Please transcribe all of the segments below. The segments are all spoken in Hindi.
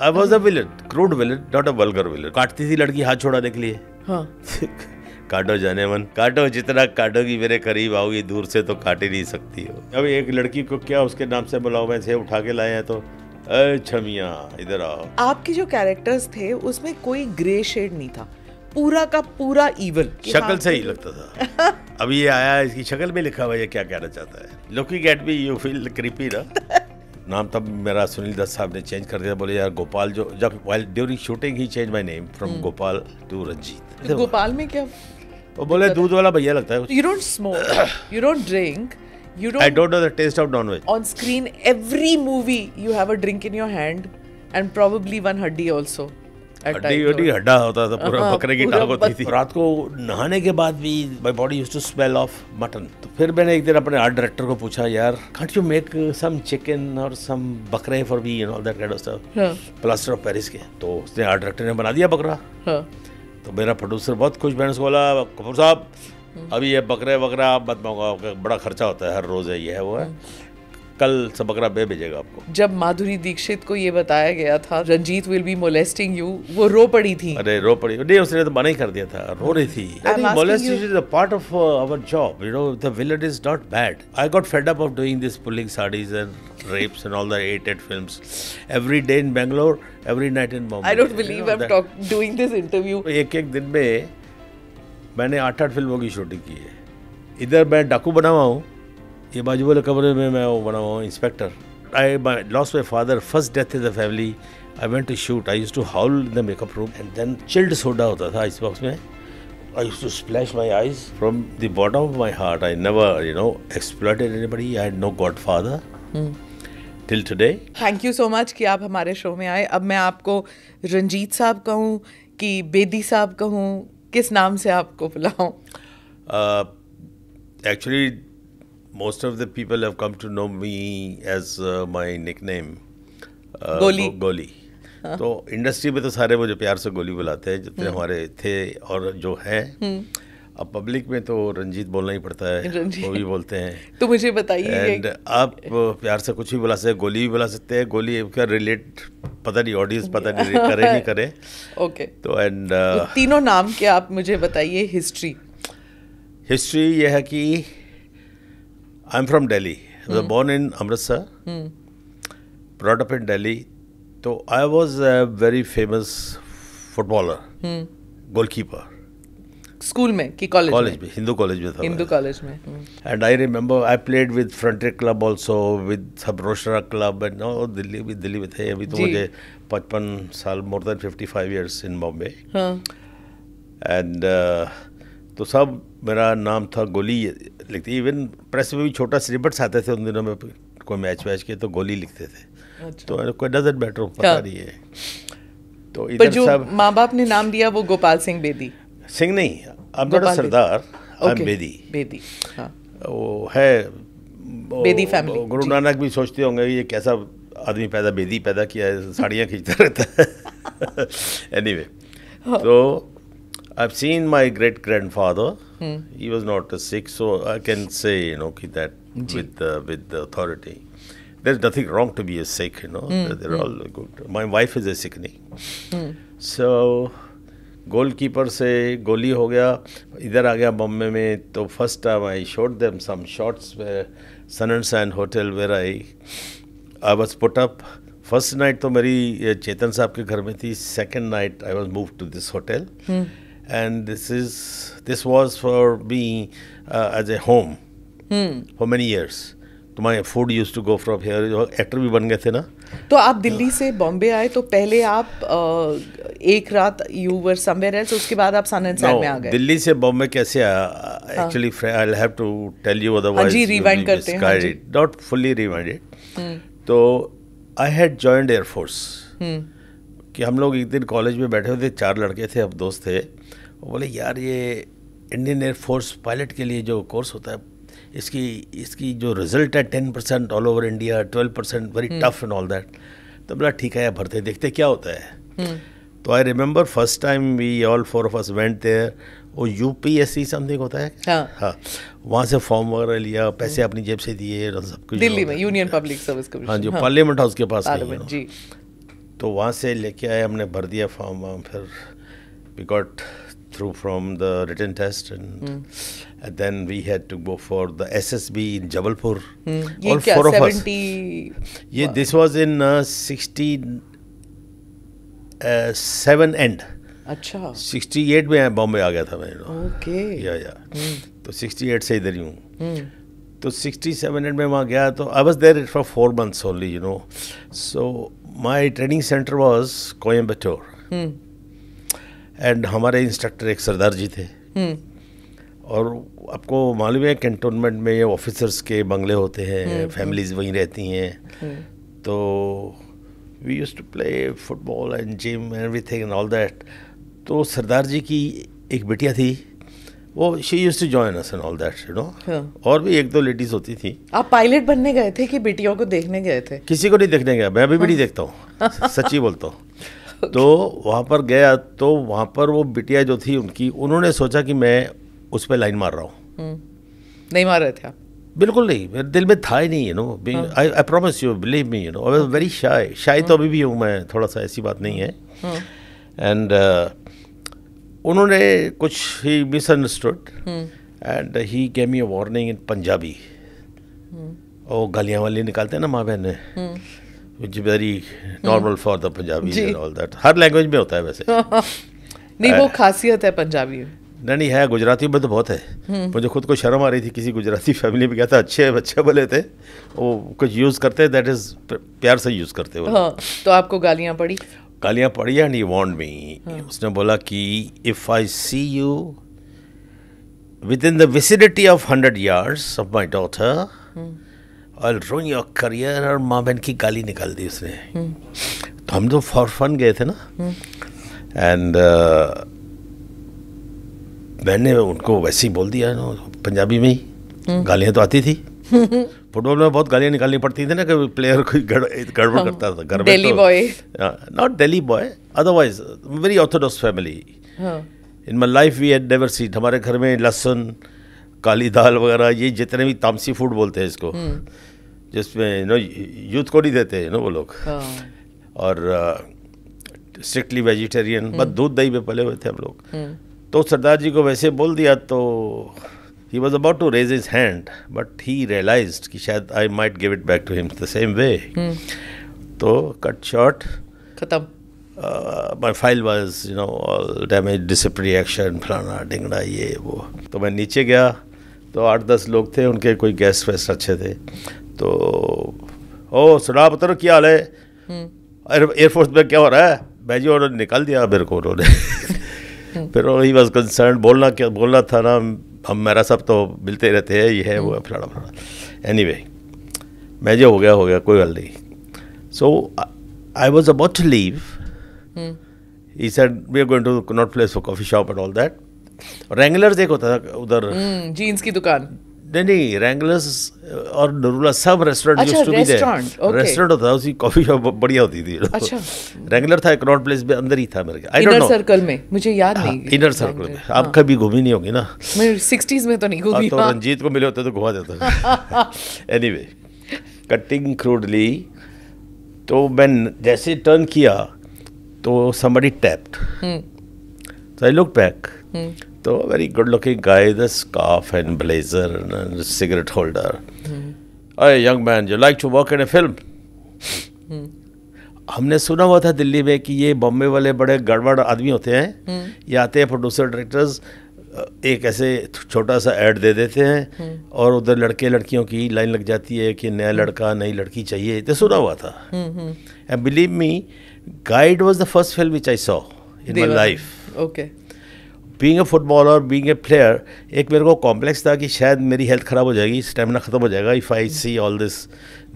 I was an crude villain not a vulgar villain काटती थी लड़की हाथ छोड़ा देख लिए हाँ। काटो जाने मन काटो जितना काटोगी मेरे करीब आओगी दूर से तो काट ही नहीं सकती हो अब एक लड़की को क्या उसके नाम से बुलाओ मैं से उठा के लाए हैं तो छमिया इधर आओ आपके जो कैरेक्टर्स थे उसमें कोई ग्रे शेड नहीं था पूरा का पूरा इवन शक्ल हाँ। से ही लगता था अभी ये आया इसकी शक्ल में लिखा हुआ ये क्या कहना चाहता है looking at me you feel creepy ना नाम तब मेरा सुनील दत्त साहब ने चेंज कर दिया बोले यार गोपाल जो जब while during shooting he change my name from Gopal to Ranjeet तो गोपाल में क्या वो बोले दूध वाला भैया लगता है you don't smoke you don't drink you don't I don't know the taste of non veg on screen every movie you have a drink in your hand and probably one हड्डी आल्सो हड्डी हड्डी हड्डा होता था पूरा हाँ, बकरे की टांग होती थी रात को नहाने के बाद भी my body use to smell of mutton तो फिर मैंने एक दिन अपने आर्ट डायरेक्टर को पूछा यार can't you make some chicken और सम बकरे for be and all that kind of stuff plaster of Paris के तो उसने आर्ट डायरेक्टर ने बना दिया बकरा हाँ। तो मेरा प्रोड्यूसर बहुत खुश मैंने उसको बोला कपूर साहब हम्म। अभी ये बकरे वगैरह आप मत मंगाओ बड़ा खर्चा होता है हर रोज़ है ये है वो है हम्म। कल सबकरा बे भेजेगा आपको जब माधुरी दीक्षित को ये बताया गया था Ranjeet will be molesting you वो रो पड़ी थी अरे रो पड़ी नहीं उसने तो मना ही कर दिया था रो रही थी molesting is a part of our job you know the villain is not bad I got fed up of doing this pulling saris and rapes and all the hated films every day in bangalore every night in mumbai i don't believe you know, i'm talk, doing this interview ek ek din mein मैंने आठ आठ फिल्मों की शूटिंग की है इधर मैं डाकू बना हुआ हूँ ये बाजू वाले कमरे में मैं वो बना हुआ inspector I my loss my father first death is the family I went to shoot I use to howl the makeup room and then chilled soda होता था आइस बॉक्स में I use to splash my eyes from the bottom of my heart I never, you know exploited anybody I know godfather till today. Thank you so much कि आप हमारे शो में आए अब मैं आपको रंजीत साहब कहूँ कि बेदी साहब कहूँ किस नाम से आपको बुलाऊँ actually uh, most of the people have come to know me as uh, my nickname uh, गोली गोली हाँ. तो इंडस्ट्री में तो सारे मुझे प्यार से गोली बुलाते हैं जितने hmm. हमारे थे और जो हैं hmm. अब पब्लिक में तो रंजीत बोलना ही पड़ता है वो भी बोलते हैं तो मुझे बताइए एंड आप प्यार से कुछ भी बुला सकते गोली भी बुला सकते हैं गोली का रिलेट पता नहीं ऑडियंस पता नहीं करे नहीं करे ओके तो एंड uh, तो तीनों नाम के आप मुझे बताइए हिस्ट्री हिस्ट्री यह है कि I am from Delhi born in Amritsar hmm. In Delhi तो I was a very famous footballer famous footballer, school में कि कॉलेज कॉलेज में हिंदू कॉलेज में था हिंदू कॉलेज में and I remember I played with frontier club also with सब रोशरा क्लब एंड नो दिल्ली भी दिल्ली में थे अभी तो मुझे पचपन साल more than fifty five years in Bombay and तो सब मेरा नाम था गोली लिखते इवन प्रेस में भी छोटा स्निपेट्स आते थे उन दिनों में कोई मैच वैच के तो गोली लिखते थे अच्छा। तो कोई डजन मैटर पता नहीं है तो इधर जो सब माँ बाप ने नाम दिया वो गोपाल सिंह बेदी सिंह नहीं अब बड़ा सरदार okay, बेदी बेदी हाँ। वो है बेदी फैमिली गुरु नानक भी सोचते होंगे ये कैसा आदमी पैदा बेदी पैदा किया है साड़ियाँ खींचता रहता है एनीवे anyway, हाँ। तो I've seen my great grandfather. Hmm. He was not a Sikh, so I can say, you know, keep that with the, with authority. There's nothing wrong to be a Sikh, you know. Hmm, they're hmm. all good. My wife is a Sikhni. So, goalkeeper say, goli hoga. gaya. Idhar aa gaya Bombay mein. To first time I showed them some shots where Sun Sand Hotel where I I was put up. First night to meri eh, Chetan sahab ghar mein thi. Second night I was moved to this hotel. and this is this was for me uh, as a home hmm. for many years. तो my food use to go from here actor भी बन गए थे ना तो आप दिल्ली से बॉम्बे आए तो पहले आप आ, एक रात यू वर समवेयर एल्स उसके बाद आप सन एंड no, में आ गए दिल्ली से बॉम्बे कैसे आया actually I will have to tell you otherwise जी रिवाइंड करते हैं नॉट फुल्ली रिवाइंडेड तो आई हैड जॉइंड एयरफोर्स कि हम लोग एक दिन कॉलेज में बैठे हुए थे चार लड़के थे अब दोस्त थे वो बोले यार ये इंडियन एयरफोर्स पायलट के लिए जो कोर्स होता है इसकी इसकी जो रिजल्ट है ten percent all over India twelve percent very tough and all that तो बोला ठीक है भरते देखते क्या होता है हम्म। तो I remember first time we all four of us went there वो U P S C something होता है हाँ, हाँ। वहाँ से फॉर्म वगैरह लिया पैसे हम्म। अपनी जेब से दिए सब कुछ दिल्ली में यूनियन पब्लिक सर्विस कमीशन हाँ जो पार्लियामेंट हाउस के पास जी तो वहाँ से लेके आए हमने भर दिया फॉर्म वाम फिर we got through from the written test, and, mm. and, then we had to go for the SSB in Jabalpur. Mm. All four of 70... us. Yeah, this was in uh, 67 end. अच्छा 68 में बॉम्बे आ गया था मैं ओके या या तो 68 से इधर ही हूँ तो 67 एंड में वहाँ गया तो I was there for four months only you know so my training centre was Coimbatore and हमारे इंस्ट्रक्टर एक सरदार जी थे हम्म। और आपको मालूम है कैंटोनमेंट में ऑफिसर्स के बंगले होते हैं फैमिलीज हम्म, हम्म। वहीं रहती हैं तो we use to play football and gym everything and all that तो सरदार जी की एक बिटिया थी वो she use to join us and all that you know और भी एक दो लेडीज होती थी आप पायलट बनने गए थे कि बेटियों को देखने गए थे किसी को नहीं देखने गया मैं अभी भी नहीं हाँ। देखता हूँ सच्ची बोलता हूँ तो वहाँ पर गया तो वहाँ पर वो बिटिया जो थी उनकी उन्होंने सोचा कि मैं उस पर लाइन मार रहा हूँ हम्म। नहीं मार रहे थे आप बिल्कुल नहीं मेरे दिल में था ही नहीं you know I I promise you believe me you know I very shy shy तो हाँ। अभी भी हूँ मैं थोड़ा सा ऐसी बात नहीं है एंड हाँ। uh, उन्होंने कुछ ही misunderstood and he gave me a warning in Punjabi और गालियाँ वाली निकालते हैं ना माँ बहन में हम्म। Which very normal for the Punjabi all that हर लैंग्वेज में होता है वैसे नहीं वो खासियत है पंजाबी नहीं नहीं है गुजराती में तो बहुत है हम्म। मुझे खुद को शर्म आ रही थी किसी गुजराती फैमिली में क्या था अच्छे बच्चे बोले थे वो कुछ यूज़ करते दैट इज़ प्यार से यूज़ करते हो हाँ, तो आपको गालियाँ पड़ी गालियाँ पड़ी एंड यू वॉन्ट मी उसने बोला कि if I see you within the vicinity of hundred yards of my daughter और रोइंग योर करियर और माँ बहन की गाली निकाल दी उसने तो हम तो फॉर फन गए थे ना एंड uh, मैंने उनको वैसे ही बोल दिया पंजाबी में ही गालियाँ तो आती थी फुटबॉल में बहुत गालियाँ निकालनी पड़ती थी ना कि प्लेयर कोई गड़बड़ हाँ, करता था घर में boy not Delhi boy otherwise very orthodox family in my life we had never seat हमारे घर में लहसुन काली दाल वगैरह ये जितने भी तामसी फूड बोलते हैं इसको हम्म। जिसमें नो यूथ को नहीं देते नो वो लोग हाँ। और स्ट्रिक्टली uh, हम्म। वेजिटेरियन बस दूध दही में पले हुए थे हम लोग हम्म। तो सरदार जी को वैसे बोल दिया तो he was about to raise his hand but he realise कि शायद I might give it back to him the same way तो कट शॉर्ट खत्म my file was you know all damage disciplinary action फलाना डिंगड़ा ये वो तो मैं नीचे गया तो आठ दस लोग थे उनके कोई गेस्ट वेस्ट अच्छे थे तो ओ सुना तर क्या हाल है एयरफोर्स हम्म। में क्या हो रहा है भाई जी उन्होंने निकाल दिया मेरे को उन्होंने हम्म। फिर ही वॉज कंसर्न बोलना क्या बोलना था ना हम मेरा सब तो मिलते रहते हैं ये है वो है हम्म। फलाना फलाना एनी वे मैं जो हो गया हो गया कोई गल नहीं so I was about to leave he said we are going to not place for coffee shop and all that regulars एक होता था उधर जीन्स की दुकान नहीं नहीं रेंगलर्स uh, और नरूला सब रेस्टोरेंट अच्छा, टू बी देयर रेस्टोरेंट होता था उसी कॉफी शॉप बढ़िया होती थी अच्छा रैंगलर था एक नॉट प्लेस में अंदर ही था मेरे का आई डोंट नो सर्कल में मुझे याद हाँ, नहीं इनर सर्कल में आप हाँ। कभी घूमी नहीं होगी ना मैं 60s में तो नहीं घूमी हाँ, तो रंजीत को मिले होते तो घुमा देता एनीवे कटिंग क्रूडली तो मैं जैसे टर्न किया तो somebody tapped so I look back तो very good looking guy the the and blazer and cigarette holder अरे young man Hey, like to work in a film हमने सुना हुआ था दिल्ली में कि ये बॉम्बे वाले बड़े गड़बड़ आदमी होते हैं hmm. ये आते हैं प्रोड्यूसर डायरेक्टर्स एक ऐसे छोटा सा ऐड दे देते हैं hmm. और उधर लड़के लड़कियों की लाइन लग जाती है कि नया hmm. लड़का नई लड़की चाहिए तो सुना हुआ था and believe me Guide was the first film which I saw in my life okay being a footballer being a player एक मेरे को कॉम्प्लेक्स था कि शायद मेरी हेल्थ ख़राब हो जाएगी स्टेमिना ख़त्म हो जाएगा if I see all this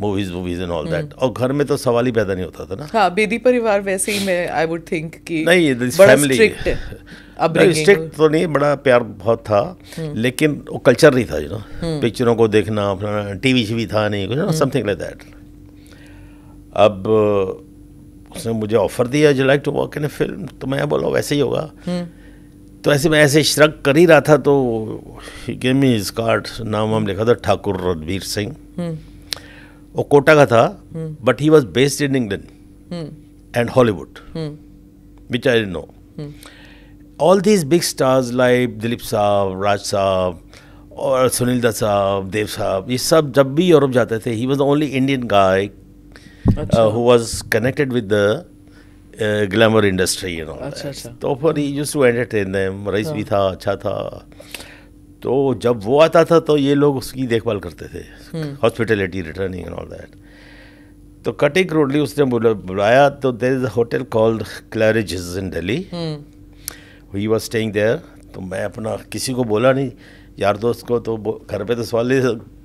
movies movies and all that और घर में तो सवाल ही पैदा नहीं होता था ना हाँ बेदी परिवार वैसे ही मैं आई वुड थिंक कि नहीं फैमिली स्ट्रिक्ट तो नहीं बड़ा प्यार बहुत था hmm. लेकिन वो कल्चर नहीं था यू नो पिक्चरों को देखना अपना टीवी शीवी था नहीं कुछ ना समथिंग लाइक दैट अब उसने मुझे ऑफर दिया जो like to work in a film तो मैं बोला वैसे ही होगा hmm. तो ऐसे में ऐसे श्रग कर ही रहा था तो गेम मी इज कार्ड नाम हम लिखा था ठाकुर रणवीर सिंह हम्म। वो कोटा का था but he was based in England and Hollywood which I know all these big stars like Dilip Sahab Raj साहब और सुनील दत्त साहब देव साहब ये सब जब भी यूरोप जाते थे he was only Indian guy who was connected with the glamour industry you know तो फिर यूज टू एंटरटेन देम रईस भी हाँ। था अच्छा था तो जब वो आता था तो ये लोग उसकी देखभाल करते थे hospitality returning and all that तो कटिंग रोडली उसने बुलाया तो there is a hotel called Claridge in Delhi he was staying there तो मैं अपना किसी को बोला नहीं यार दोस्त को तो घर पे तो सवाल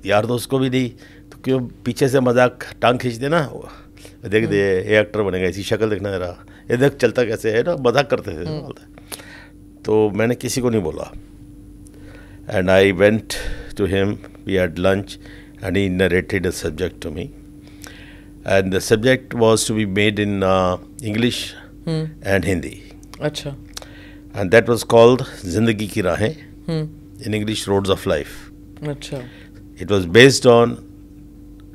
यार दोस्त को भी नहीं तो क्यों पीछे से मजाक टांग खींच देना देख दे ये एक्टर बनेगा ऐसी शक्ल देखना जरा ये देख चलता कैसे है ना मजाक करते थे हम्म। तो मैंने किसी को नहीं बोला and I went to him we had lunch and he narrated a subject to me and the subject was to be made in English and Hindi अच्छा and that was called Zindagi Ki Rahen in English roads of life अच्छा it was based on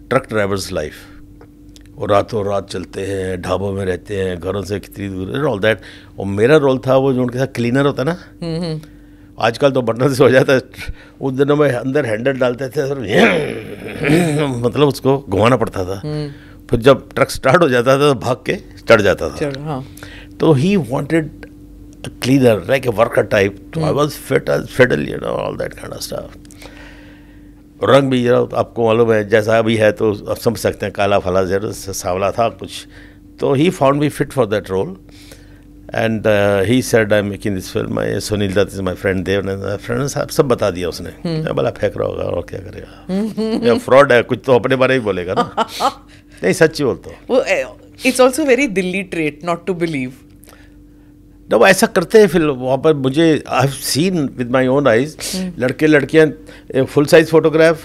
truck drivers life वो रातों रात चलते हैं ढाबों में रहते हैं घरों से कितनी दूर ऑल दैट और मेरा रोल था वो जो उनके साथ क्लीनर होता ना आजकल तो बटन से हो जाता है उस दिनों में अंदर हैंडल डालते थे सर मतलब उसको घुमाना पड़ता था हम्म। फिर जब ट्रक स्टार्ट हो जाता था तो भाग के चढ़ जाता था हाँ। तो he wanted cleaner like a worker type I was fit as fiddle you know all that kind of staff रंग भी जरा आपको मालूम है जैसा भी है तो आप समझ सकते हैं काला फला जरा सावला था कुछ तो he found me fit for that role and he said I making this film I Sunil Dutt is my friend Dev ने फ्रेंड साहब सब बता दिया उसने hmm. बोला फेंक रहा होगा और क्या करेगा हम्म। या फ्रॉड है कुछ तो अपने बारे ही बोलेगा ना नहीं सच्ची बोलता it's also very Delhi trait not to believe जब ऐसा करते हैं फिर वहाँ पर मुझे I have seen with my own eyes लड़के लड़कियाँ एक फुल साइज फोटोग्राफ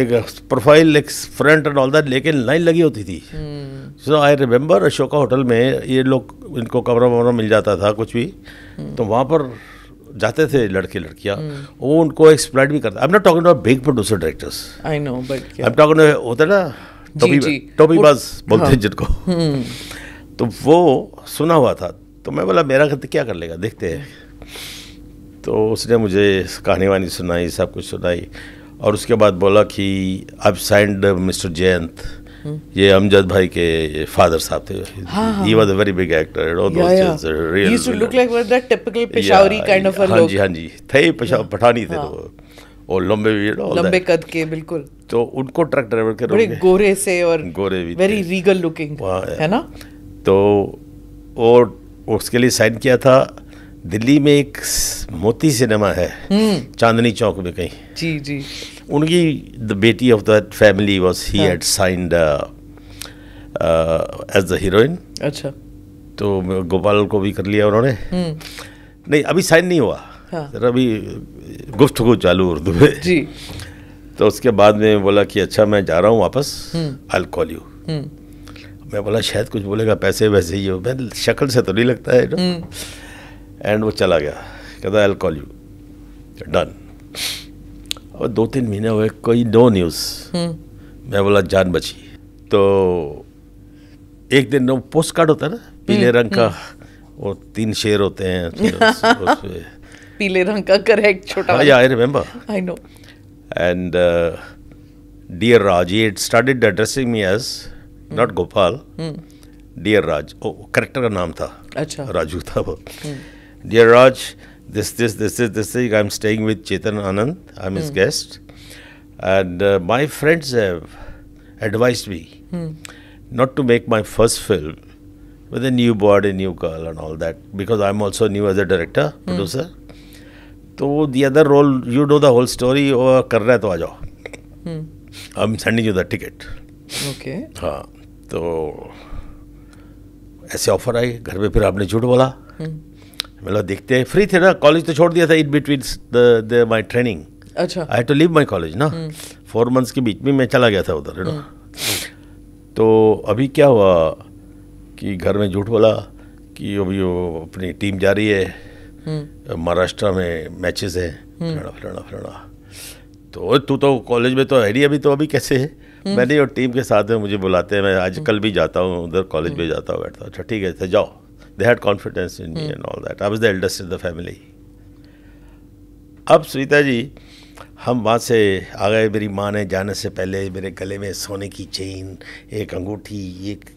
एक प्रोफाइल एक फ्रंट एंड ऑल दैट लेकिन लाइन लगी होती थी so I remember Ashoka hotel में ये लोग इनको कमरा वमरा मिल जाता था कुछ भी hmm. तो वहाँ पर जाते थे लड़के लड़कियाँ hmm. हम्म। वो उनको एक्सप्लॉइट भी करता I am not talking big producer directors I know but I am talking होता ना टोपी टोपी बस बोलते हैं हाँ। जिनको हम्म। तो वो सुना हुआ था तो मैं बोला मेरा घर तो क्या कर लेगा देखते हैं तो उसने मुझे कहानी वानी सुनाई सब कुछ सुनाई और उसके बाद बोला कि अब साइंड मिस्टर जयंत ये अमजद भाई के फादर साहब थे he was a very big actor and used to look like was that typical Peshawari kind of a look हां जी हां जी थे पेशावर पठानी थे तो हाँ। और लंबे भी लंबे कद के बिल्कुल तो उनको ट्रक ड्राइवर के बड़े गोरे से और गोरे भी वेरी रीगल लुकिंग है ना तो और उसके लिए साइन किया था दिल्ली में एक मोती सिनेमा है हम्म। चांदनी चौक में कहीं जी जी उनकी द बेटी of that family was he had signed as the heroine अच्छा तो गोपाल को भी कर लिया उन्होंने हम्म। नहीं अभी साइन नहीं हुआ हाँ। अभी गुफ्त को चालू उर्दू में जी तो उसके बाद में बोला कि अच्छा मैं जा रहा हूँ वापस आई कॉल यू मैं बोला शायद कुछ बोलेगा पैसे वैसे ही हो मैं शक्ल से तो नहीं लगता है एंड हम्म। वो चला गया कहता आई कॉल यू डन अब दो तीन महीने हुए कोई नो न्यूज़ हम्म। मैं बोला जान बची तो एक दिन वो पोस्ट कार्ड होता है ना हम्म, पीले रंग का वो तीन शेर होते हैं तो पीले रंग का करेक्ट छोटा I I remember I know and dear Raj he started addressing me as not Gopal dear Raj oh character का नाम था अच्छा राजू था वो dear Raj this this this is this I am staying with Chetan Anand I am is guest and my friends have advise me not to make my first film with a new board a new girl and all that because I am also new as a director producer तो the other role you do the whole story और कर रहे तो आ जाओ I am sending you the ticket okay हाँ तो ऐसे ऑफर आए घर पे फिर आपने झूठ बोला मतलब देखते हैं फ्री थे ना कॉलेज तो छोड़ दिया था इन बिटवीन माई ट्रेनिंग अच्छा I to leave my college ना फोर हम्म। मंथ्स के बीच में मैं चला गया था उधर है ना हम्म। तो अभी क्या हुआ कि घर में झूठ बोला कि अभी वो अपनी टीम जा रही है महाराष्ट्र में मैचेस है फलाना फलाना फलाना तो तू तो कॉलेज में तो है नहीं अभी तो अभी कैसे है हम्म। मैंने और टीम के साथ में मुझे बुलाते हैं मैं आज हम्म। कल भी जाता हूँ उधर कॉलेज में हम्म। जाता हूँ बैठता हूँ अच्छा ठीक है अच्छा जाओ they had confidence in me and all that I was the eldest in the family अब सुनीता जी हम वहाँ से आ गए मेरी माँ ने जाने से पहले मेरे गले में सोने की चेन एक अंगूठी एक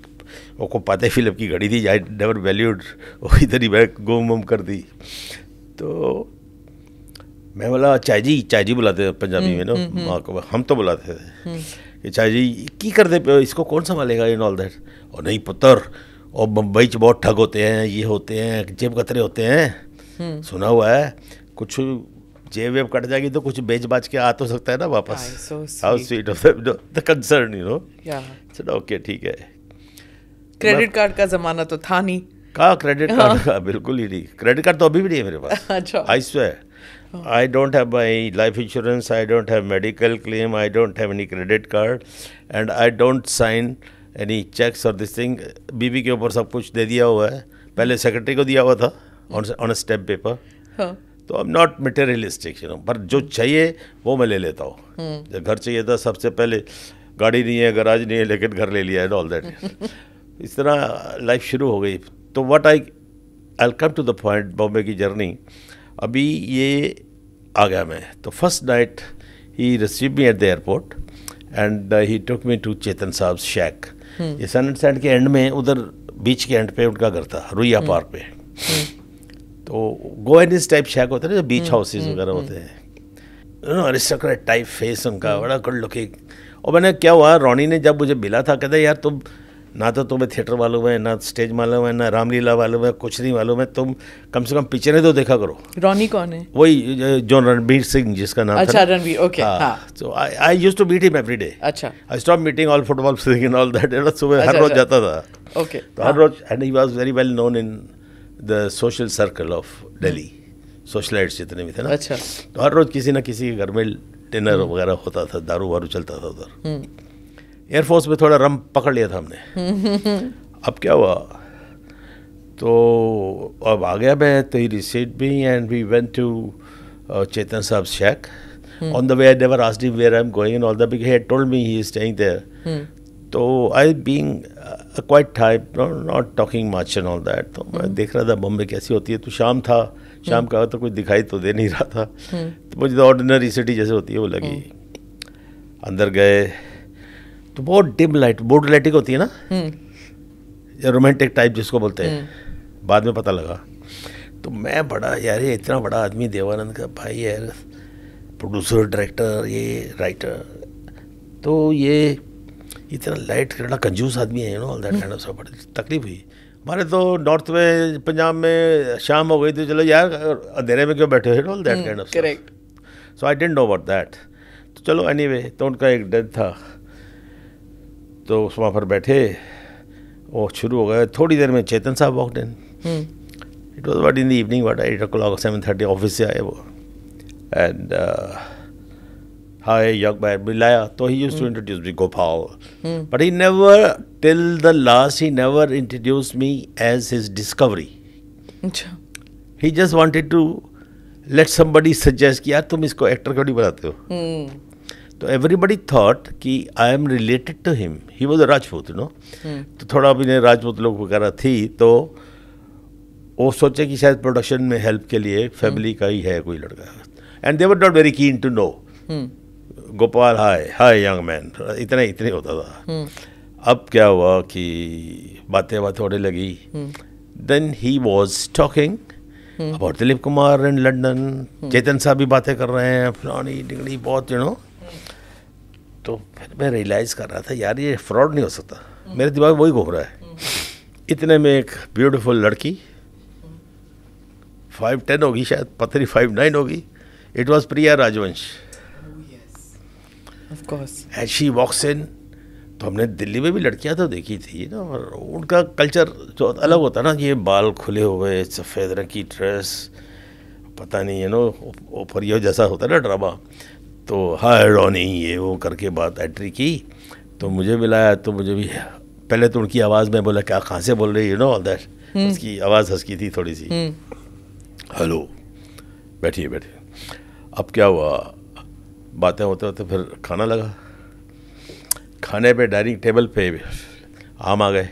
वो को पाते फिलप की घड़ी थी आई नेवर वैल्यूड वो इधर ही बैग गुम वुम कर दी तो मैं बोला चाय जी चाय जी बुलाते थे पंजाबी हम्म, में ना हम्म, हम्म। को हम तो बुलाते थे कि चाय जी की कर दे पे इसको कौन संभालेगा इन ऑल दैट और नहीं पुत्र और बम्बई च बहुत ठग होते हैं ये होते हैं जेब कतरे होते हैं सुना हुआ है कुछ जेब वेब कट जाएगी तो कुछ बेच बाच के आ तो सकता है ना वापस how sweet of the concern you know चलो ओके ठीक है क्रेडिट कार्ड का जमाना तो था नहीं कहा क्रेडिट कार्ड का बिल्कुल ही नहीं क्रेडिट कार्ड तो अभी भी नहीं है मेरे पास अच्छा I swear I I don't have my life insurance, I don't have medical claim, I don't have any credit card, and I don't sign any checks or this thing. बीबी के ऊपर सब कुछ दे दिया हुआ है पहले सेक्रेटरी को दिया हुआ था ऑन स्टेप पेपर तो अब नॉट मटेरियलिस्टिक यू नो पर जो चाहिए वो मैं ले लेता हूँ हम्म। घर चाहिए था सबसे पहले गाड़ी नहीं है गराज नहीं है लेकिन घर ले लिया है ऑल दैट इस तरह लाइफ शुरू हो गई तो what I I come to the point Bombay की जर्नी अभी ये आ गया मैं तो फर्स्ट नाइट ही receive me at the airport and he took me to Chetan Sahab शैक ये सन एंड सैंड के एंड में उधर बीच के एंड पे उनका घर था रुइया पार्क hmm. पे hmm. तो गो एन इस टाइप शैक होते ना जो बीच हाउसेज hmm. वगैरह होते हैं अरिस्टोक्रेट टाइप फेस उनका बड़ा गुड लुकिंग और मैंने क्या हुआ रोनी ने जब मुझे मिला था कहता यार तुम ना तो तुम्हें थिएटर मालूम है ना स्टेज मालूम है ना रामलीला मालूम है कुछ नहीं मालूम है तुम कम से कम पिक्चरें तो देखा करो रॉनी कौन है वही जो रणबीर सिंह जिसका नाम अच्छा Ranbir okay so I use to meet him every day अच्छा I stop meeting all football sing and all that सुबह हर अच्छा, रोज अच्छा। जाता था ओके तो हर हाँ। रोज and he was very well known in the social circle of Delhi socialites जितने भी थे ना अच्छा तो हर रोज किसी ना किसी के घर में डिनर वगैरह होता था दारू वारू चलता था उधर हम्म। एयरफोर्स में थोड़ा रम पकड़ लिया था हमने अब क्या हुआ तो अब आ गया मैं तो he received me and we went to Chetan Sahab शेख on the way I never asked him where I am going in all the big head told me he is staying there तो I being quite type not talking much and all that तो मैं हम्म। देख रहा था बॉम्बे कैसी होती है तो शाम था शाम हम्म। का तो कुछ दिखाई तो दे नहीं रहा था हम्म। तो मुझे तो ऑर्डिनरी सिटी जैसे होती है वो लगी अंदर गए तो बहुत डिम लाइट बोर्ड लाइटिंग होती है ना रोमांटिक हम्म। टाइप जिसको बोलते हैं हम्म। बाद में पता लगा तो मैं बड़ा यार ये इतना बड़ा आदमी देवानंद का भाई यार प्रोड्यूसर डायरेक्टर ये राइटर तो ये इतना लाइट करना कंजूस आदमी है you know all that kind of सब तकलीफ हुई हमारे तो नॉर्थ में पंजाब में शाम हो गई तो चलो यार अंधेरे में क्यों बैठे हो all that kind of so I didn't know about that तो चलो एनी anyway, तो उनका एक डेथ था तो उस वहाँ पर बैठे वो शुरू हो गए थोड़ी देर में Chetan Sahab walk then it was what in the evening what at o'clock seven thirty office से आए वो एंड uh, हाय यक बाय भी लाया तो he use to introduce me Gopal but he never till the last he never introduce me as his discovery he just wanted to let somebody suggest किया तुम इसको एक्टर क्यों नहीं बनाते हो हम्म। तो एवरीबडी थॉट कि I am related to him he was a Rajput no तो थोड़ा भी राजपूत लोग वगैरह थी तो वो सोचे कि शायद प्रोडक्शन में हेल्प के लिए फैमिली hmm. का ही है कोई लड़का and they were not very keen to know Gopal hi hi young man इतना इतने होता था hmm. अब क्या हुआ कि बातें बातें होने लगी then he was talking about Dilip Kumar in London Chetan Sahab भी बातें कर रहे हैं फलानी डिगड़ी बहुत यू नो तो फिर मैं रियलाइज़ कर रहा था यार ये फ्रॉड नहीं हो सकता मेरे दिमाग वही घूम रहा है इतने में एक ब्यूटीफुल लड़की फाइव टेन होगी शायद पत्थरी फाइव नाइन होगी इट वॉज प्रिया राजवंश ऐशी शी वॉक्स इन तो हमने दिल्ली में भी लड़कियां तो देखी थी ना और उनका कल्चर जो अलग होता ना ये बाल खुले हुए सफ़ेद रंग की ड्रेस पता नहीं यू नो यो जैसा होता ना ड्रामा तो हाय रोनी ये वो करके बात एंट्री की तो मुझे मिलाया तो मुझे भी पहले तो उनकी आवाज़ में बोला क्या कहाँ से बोल रही यू नो ऑल दैट उसकी आवाज़ हंसकी थी थोड़ी सी हम्म। हेलो बैठिए बैठिए अब क्या हुआ बातें होते होते फिर खाना लगा खाने पे डाइनिंग टेबल पे आम आ गए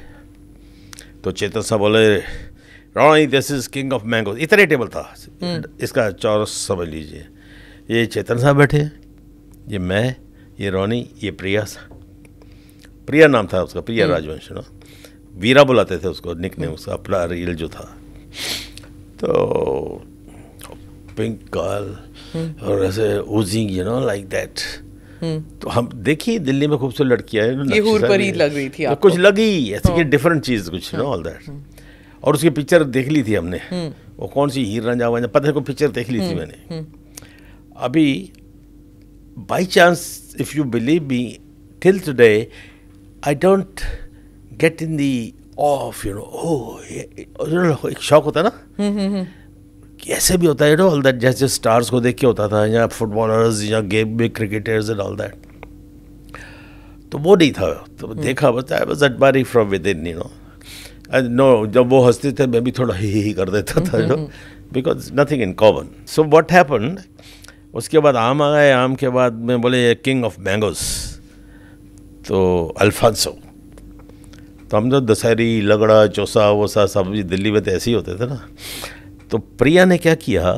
तो चेतन साहब बोले Ronnie this is king of mango इतने टेबल था हम्म। इसका चौरस समझ लीजिए ये चेतन साहब बैठे ये मैं ये रोनी ये प्रिया प्रिया नाम था उसका प्रिया हम्म। राजवंश ना वीरा बुलाते थे उसको निक ने हम्म। उसका अपना रियल जो था तो पिंक गर्ल हम्म। और ऐसे oozing you know like that तो हम देखिए दिल्ली में खूबसूरत लड़कियां ये लग रही थी तो आपको कुछ लगी ऐसे कि डिफरेंट हाँ। चीज कुछ नो ऑल दैट और उसकी पिक्चर देख ली थी हमने वो कौन सी हीर रंजा वंजा पता है कोई पिक्चर देख ली थी मैंने अभी by chance, if you believe me, till today, I don't get in the off, you know, oh, you know, एक शौक होता है ना हम्म, हम्म, हम्म। कैसे भी होता है यू नो ऑल दैट जैसे स्टार्स को देख के होता था या फुटबॉलर्स या गेम में क्रिकेटर्स एंड ऑल दैट तो वो नहीं था तो देखा बस आई वॉज अटबारी from within you know and no जब वो हंसते थे मैं भी थोड़ा ही ही कर देता था you know because nothing in common so what happen उसके बाद आम आ गए आम के बाद में बोले ये किंग ऑफ मैंगोस तो अल्फांसो तो हम जो दशहरी लगड़ा चौसा वोसा सब दिल्ली में तो ऐसे ही होते थे ना तो प्रिया ने क्या किया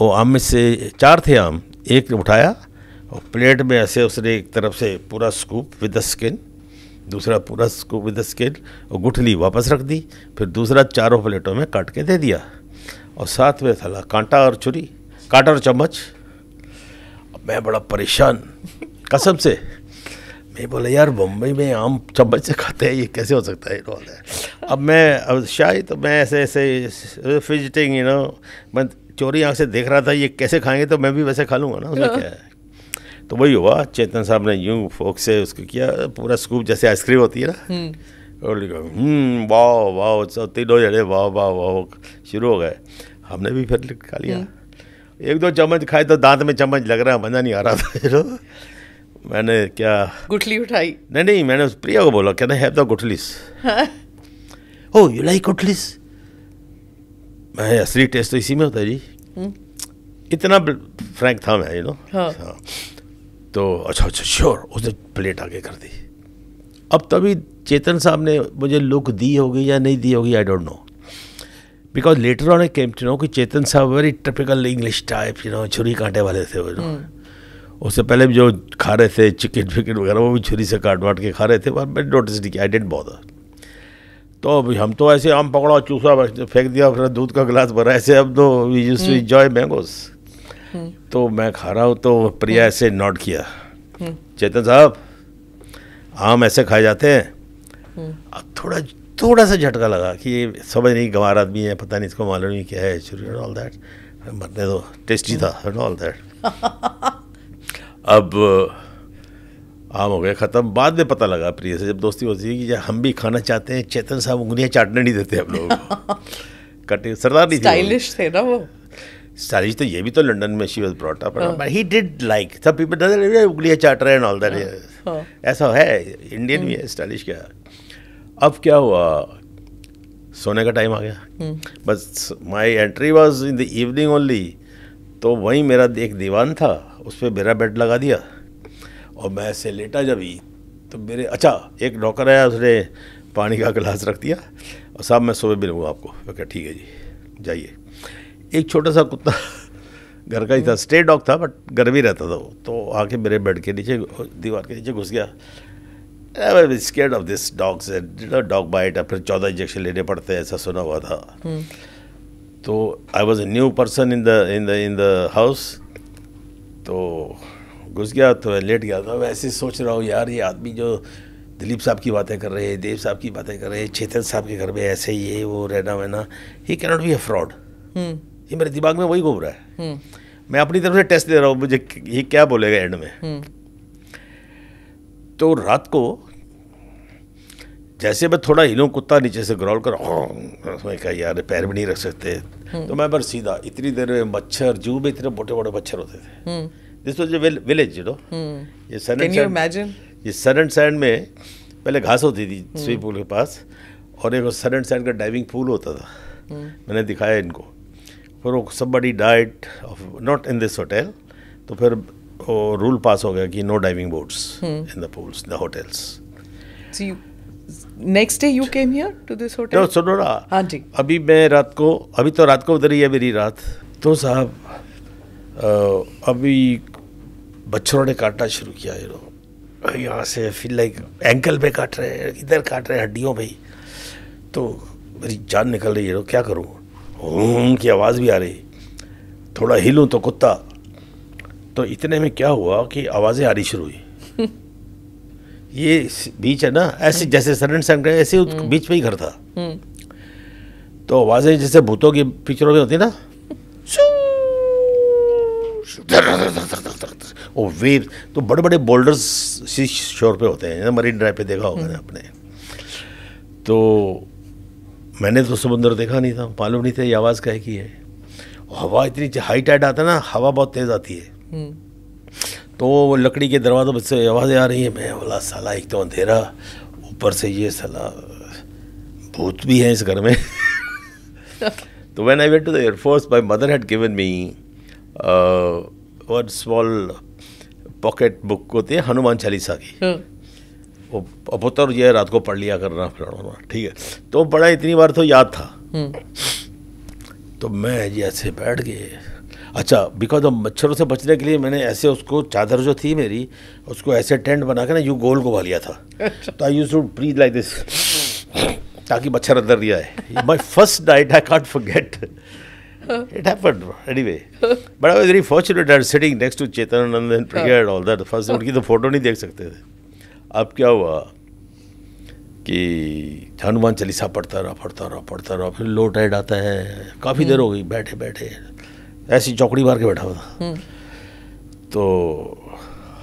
वो आम में से चार थे आम एक उठाया और प्लेट में ऐसे उसने एक तरफ से पूरा स्कूप विद द स्किन दूसरा पूरा स्कूप विद द स्किन और गुठली वापस रख दी फिर दूसरा चारों प्लेटों में काट के दे दिया और साथ में थला कांटा और छुरी काटा और चम्मच मैं बड़ा परेशान कसम से मैं बोला यार मुंबई में आम चम्मच से खाते हैं ये कैसे हो सकता है इन्होंने अब मैं अब शायद तो मैं ऐसे ऐसे फिजिटिंग यू नो मैं चोरी आँख से देख रहा था ये कैसे खाएंगे तो मैं भी वैसे खा लूँगा ना उसमें हाँ। क्या है तो वही हुआ चेतन साहब ने यूं फोक से उसको किया पूरा स्कूप जैसे आइसक्रीम होती है ना हम्म। और हम्म, वाह वाह तीनों जड़े वाह वाह वाह शुरू हो गए हमने भी फिर खा लिया हम्म। एक दो चम्मच खाए तो दांत में चम्मच लग रहा मज़ा नहीं आ रहा था तो। मैंने क्या गुठली उठाई नहीं नहीं मैंने उस प्रिया को बोला कहते है गुठलीस ओ यू लाइक गुठलीस मैं असली टेस्ट तो इसी में होता है जी हम्म। इतना फ्रैंक था मैं यू नो हाँ। हाँ। तो अच्छा अच्छा श्योर उसने प्लेट आगे कर दी अब तभी चेतन साहब ने मुझे लुक दी होगी या नहीं दी होगी I don't know because later on I came to know कि Chetan Sahab very typical English type you know छुरी कांटे वाले थे वो you हम्म। उससे पहले जो खा रहे थे चिकन विकेट वगैरह वो भी छुरी से काट वाट के खा रहे थे पर मैंने नोटिस नहीं किया आई डेंट बॉदर तो अभी हम तो ऐसे आम पकड़ा चूसा फेंक दिया फिर दूध का गिलास भरा ऐसे अब तो we use to enjoy mangoes तो मैं खा रहा हूँ तो प्रिया हम्म। ऐसे नोट किया हम्म। चेतन साहब आम ऐसे खाए जाते हैं अब थोड़ा थोड़ा सा झटका लगा कि ये समझ नहीं गंवार आदमी है पता नहीं इसको मालूम नहीं क्या है शुरू ऑल दैट मरने दो टेस्टी था ऑल दैट अब आम हो गए ख़त्म बाद में पता लगा प्रिय से जब दोस्ती होती है कि जब हम भी खाना चाहते हैं चेतन साहब उंगलियाँ चाटने नहीं देते हम लोग कटे सरदार नहीं स्टाइलिश थे ना वो स्टाइलिश तो ये भी तो लंदन में she was brought up he did like सब पीपल उंगलियाँ चाट रहे हैं ऑल दैट हाँ। ऐसा है इंडियन भी है स्टाइलिश क्या अब क्या हुआ सोने का टाइम आ गया हम्म। बस my entry was in the evening only तो वहीं मेरा एक दीवान था उस पर मेरा बेड लगा दिया और मैं ऐसे लेटा जब ही तो मेरे अच्छा एक नौकर आया उसने पानी का गिलास रख दिया और साहब मैं सुबह भी लूँगा आपको मैं क्या ठीक है जी जाइए एक छोटा सा कुत्ता घर का ही था स्टे हम्म। डॉग था बट घर रहता था वो तो आके मेरे बेड के नीचे दीवार के नीचे घुस गया I scared of this dog से डॉग बाइट फिर चौदह इंजेक्शन लेने पड़ते हैं ऐसा सुना हुआ था हम्म। तो I was a new person in the in the in the house तो घुस गया तो लेट गया था ऐसे सोच रहा हूँ यार ये आदमी जो दिलीप साहब की बातें कर रहे हैं देव साहब की बातें कर रहे हैं चेतन साहब के घर में ऐसे ही वो रहना वहना he cannot be a fraud ये मेरे दिमाग में वही घूम रहा है हम्म। मैं अपनी तरफ से टेस्ट दे रहा हूँ मुझे ये क्या बोलेगा एंड में हम्म। तो रात को जैसे मैं थोड़ा हिलूँ कुत्ता नीचे से ग्रॉल कर हाँ, कहा यार पैर भी नहीं रख सकते तो मैं बस सीधा इतनी देर में मच्छर जू में इतने मोटे मोटे मच्छर होते थे this was village you know ये सन एंड ये सन एंड सैंड में पहले घास होती थी स्विमिंग पूल के पास और एक सन एंड सैंड का डाइविंग पूल होता था हम्म। मैंने दिखाया इनको फिर वो सब बड़ी died of not in this hotel तो फिर रूल पास हो गया कि no diving boats in the pools the hotels next day you came here to this hotel no सोनोरा हाँ जी अभी मैं रात को अभी तो रात को उधर ही है मेरी रात तो साहब अभी बच्चों ने काटना शुरू किया यू नो यहाँ से फिर लाइक एंकल पे काट रहे हैं इधर काट रहे हैं हड्डियों पर तो मेरी जान निकल रही है क्या करूँ ओम हम्म, की आवाज़ भी आ रही थोड़ा हिलूँ तो कुत्ता तो इतने में क्या हुआ कि आवाज़ें आनी शुरू हुई ये बीच है ना ऐसे हम्म। जैसे सरण संग ऐसे हम्म। बीच में ही घर था हम्म। तो आवाज़ें जैसे भूतों की पिक्चरों में होती ना वो वेव तो बड़े बड़े बोल्डर्स शोर पे होते हैं मरीन ड्राइव पे देखा होगा ना आपने तो मैंने तो समुद्र देखा नहीं था मालूम नहीं था ये आवाज़ कह की है हवा इतनी हाई टाइड आता है ना हवा बहुत तेज़ आती है तो वो लकड़ी के दरवाज़ों से आवाज़ें आ रही हैं मैं बोला साला एक तो अंधेरा ऊपर से ये साला भूत भी है इस घर में तो when I went to the air force my mother had given me one small pocket book होती है हनुमान चालीसा की वो पुत्र ये रात को पढ़ लिया करना फिर ठीक है तो बड़ा इतनी बार तो याद था हाँ। तो मैं जैसे बैठ गए अच्छा बिकॉज ऑफ मच्छरों से बचने के लिए मैंने ऐसे उसको चादर जो थी मेरी उसको ऐसे टेंट बना के ना यू गोल घुमा लिया था अच्छा। तो I use to breathe like this ताकि मच्छर अंदर नहीं आए my first diet I can't forget it happened anyway. Way but I very fortunate are sitting next to to Chetananand all that first उनकी तो फोटो नहीं देख सकते थे अब क्या हुआ कि हनुमान चालीसा पढ़ता रहा पढ़ता रहा पढ़ता रहा फिर लो टाइड आता है काफ़ी देर हो गई बैठे बैठे ऐसी चौकड़ी मार के बैठा हुआ था हम्म। तो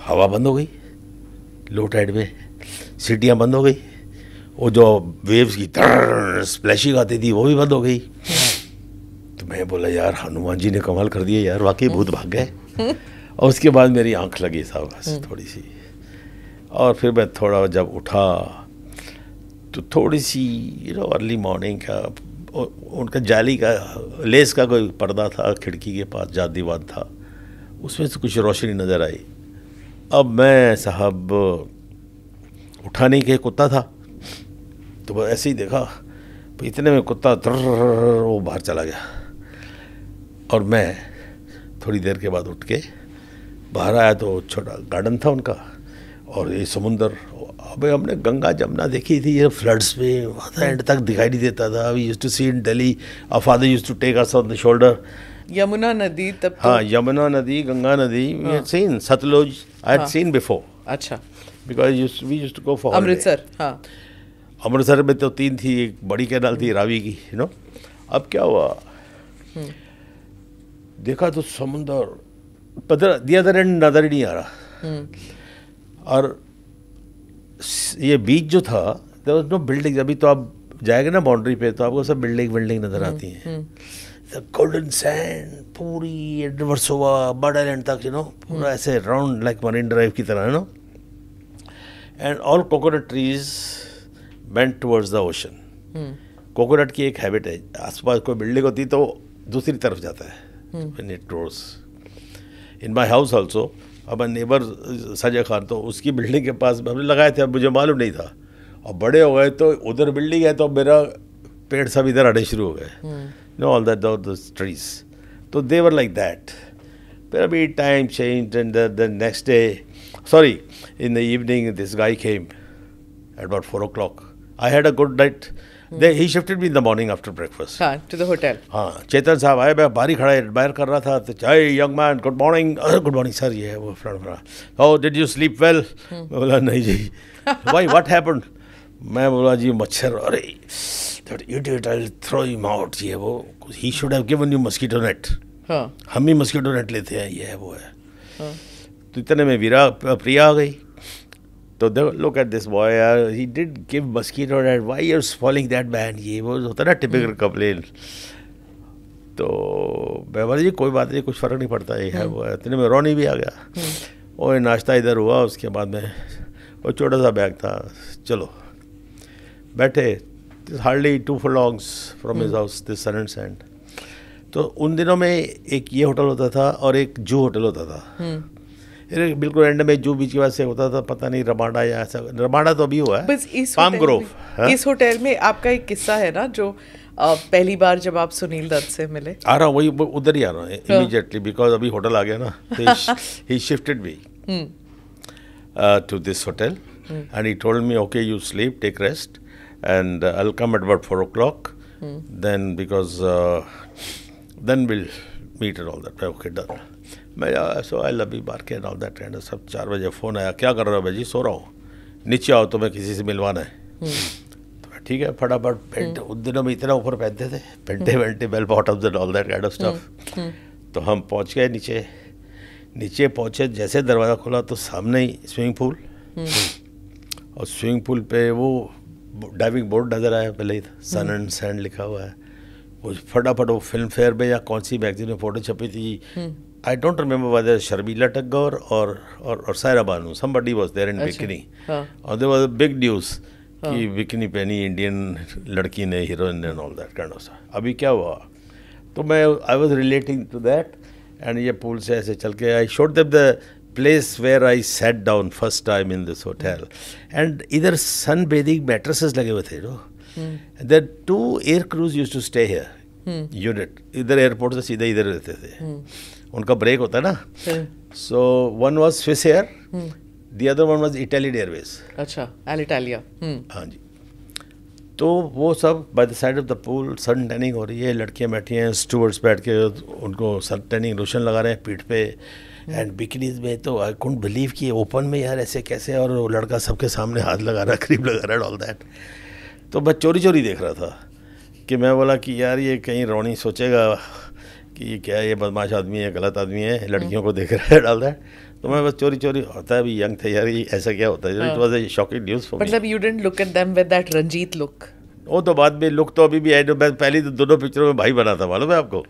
हवा बंद हो गई लो टाइड में सीटियाँ बंद हो गई वो जो वेव्स की स्प्लैशिंग आती थी वो भी बंद हो गई हम्म। तो मैं बोला यार हनुमान जी ने कमाल कर दिया यार वाकई हम्म। भूत भाग गए और उसके बाद मेरी आंख लगी साहब बस थोड़ी सी और फिर मैं थोड़ा जब उठा तो थोड़ी सी यू नो अर्ली मॉर्निंग का उनका जाली का लेस का कोई पर्दा था खिड़की के पास जादीवाद था उसमें से कुछ रोशनी नज़र आई अब मैं साहब उठाने के कुत्ता था तो बस ऐसे ही देखा तो इतने में कुत्ता तर वो बाहर चला गया और मैं थोड़ी देर के बाद उठ के बाहर आया तो छोटा गार्डन था उनका और ये समुंदर अबे हमने गंगा जमुना देखी थी ये फ्लड्स में वहाँ एंड तक दिखाई नहीं देता था we use to see in Delhi a father use to take us on the shoulder Yamuna नदी तब तो- हाँ तो यमुना नदी गंगा नदी we had seen Sutlej I had seen before अच्छा because we use to go for Amritsar हाँ अमृतसर में तो तीन थी एक बड़ी कैनाल थी हम्म। रावी की यू नो अब क्या हुआ हम्म। देखा तो समुंदर पदर दिया दर एंड नजर ही नहीं आ रहा हम्म। और ये बीच जो था देर वॉज नो बिल्डिंग अभी तो आप जाएंगे ना बाउंड्री पे तो आपको सब बिल्डिंग बिल्डिंग नजर हम्म, आती हैं गोल्डन हम्म। सैंड पूरी एडवर्सोवा बर्ड आइलैंड तक यू नो पूरा हम्म। ऐसे राउंड लाइक मरीन ड्राइव की तरह है no and all coconut trees bent towards the ocean coconut की एक हैबिट है आसपास कोई बिल्डिंग होती तो दूसरी तरफ जाता है इन माई हाउस ऑल्सो अब नेबर सजय खान तो उसकी बिल्डिंग के पास हमने लगाए थे अब मुझे मालूम नहीं था और बड़े हो गए तो उधर बिल्डिंग है तो मेरा पेड़ सब इधर आने शुरू हो गए नो ऑल दैट ट्रीज तो देवर लाइक दैट फिर अभी time change and the next day sorry in the evening this guy came at about four o'clock I had a good night they he shifted me in the morning after breakfast हां टू द होटल हां चेतन साहब आए मैं बाहर ही खड़ा एडमायर कर रहा था तो चाय young man good morning good morning sir ये वो flood flood oh did you sleep well बोला नहीं जी वाई व्हाट हैपेंड मैं बोला जी मच्छर अरे that idiot I will throw him out ये वो he should have given you mosquito net हां हम ही मस्कीटो नेट लेते हैं ये है वो है हां तो इतने में वीरा प्रिया आ गई तो देखो look at this boy he did give mosquito that why are following that man ये वो होता ना टिपिकल कंप्लेन hmm. तो मैं बोला जी कोई बात नहीं कुछ फ़र्क नहीं पड़ता ये है hmm. वो इतने में रोनी भी आ गया और hmm. नाश्ता इधर हुआ उसके बाद में वो छोटा सा बैग था चलो बैठे hardly two four longs from his house this sun and sand तो उन दिनों में एक ये होटल होता था और एक जू होटल होता था यानी बिल्कुल एंड में जो बीच के बाद से होता था पता नहीं रबाडा या ऐसा रबाडा तो अभी हुआ है बस इस पाम हाँ। ग्रोव इस होटल में आपका एक किस्सा है ना जो आ, पहली बार जब आप सुनील दत्त से मिले आ रहा वही उधर ही आ रहा हूँ इमीजिएटली हाँ। बिकॉज अभी होटल आ गया ना ही शिफ्टेड भी to this hotel and he told me okay you sleep take rest and I come at about four o'clock then because then will meet and all that okay done मैं सो आई लव यू बार के नाउ दैट एंड सब चार बजे फ़ोन आया क्या कर रहे हो भाई जी सो रहा हूँ नीचे आओ तो मैं किसी से मिलवाना है हम्म। तो ठीक है फटाफट पेंट हम्म। उन दिनों में इतना ऊपर पहनते थे पेंटे हम्म। वेंटे bell bottoms and all that kind of stuff तो हम पहुंच गए नीचे नीचे पहुंचे जैसे दरवाज़ा खुला तो सामने ही स्विमिंग पूल और स्विमिंग पूल पे वो डाइविंग बोर्ड नज़र आया पहले ही सन एंड सैंड लिखा हुआ है वो फटाफट वो फिल्म फेयर में या कौन सी मैगजीन में फ़ोटो छपी थी I don't remember whether Sharmila Tagore और और और Saira Banu somebody was there in bikini और there was a big news कि बिकनी पहनी इंडियन लड़की ने हीरोइन ने ऑल दैट काइंड ऑफ अभी क्या हुआ तो मैं I was relating to that and ये पूल से ऐसे चल के I showed that the place where I set down first time in this hotel and इधर सन बेदिंग मैट्रेसेस लगे हुए थे जो that two air crews used to stay here unit इधर एयरपोर्ट से सीधे इधर रहते थे hmm. उनका ब्रेक होता है ना so one was Swiss Air the other one was Italian Airways अच्छा एल इटालिया हम्म। हाँ जी तो वो सब by the side of the pool sun tanning हो रही है लड़कियां बैठी हैं स्टूवर्ड्स बैठ के उनको सन टैनिंग लोशन लगा रहे हैं पीठ पे एंड हम्म। बिकनीज में तो आई कॉन्ट बिलीव कि ओपन में यार ऐसे कैसे और वो लड़का सबके सामने हाथ लगा रहा करीब लगा रहा ऑल दैट तो मैं चोरी चोरी देख रहा था कि मैं बोला कि यार ये कहीं रोनी सोचेगा कि ये क्या है ये बदमाश आदमी है गलत आदमी है हम्म। लड़कियों को देख रहा है डाल रहा है तो मैं बस चोरी चोरी होता है अभी यंग थे यार ये ऐसा क्या होता है it was a shocking news for मतलब you didn't look at them with that Ranjeet look वो तो बाद में लुक तो अभी भी आई मैं पहली तो दोनों पिक्चरों में भाई बना था मालूम है आपको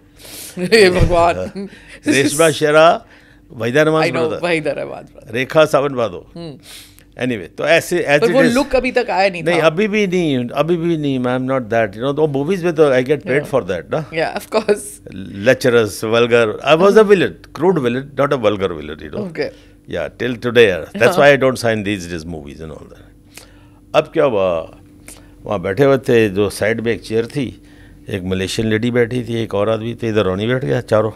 भगवान रेशमा शेरा वहीदाराबाद रेखा सावन बादो हम्म। एनीवे anyway, तो ऐसे ऐसे वो लुक अभी तक आया नहीं नहीं था। अभी भी नहीं अभी भी नहीं I am not that you know तो मूवीज में तो I get paid for that ना yeah of course lecherous vulgar I was a villain crude villain not a vulgar villain you know okay yeah till today that's why I don't sign these this movies and all that अब क्या हुआ वहाँ बैठे हुए थे जो साइड में एक चेयर थी एक मलेशियन लेडी बैठी थी एक और आदमी थे इधर रोनी बैठ गया चारों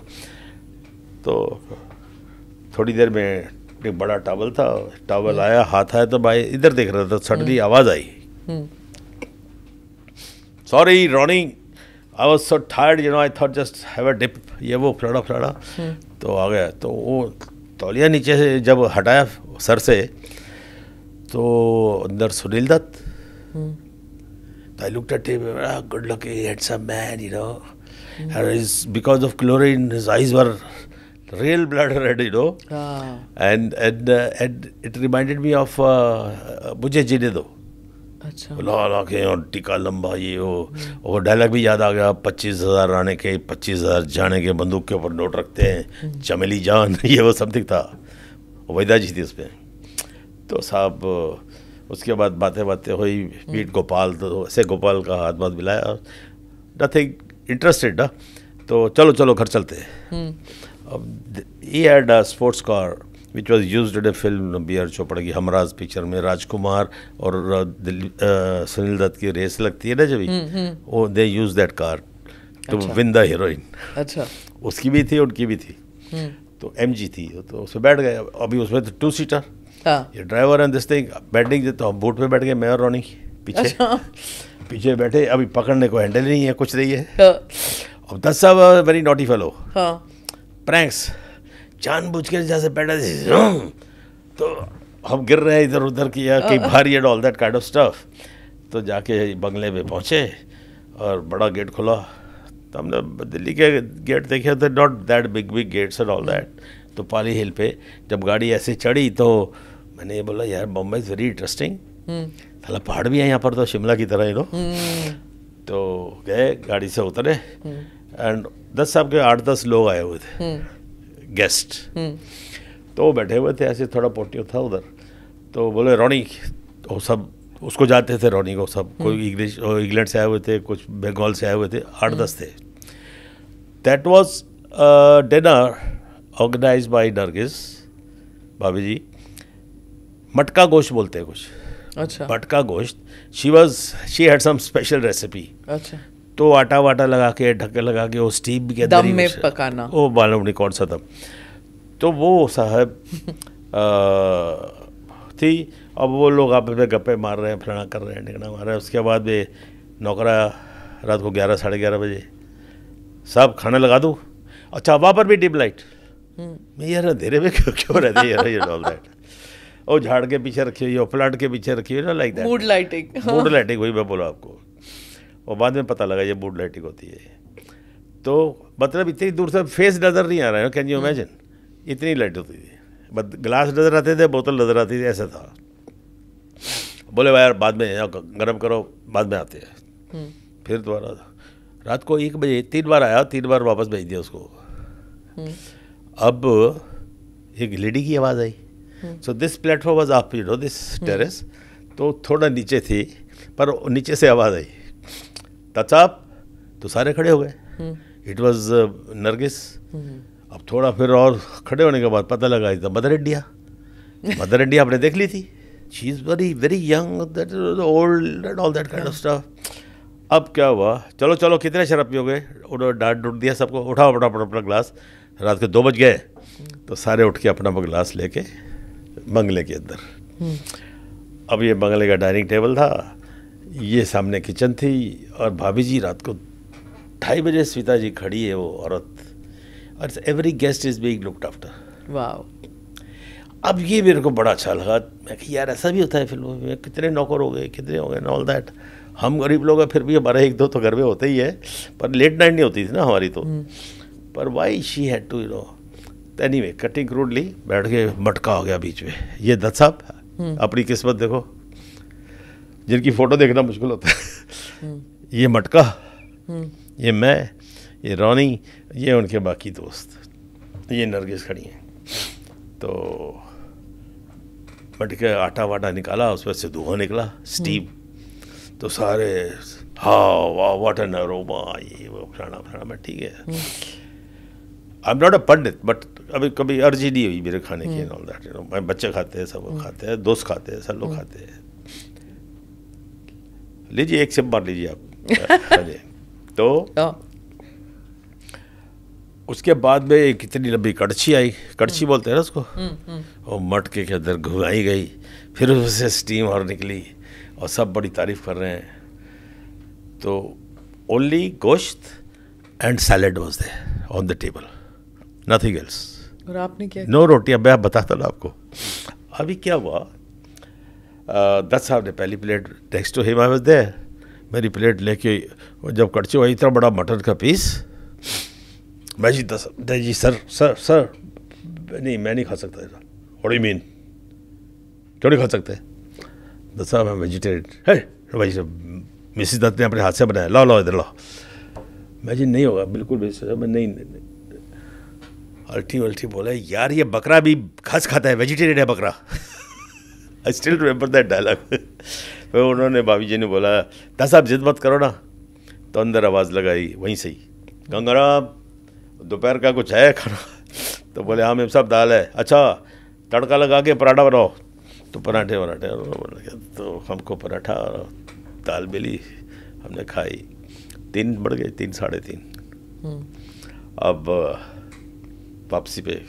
तो थोड़ी देर में एक बड़ा टावल था टावल हम्म। आया हाथ आया तो भाई इधर देख रहा था सडनली हम्म। आवाज़ आई sorry Ronnie I was so tired you know I thought just have a dip ये वो फलाना फलाना हम्म। तो आ गया तो वो तौलिया नीचे से जब हटाया सर से तो अंदर Sunil Dutt I look at good looking handsome man you know because of chlorine his eyes were real blood red, you know. Ah. And and uh, and it reminded me of uh, मुझे जीने दो अच्छा। लाल के और टीका लंबा ये वो वो डायलॉग भी याद आ गया पच्चीस हज़ार आने के पच्चीस हज़ार जाने के बंदूक के ऊपर नोट रखते हैं हम्म। चमेली जान ये वो समथिंग था वैदा जी थी उसमें तो साहब uh, उसके बाद बातें बातें हुई पीट हम्म। गोपाल तो ऐसे गोपाल का हाथ बात मिलाया नथिंग इंटरेस्टेड ना तो चलो चलो घर चलते हैं हम्म। he had a sports car which was used in a film B R Chopra की हमराज पिक्चर में राजकुमार और सुनील दत्त की रेस लगती है ना जब हम्म, हम्म। वो they use that car to win the अच्छा उसकी भी थी उनकी भी थी हम्म। तो एम थी तो उसमें बैठ गए अभी उसमें तो टू सीटर हाँ। ये ड्राइवर एंड दिस थिंग बैठने तो हम बोट पे बैठ गए मैं और रोनी पीछे अच्छा। पीछे बैठे अभी पकड़ने को हैंडल नहीं है कुछ नहीं है हाँ। अब दस साहब वेरी नॉटी फेलो हाँ प्रैंक्स जानबूझ के जैसे बैठा तो हम गिर रहे हैं इधर उधर किया हाँ। कहीं भारी एड all that kind of stuff तो जाके बंगले में पहुँचे और बड़ा गेट खुला तो हमने दिल्ली के गेट देखे थे not that big big gates and all that तो पाली हिल पे जब गाड़ी ऐसे चढ़ी तो मैंने ये बोला यार बम्बई इज़ वेरी इंटरेस्टिंग थला पहाड़ भी है यहाँ पर तो शिमला की तरह ही नो हम्म। तो गए गाड़ी से उतरे हम्म। एंड दस साहब के आठ दस लोग आए हुए थे गेस्ट हम्म। हम्म। तो वो बैठे हुए थे ऐसे थोड़ा पोटियो था उधर तो बोले रोनी वो सब उसको जाते थे रोनी को सब कोई इंग्लिश हम्म। इंग्लैंड से आए हुए थे कुछ बंगाल से आए हुए थे आठ दस थे that was dinner organise by Nargis bhabhi ji मटका गोश्त बोलते हैं कुछ अच्छा मटका गोश्त she was she had some special recipe अच्छा तो आटा वाटा लगा के ढक्के लगा के वो स्टीम भी कहते दम में पकाना वो मालूम नहीं कौन सा दम तो वो साहब थी अब वो लोग आपस में गप्पे मार रहे हैं फलाना कर रहे हैं निकला मार रहे हैं उसके बाद वे नौकरा रात को ग्यारह साढ़े ग्यारह बजे साहब खाना लगा दो अच्छा वहाँ पर भी डिप लाइट हम्म। मैं यार अंधेरे में क्यों क्यों रहते यार ये डॉल लाइट और झाड़ के पीछे रखी हुई है फ्लाट के पीछे रखी हुई ना like that mood lighting mood lighting वही मैं बोला आपको और बाद में पता लगा ये बूट लाइटिंग होती है तो मतलब इतनी दूर से फेस नज़र नहीं आ रहा है कैन यू इमेजिन इतनी लाइट होती थी बट ग्लास नज़र आते थे बोतल नज़र आती थी ऐसा था बोले भाई यार बाद में गर्म करो बाद में आते हैं हम्म। फिर दोबारा रात को एक बजे तीन बार आया तीन बार वापस भेज दिया उसको हम्म। अब एक लेडी की आवाज़ आई सो दिस प्लेटफॉर्म वॉज आप यू नो दिस टेरेस तो थोड़ा नीचे थी पर नीचे से आवाज़ आई तत्साप तो सारे खड़े हो गए इट वॉज नरगिस अब थोड़ा फिर और खड़े होने के बाद पता लगा is the Mother India Mother India आपने देख ली थी she is very very young that old and all that kind of stuff अब क्या हुआ चलो चलो कितने शराब पियोगे उन्होंने डांट डूट दिया सबको उठाओ अपना अपना अपना ग्लास रात के दो बज गए हम्म। तो सारे उठ के अपना अपना ग्लास लेके बंगले के अंदर हम्म। अब ये बंगले का डाइनिंग टेबल था ये सामने किचन थी और भाभी जी रात को ढाई बजे स्विता जी खड़ी है वो औरत और every guest is being looked after वाह अब ये मेरे को बड़ा अच्छा लगा मैं कि यार ऐसा भी होता है फिल्मों में कितने नौकर हो गए कितने हो गए ऑल दैट हम गरीब लोग हैं फिर भी हमारे एक दो तो घर में होते ही है पर लेट नाइट नहीं होती थी ना हमारी तो हम्म। पर why she had to you know anyway cutting crudely बैठ गए मटका हो गया बीच में ये दत्त साहब हम्म। अपनी किस्मत देखो जिनकी फ़ोटो देखना मुश्किल होता है हम्म। ये मटका हम्म। ये मैं ये रोनी ये उनके बाकी दोस्त ये नरगिस खड़ी हैं तो मटके आटा वाटा निकाला पर से धुआं निकला स्टीम हम्म। तो सारे हा वाह वाट एन अरोमा ये वो फलाना फलाना मैं ठीक है I am not a pandit but अभी कभी अर्जी नहीं हुई मेरे खाने की ऑल दैट यू नो बच्चे खाते हैं सब खाते हैं दोस्त खाते हैं सब लोग खाते हैं लीजिए एक से मार लीजिए आप तो हाँ। उसके बाद में एक इतनी लंबी कड़छी आई कड़छी हम्म। बोलते हैं ना उसको वो हम्म, हम्म। मटके के अंदर घुमाई गई फिर उससे स्टीम और निकली और सब बड़ी तारीफ कर रहे हैं तो only gosht and salad was there on the table nothing else और आपने क्या नो no, रोटियाँ मैं बताता ना आपको अभी क्या हुआ दस साहब ने पहली plate takes to him I दे मेरी प्लेट लेके जब कड़ची हुआ इतना बड़ा मटन का पीस मैं जी दस जी सर सर सर नहीं मैं नहीं खा सकता इतना यू मीन क्यों नहीं खा सकते दस साहब मैं वेजिटेरियन है भाई मिसिस दत्त ने अपने हाथ से बनाया लो लो इधर लाओ मैं जी नहीं होगा बिल्कुल भी सर मैं नहीं अल्टी उल्टी बोला यार ये बकरा भी खास खाता है वेजिटेरियन है बकरा I still remember that dialogue फिर उन्होंने भाभी जी ने बोला दादा साहब जिद मत करो ना तो अंदर आवाज़ लगाई वहीं से ही गंगाराम दोपहर का कुछ है खाना तो बोले हाँ मेम साहब दाल है अच्छा तड़का लगा के पराठा बनाओ तो पराठे वराठे तो हमको पराठा और दाल मिली हमने खाई तीन बढ़ गए तीन साढ़े तीन हम्म। अब वापसी पे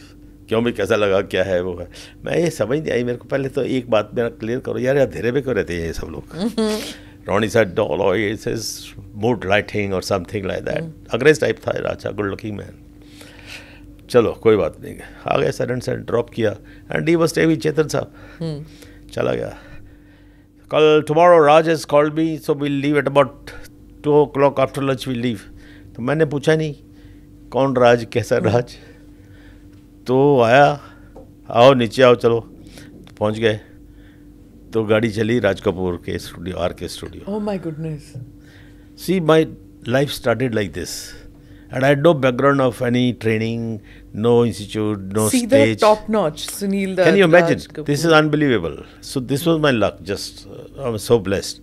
क्यों भी कैसा लगा क्या है वो है मैं ये समझ नहीं आई मेरे को पहले तो एक बात मेरा क्लियर करो यार यार धेरे पे क्यों रहते हैं ये सब लोग Ronnie sir doll is mood lighting और समथिंग लाइक दैट अग्रेस टाइप था अच्छा गुड लुकिंग मैन चलो कोई बात नहीं आ गया सर एंड सर ड्रॉप किया एंड ही वॉज टेवी चेतन साहब चला गया कल tomorrow Raj is called me so we leave at about two o'clock after lunch we leave तो मैंने पूछा नहीं कौन राज कैसा hmm. राज तो आया आओ नीचे आओ चलो तो पहुंच गए तो गाड़ी चली राज कपूर के studio R K studio oh my goodness see my life started like this and I no background of any training no institute no stage top notch Sunil can you imagine this is unbelievable so this was my luck just I am so blessed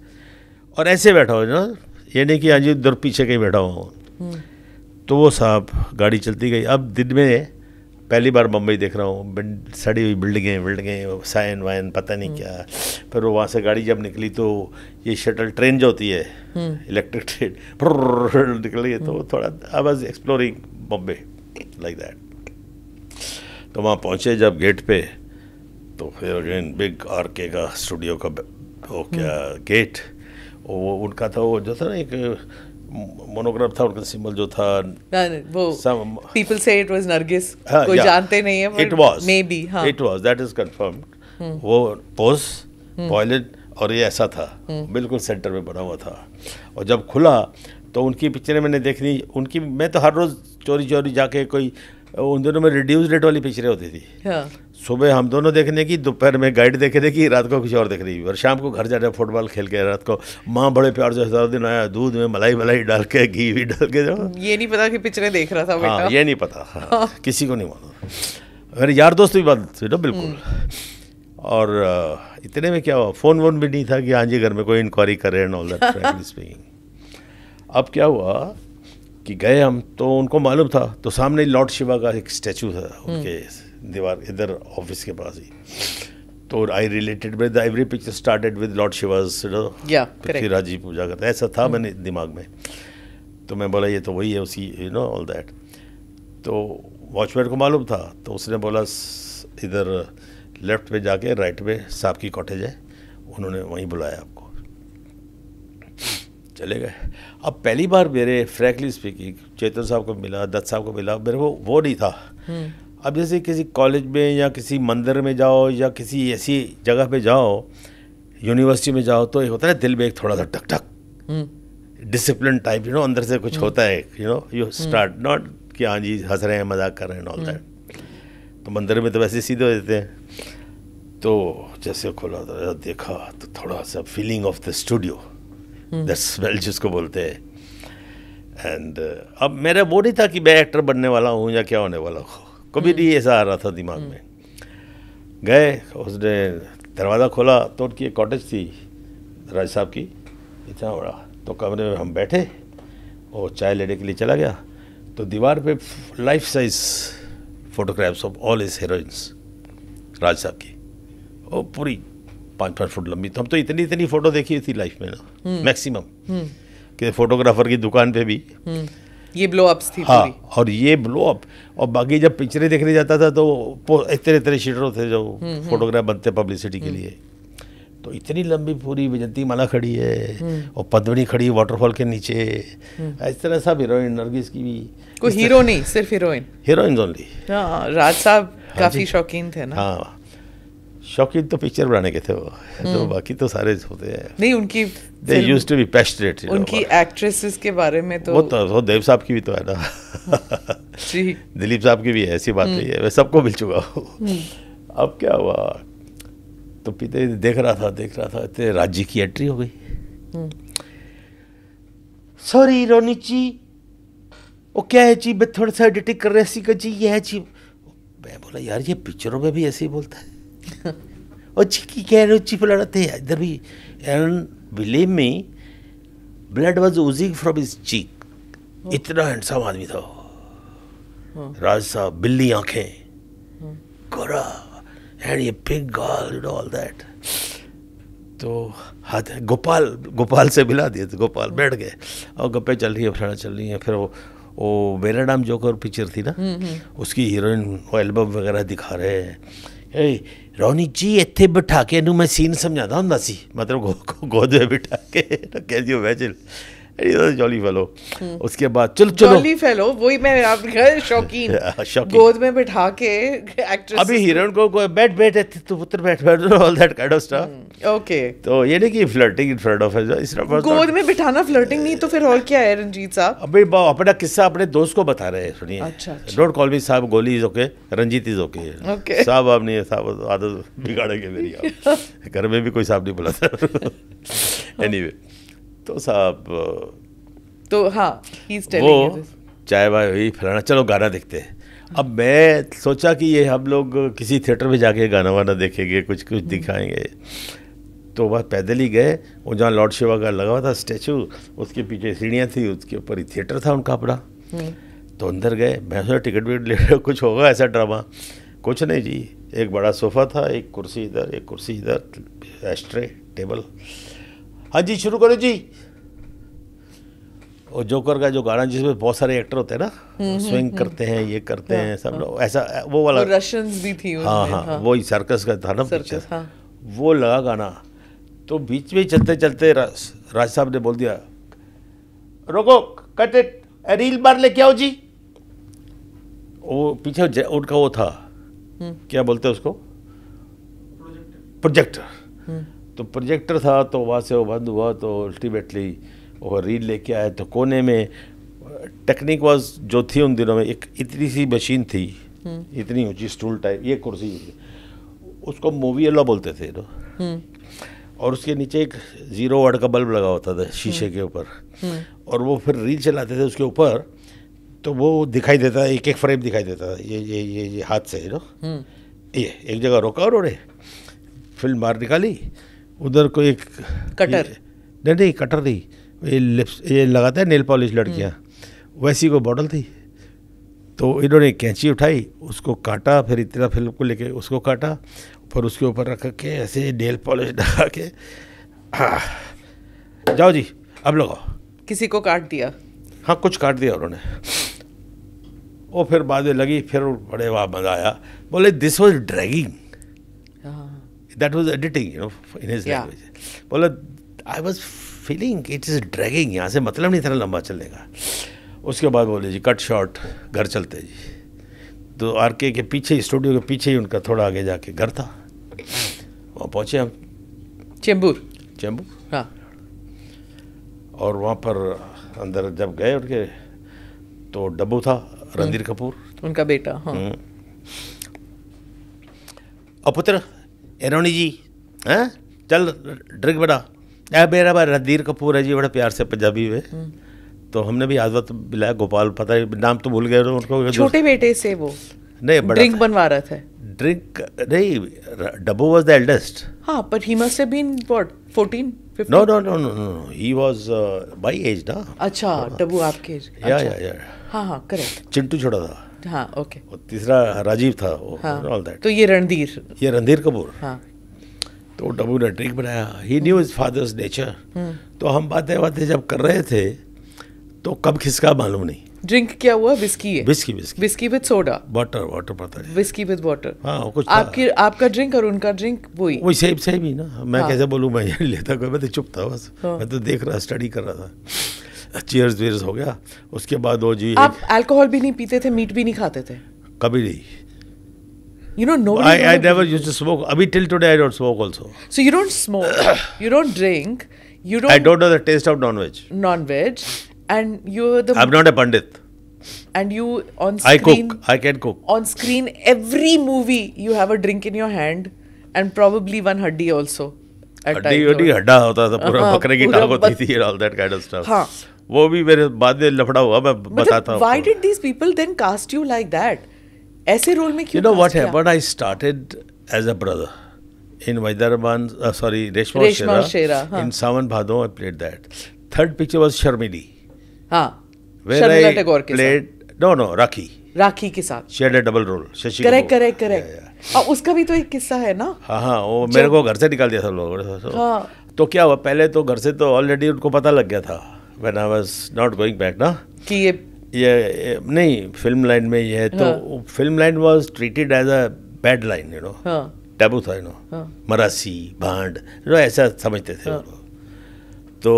और ऐसे बैठा हो ना ये नहीं कि आज हाँ दर पीछे कहीं बैठा हूँ hmm. तो वो साहब गाड़ी चलती गई अब दिन में पहली बार मुंबई देख रहा हूँ सड़ी हुई बिल्डिंगें बिल्डिंगें साइन वाइन पता नहीं हम्म। क्या फिर वो वहाँ से गाड़ी जब निकली तो ये शटल ट्रेन जो होती है इलेक्ट्रिक हम्म। ट्रेन निकली है तो हम्म। थोड़ा I was exploring Bombay like that तो वहाँ पहुँचे जब गेट पे तो फिर अगेन बिग आर के का स्टूडियो का वो क्या गेट वो उनका था वो जो था ना एक मोनोग्राफ था उनका सिंबल जो था वो पीपल से इट वाज नरगिस कोई जानते नहीं है इट वाज मे बी हां it was that is confirmed वो पोज टॉयलेट हम्म. और ये ऐसा था हम्म. बिल्कुल सेंटर में बना हुआ था और जब खुला तो उनकी पिक्चरें मैंने देख ली उनकी मैं तो हर रोज़ चोरी चोरी जाके कोई उन दिनों में रिड्यूस रेट वाली पिक्चरें होती थी हाँ. सुबह हम दोनों देखने की दोपहर में गाइड देखने की रात को कुछ और देखने की और शाम को घर जा रहे फुटबॉल खेल के रात को माँ बड़े प्यार से हजार दिन आया दूध में मलाई मलाई डाल के घी भी डाल के ये नहीं पता कि पिक्चरें देख रहा था हाँ, ये नहीं पता हाँ, हाँ। किसी को नहीं मालूम मेरे यार दोस्त भी बात ना बिल्कुल हम्म। और इतने में क्या हुआ फ़ोन वोन भी नहीं था कि हाँ जी घर में कोई इंक्वायरी करे एंड ऑल दैट स्पीकिंग अब क्या हुआ कि गए हम तो उनको मालूम था तो सामने लॉर्ड शिवा का एक स्टैचू था उनके हम्म। दीवार इधर ऑफिस के पास ही तो I related with every picture started with lord Shiva's Prithviraj Rajeev पूजा करता ऐसा था hmm. मैंने दिमाग में तो मैं बोला ये तो वही है उसी यू नो ऑल दैट तो वॉचमैन को मालूम था तो उसने बोला इधर लेफ्ट में जाके राइट पे साहब की कॉटेज है उन्होंने वहीं बुलाया आपको चले गए अब पहली बार मेरे फ्रैंकली स्पीकिंग चेतन साहब को मिला दत्त साहब को मिला मेरे को वो नहीं था hmm. अब जैसे किसी कॉलेज में या किसी मंदिर में जाओ या किसी ऐसी जगह पे जाओ यूनिवर्सिटी में जाओ तो एक होता है दिल में एक थोड़ा सा टक टक डिसिप्लिन टाइप यू नो अंदर से कुछ हम्म। होता है you know you start not कि हाँ जी हंस रहे हैं मजाक कर रहे हैं नॉल दैट हम्म। तो मंदिर में तो वैसे सीधे हो जाते हैं तो जैसे खोला दरवाजा देखा तो थोड़ा सा feeling of the studio that smell जिसको बोलते हैं एंड uh, अब मेरा वो नहीं था कि मैं एक्टर बनने वाला हूँ या क्या होने वाला हूँ कभी नहीं ऐसा आ रहा था दिमाग हम्म। में गए उसने दरवाज़ा खोला तो उनकी एक कॉटेज थी राज साहब की इतना बड़ा तो कमरे में हम बैठे और चाय लेने के लिए चला गया तो दीवार पे life size photographs of all his heroines Raj sahab की वो पूरी पाँच पाँच फुट लंबी तो हम तो इतनी इतनी फ़ोटो देखी थी लाइफ में ना मैक्सिमम हम्म। कि फोटोग्राफर की दुकान पे भी हम्म। ये ब्लो अप्स थी हाँ और ये ब्लो अप और बाकी जब पिक्चरें देखने जाता था तो इतने इतने शीटरों थे जो फोटोग्राफ हम्म, हम्म। बनते पब्लिसिटी के हम्म। लिए तो इतनी लंबी पूरी विजंती माला खड़ी है और पद्मनी खड़ी वाटरफॉल के नीचे इस तरह सब हीरोइन नरगिस की भी कोई हीरो नहीं सिर्फ हीरोइन हीरोइन ओनली राज साहब हाँ काफी शौकीन थे ना हाँ शौकीन तो पिक्चर बनाने के थे वो तो हम्म। बाकी तो सारे होते हैं नहीं उनकी they use to be passionate उनकी एक्ट्रेसेस के बारे में तो वो तो वो देव साहब की भी तो है ना जी दिलीप साहब की भी है ऐसी बात हम्म। नहीं है मैं सबको मिल चुका हूँ हम्म। अब क्या हुआ तो पिता देख रहा था देख रहा था इतने राज्य की एंट्री हो गई सॉरी रोनी जी वो क्या है जी मैं थोड़ा सा एडिटिंग कर रहा सी जी ये है जी मैं बोला यार ये पिक्चरों में भी ऐसे ही बोलता है और चिक्की कह रहे चिफ लड़ा थे इधर भी and believe me blood was oozing from his cheek इतना हैंडसम आदमी था हाँ। राज साहब बिल्ली आंखें गोरा हाँ। एंड ये पिग गॉल ऑल दैट तो हाथ गोपाल गोपाल से मिला दिए थे तो गोपाल हाँ। बैठ गए और गप्पे चल रही है फलाना चल रही है फिर वो वो मेरा नाम जोकर पिक्चर थी ना हम्म, हम्म। उसकी हीरोइन वो एल्बम वगैरह दिखा रहे हैं ਰੌਣੀ ਜੀ ਇੱਥੇ ਬਿਠਾ ਕੇ ਇਹਨੂੰ ਮੈਂ ਸੀਨ ਸਮਝਾਦਾ ਹੁੰਦਾ ਸੀ ਮਤਲਬ ਗੋਦੇ ਬਿਠਾ ਕੇ ਕਹਿੰਦੀ ਉਹ ਵੈਜਲ जॉली फेलो हम्म। उसके बाद चलो चलो जॉली फेलो वही मैं आप घर शौकीन हाँ, गोद में बिठा के एक्ट्रेस अभी हीरोइन को कोई बैठ बैठ तो पुत्र बैठ बैठ all that kind of stuff okay तो ये नहीं कि फ्लर्टिंग इन फ्रंट ऑफ इस गोद में बिठाना फ्लर्टिंग नहीं तो फिर और क्या है रंजीत साहब अभी अपना किस्सा अपने दोस्त को बता रहे हैं सुनिए अच्छा don't call me sahab Goli is okay Ranjeet is okay sahab आप नहीं साहब आदत बिगाड़ेंगे मेरी आप घर में भी कोई साहब नहीं बुलाता एनीवे तो साहब तो हाँ वो चाय वाय हुई फलाना चलो गाना देखते हैं अब मैं सोचा कि ये हम लोग किसी थिएटर में जाके गाना वाना देखेंगे कुछ कुछ हम्म। दिखाएंगे तो वह पैदल ही गए वो जहाँ लॉर्ड शिवा का लगा हुआ था स्टैचू उसके पीछे सीढ़ियाँ थी उसके ऊपर ही थिएटर था उनका अपना हम्म। तो अंदर गए मैं सोचा टिकट विकट ले कुछ होगा ऐसा ड्रामा कुछ नहीं जी एक बड़ा सोफ़ा था एक कुर्सी इधर एक कुर्सी इधर एस्ट्रे टेबल हाँ जी शुरू करो जी और जोकर का जो गाना जिसमें बहुत सारे एक्टर होते हैं ना स्विंग हम्म, हम्म, हम्म। करते हैं ये करते हाँ, हैं सब हाँ। लोग ऐसा वो वाला रशियन भी थी हाँ हाँ, हाँ। वो सर्कस का था ना पिक्चर वो लगा गाना तो बीच में चलते चलते राज साहब ने बोल दिया रोको कट इट रील ले क्या हो जी वो पीछे उनका वो था क्या बोलते उसको प्रोजेक्टर तो प्रोजेक्टर था तो वहाँ से वो बंद हुआ तो अल्टीमेटली वो रील लेके आए तो कोने में टेक्निक वाज जो थी उन दिनों में एक इतनी सी मशीन थी हम्म। इतनी ऊंची स्टूल टाइप ये कुर्सी उसको मूवी अल्ला बोलते थे नो तो। हम्म। और उसके नीचे एक जीरो वाट का बल्ब लगा होता था शीशे हम्म। के ऊपर और वो फिर रील चलाते थे उसके ऊपर तो वो दिखाई देता था एक एक फ्रेम दिखाई देता था ये ये ये ये हाथ से ना ये एक जगह रोका और फिल्म बाहर निकाली उधर को एक कटर नहीं नहीं कटर थी ये लिप्स ये लगाते हैं नेल पॉलिश लड़कियाँ हम्म। वैसी को बॉटल थी तो इन्होंने कैंची उठाई उसको काटा फिर इतना फिल्म को लेके उसको काटा फिर उसके ऊपर रख के ऐसे नेल पॉलिश लगा के हाँ जाओ जी अब लगाओ किसी को काट दिया हाँ कुछ काट दिया उन्होंने वो फिर बाद में लगी फिर बड़े वहाँ मजा आया बोले this was dragging that was editing you know in his language बोला I was feeling it is dragging यहाँ से मतलब नहीं इतना लंबा चलने का उसके बाद बोले जी कट शॉर्ट घर चलते जी तो आर के के पीछे स्टूडियो के पीछे ही उनका थोड़ा आगे जाके घर था वहाँ पहुँचे हम चेंबूर चेंबूर हाँ और वहाँ पर अंदर जब गए उनके तो डब्बू था हम्म। रणधीर कपूर उनका बेटा हाँ अपुत्र हम्म। एरोनी जी है चल ड्रिंक बड़ा ऐ मेरा भाई रणधीर कपूर है जी बड़े प्यार से पंजाबी में तो हमने भी आदत मिलाया गोपाल पता है नाम तो भूल गए उनको छोटे बेटे से वो नहीं ड्रिंक बनवा रहा था ड्रिंक नहीं डबो वाज द एल्डेस्ट हाँ but he must have been what 14 15 no no no no no he was by age ना अच्छा डबो आपके या या या हां हां करेक्ट चिंटू छोटा था हाँ ओके और तीसरा राजीव था वो ऑल हाँ. दैट तो ये रणधीर ये रणधीर कपूर हाँ तो डब्बू ने ट्रिक बनाया he knew his father's nature तो हम बातें बातें जब कर रहे थे तो कब खिसका मालूम नहीं ड्रिंक क्या हुआ बिस्की है whisky whisky whisky with soda water water पता है बिस्की विद वाटर हाँ कुछ आपकी आपका ड्रिंक और उनका ड्रिंक वही वही सेम सेम ही ना मैं हाँ. कैसे बोलूँ मैं यही लेता कोई मैं तो चुप था बस हाँ. मैं तो देख रहा स्टडी कर रहा था चीयर्स वीयर्स हो गया उसके बाद वो जी आप अल्कोहल भी नहीं पीते थे मीट भी नहीं खाते थे कभी नहीं You know, nobody. I, I never used to smoke. Abhi till today, I don't smoke also. So you don't smoke, you don't drink, you don't. I don't know the taste of non-veg. Non-veg, and you're the. I'm not a pandit. and you on screen I cook. I can cook. On screen, every movie you have a drink in your hand and probably one haddi also. हड्डी हड्डी हड्डा होता था पूरा बकरे की टांग होती थी and all that kind of stuff वो भी मेरे बाद में लफड़ा हुआ मैं बताता हूँ why did these people then cast you like that ऐसे रोल में क्यों you know what happened I started as a brother in वैदरबान sorry Reshma Shera, in Sawan Bhadon I played that third picture was Sharmilee हां where I played no no Rakhi Rakhi के साथ she'd double role Shashi correct correct correct और उसका भी तो एक किस्सा है ना हाँ हाँ वो मेरे को घर से निकाल दिया था लोगों ने हाँ। तो क्या हुआ पहले तो घर से तो ऑलरेडी उनको पता लग गया था when I was not going back ना कि ये ये नहीं फिल्म लाइन में ये है तो film line was treated as a bad line you know taboo था यू नो हाँ। मरासी भांड जो ऐसा समझते थे हाँ. तो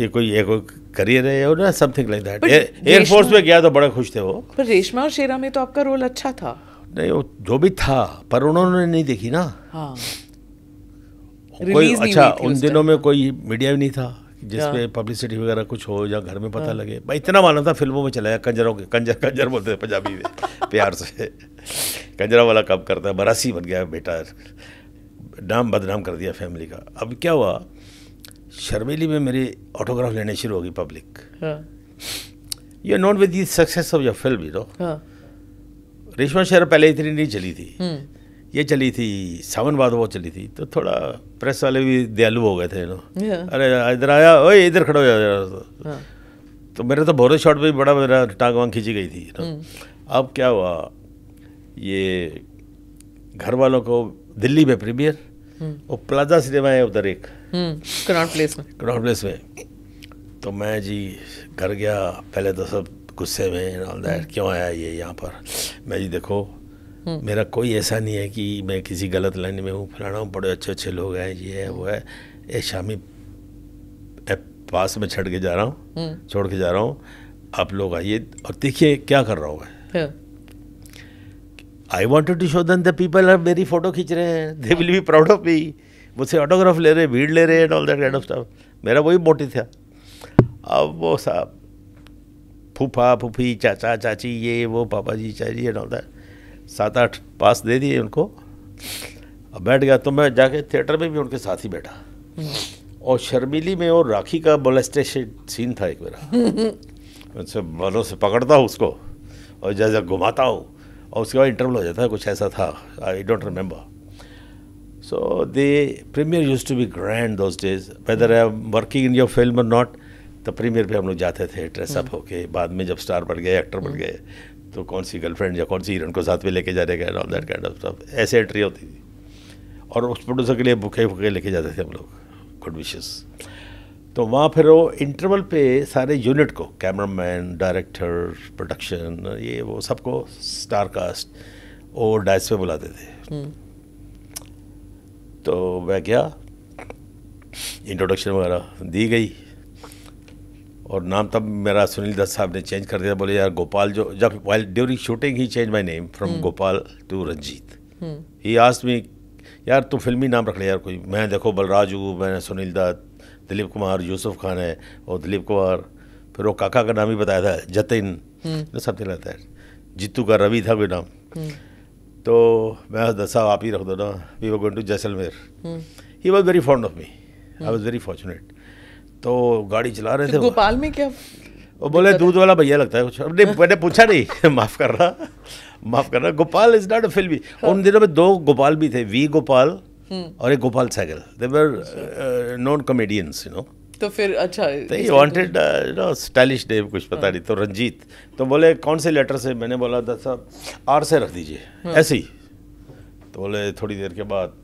ये कोई ये कोई करियर है ना समथिंग लाइक दैट एयरफोर्स में गया तो बड़ा खुश थे वो पर रेशमा और शेरा में तो आपका रोल अच्छा था नहीं वो जो भी था पर उन्होंने नहीं देखी ना हाँ। कोई अच्छा उन दिनों में कोई मीडिया भी नहीं था जिसपे पब्लिसिटी वगैरह कुछ हो या घर में पता लगे भाई इतना माना था फिल्मों में चलाया कंजरों के कंजर कंजर बोलते थे पंजाबी में प्यार से कंजरा वाला काम करता है बरासी बन गया बेटा नाम बदनाम कर दिया फैमिली का अब क्या हुआ शर्मिली में मेरी ऑटोग्राफ लेने शुरू होगी public you non not with success of your film you know Reshma शहर पहले इतनी नहीं चली थी हम्म। ये चली थी सावन वो चली थी तो थोड़ा प्रेस वाले भी दयालु हो गए थे नो अरे इधर आया ओए इधर खड़ो हो हाँ। जा तो मेरे तो भोरे शॉट पे बड़ा मेरा टांग वांग खींची गई थी ना hmm. अब क्या हुआ ये घर वालों को दिल्ली में प्रीमियर वो प्लाजा सिनेमा है उधर एक क्राउड hmm. प्लेस में क्राउड प्लेस में तो मैं जी घर गया पहले तो सब गुस्से में ऑल दैट hmm. क्यों आया ये यहाँ पर मैं जी देखो मेरा कोई ऐसा नहीं है कि मैं किसी गलत लाइन में हूँ फलाना हूँ बड़े अच्छे अच्छे लोग हैं ये है वो है ए शामी पास में छड़ के जा रहा हूँ हम्म। छोड़ के जा रहा हूँ आप लोग आइए और देखिए क्या कर रहा हूँ मैं I wanted to show then the people are मेरी फोटो खींच रहे हैं they will be proud of me मुझसे ऑटोग्राफ ले रहे भीड़ ले रहे and all that kind of stuff मेरा वही मोटिव था अब वो साहब फूफा फूफी चाचा चाची ये वो पापा जी चाची एंड ऑल दैट सात आठ पास दे दिए उनको अब बैठ गया तो मैं जाके थिएटर में भी उनके साथ ही बैठा और शर्मिली में और राखी का मोलेस्टेशन सीन था एक मेरा उनसे बलों से पकड़ता हूँ उसको और जैसा घुमाता हूँ और उसके बाद इंटरवल हो जाता है कुछ ऐसा था I don't remember so they premiere used to be grand those days whether I am working in your film और नॉट तो प्रीमियर पे हम लोग जाते थे ड्रेसअप हम्म। होके बाद में जब स्टार बढ़ गए एक्टर बढ़ हम्म। गए तो कौन सी गर्लफ्रेंड या कौन सी हिरन को साथ में लेके जाने का all that kind of stuff ऐसे एंट्री होती थी और उस प्रोड्यूसर के लिए भूखे भूखे लेके जाते थे हम लोग गुड विशेस तो वहाँ फिर वो इंटरवल पे सारे यूनिट को कैमरामैन डायरेक्टर प्रोडक्शन ये वो सबको स्टार कास्ट और डाइस पे बुलाते थे हम्म। तो मैं क्या इंट्रोडक्शन वगैरह दी गई और नाम तब मेरा सुनील दत्त साहब ने चेंज कर दिया बोले यार गोपाल जो जब while during shooting he change my name from Gopal to Ranjit he आज मी यार तू फिल्मी नाम रख ले यार कोई मैं देखो बलराज हूँ मैंने सुनील दत्त दिलीप कुमार यूसुफ खान है और दिलीप कुमार फिर वो काका का नाम ही बताया था जतिन हम्म। तो सब लाइक दैट जीतू का रवि था कोई नाम हम्म। तो मैं दस साहब आप ही रख दो ना we were going to Jaisalmer he was very fond of me I was very fortunate तो गाड़ी चला रहे थे भोपाल में क्या वो बोले दूध वाला भैया लगता है कुछ अब नहीं मैंने पूछा नहीं माफ़ कर रहा माफ़ कर रहा Gopal is not a film और उन दिनों में दो गोपाल भी थे वी गोपाल हम्म। और एक Gopal Sehgal they were non comedians you know तो फिर अच्छा they wanted you know stylish डे कुछ पता हाँ। नहीं तो रंजीत तो बोले कौन से लेटर से मैंने बोला दस साहब आर से रख दीजिए हाँ। ऐसे ही तो बोले थोड़ी देर के बाद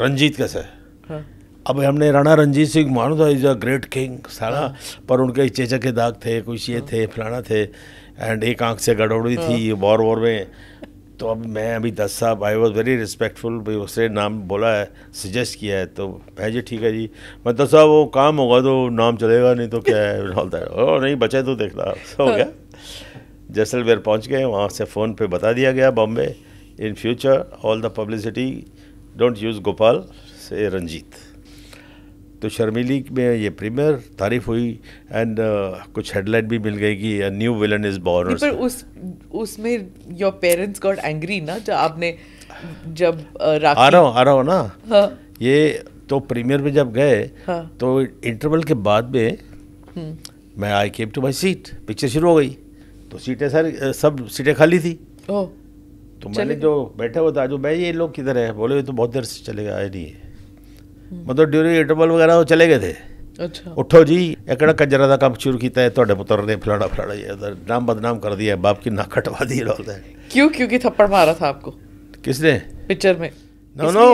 रंजीत कैसे है हाँ। अब हमने राणा रंजीत सिंह मानो था इज़ अ ग्रेट किंग सारा पर उनके चेचक के दाग थे कुछ ये थे फलाना थे एंड एक आंख से गड़बड़ी थी वॉर हाँ। वॉर में तो अब मैं अभी दस साहब आई वॉज वेरी रिस्पेक्टफुल भाई उसने नाम बोला है सजेस्ट किया है तो भाई जी ठीक है जी मैं मतलब दस साहब वो काम होगा तो नाम चलेगा नहीं तो क्या है ओ नहीं बचे तो देखना हो गया हाँ। जैसलमेर पहुँच गए वहाँ से फ़ोन पर बता दिया गया Bombay in future all the publicity don't use Gopal से रंजीत तो शर्मीली में ये प्रीमियर तारीफ हुई एंड uh, कुछ हेडलाइन भी मिल गई कि न्यू विलन इज बॉर्न पर उस उसमें योर पेरेंट्स गॉट एंग्री ना जब आपने जब uh, राखी आ रहा हूँ आ रहा हूँ ना हाँ. ये तो प्रीमियर में जब गए हाँ. तो इंटरवल के बाद में हम्म। मैं I came to my seat picture शुरू हो गई तो सीटें सारी सब सीटें खाली थी ओ, तो मैंने जो बैठा हुआ था जो मैं ये लोग किधर है बोले तो बहुत देर से चलेगा आए नहीं मतलब ਡਿਊਰੀ इंटरवल वगैरह ਉਹ ਚਲੇ ਗਏ ਥੇ अच्छा उठो जी एक कंजरा का काम शुरू किया है ਤੁਹਾਡੇ पुत्र ने फलाना फलाना ਇਹ नाम बदनाम कर दिया बाप की नाक कटवा दी बोलता है क्यों क्योंकि थप्पड़ मारा था आपको किसने पिक्चर में नो नो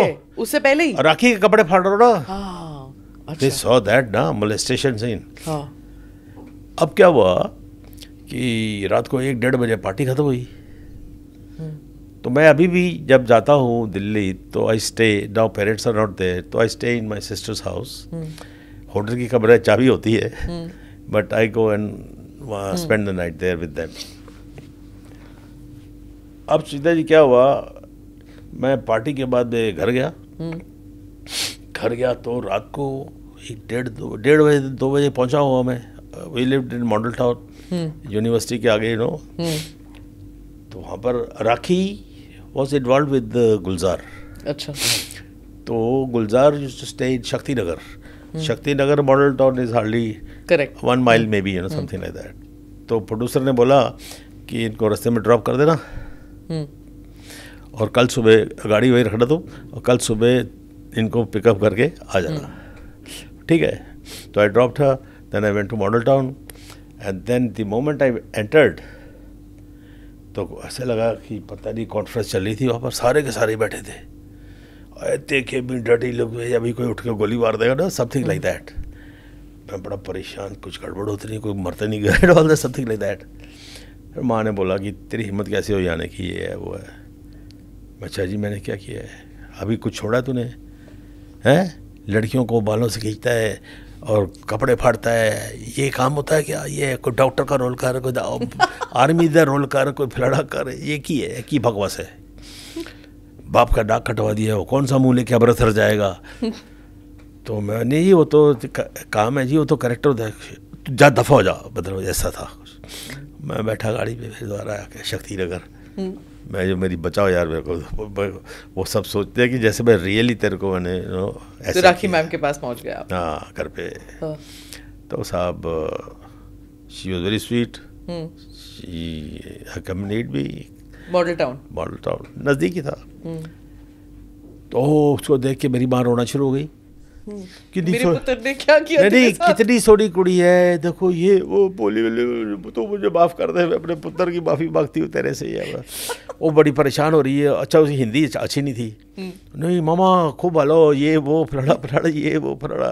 उससे पहले ही राखी के कपड़े फाड़ रहा ना दे सॉ दैट ना मोलेस्टेशन सीन हाँ अब क्या हुआ कि रात को एक डेढ़ बजे पार्टी खत्म हुई तो मैं अभी भी जब जाता हूँ दिल्ली तो I stay now parents are not there तो I stay in my sister's house hotel की कमरा चाबी होती है but I go and spend the night there with them अब सीता जी क्या हुआ मैं पार्टी के बाद घर गया हम्म। घर गया तो रात को एक डेढ़ दो डेढ़ बजे दो बजे पहुंचा हुआ मैं we lived in Model Town university के आगे नो हम्म। तो वहाँ पर Rakhi was involve with Gulzar अच्छा तो Gulzar stay in Shakti Nagar Shakti Nagar Model Town is hardly correct one mile may be something like that तो प्रोड्यूसर ने बोला कि इनको रास्ते में ड्रॉप कर देना hmm. और कल सुबह गाड़ी वही रखना तुम तो, और कल सुबह इनको पिकअप करके आ जाना hmm. ठीक है तो आई ड्रॉप था then I went to Model Town and then the moment I entered तो ऐसे लगा कि पता नहीं कॉन्फ्रेंस चल रही थी वहाँ पर सारे के सारे बैठे थे इतने के भी डटी लोग अभी कोई उठ के गोली मार देगा ना समथिंग लाइक दैट मैं बड़ा परेशान कुछ गड़बड़ होती नहीं कोई मरते नहीं गए all that something like that फिर माँ ने बोला कि तेरी हिम्मत कैसे हो जाने की ये है वो है बच्चा जी मैंने क्या किया है अभी कुछ छोड़ा तूने हैं लड़कियों को बालों से खींचता है और कपड़े फाड़ता है ये काम होता है क्या ये कोई डॉक्टर का रोल कर कोई आर्मी का रोल कर कोई फिलड़ा कर ये की है की भगवस है बाप का डाक कटवा दिया वो कौन सा मुँह लेके अब रसर जाएगा तो मैंने जी वो तो काम है जी वो तो करेक्टर जा दफा हो जा मतलब ऐसा था मैं बैठा गाड़ी पे फिर दोबारा आके शक्ति नगर हम्म। मैं जो मेरी बचाओ यार मेरे को वो सब सोचते हैं कि जैसे मैं रियली तेरे को मैंने नो ऐसे तो राखी मैम के पास पहुंच गया हाँ घर पे हाँ। तो साहब she was very sweet community भी मॉडल टाउन मॉडल टाउन नज़दीक ही था हम्म। तो उसको देख के मेरी माँ रोना शुरू हो गई कितनी कितनी सोनी कुड़ी है देखो ये वो बोली बोली तो मुझे माफ़ कर दे मैं अपने पुत्र की माफ़ी मांगती हूँ तेरे से ही वो बड़ी परेशान हो रही है अच्छा उसकी हिंदी अच्छी नहीं थी हम्म। नहीं मामा खूब हलो ये वो फलाना फलाना ये वो फलाना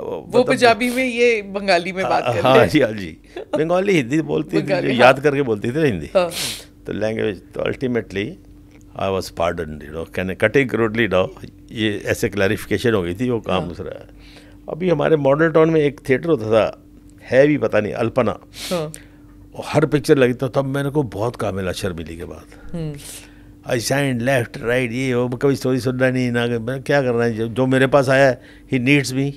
वो मतलब- पंजाबी में ये बंगाली में हाँ, बात कर हाँ जी हाँ जी बंगाली हिंदी बोलती थी याद करके बोलती थी हिंदी हाँ। तो लैंग्वेज तो ultimately I was pardon you know कहने कटेक्रोडली डॉ ये ऐसे क्लैरिफिकेशन हो गई थी वो काम हाँ। दूसरा है अभी हमारे मॉडर्न टाउन में एक थिएटर होता था है भी पता नहीं अल्पना हाँ। हर पिक्चर लगी तो तब मेरे को बहुत काम मिला शर्मिली के बाद आई साइंड लेफ्ट राइट ये हो कभी स्टोरी सुन रहा नहीं ना मैं क्या रहा है जो मेरे पास आया he needs me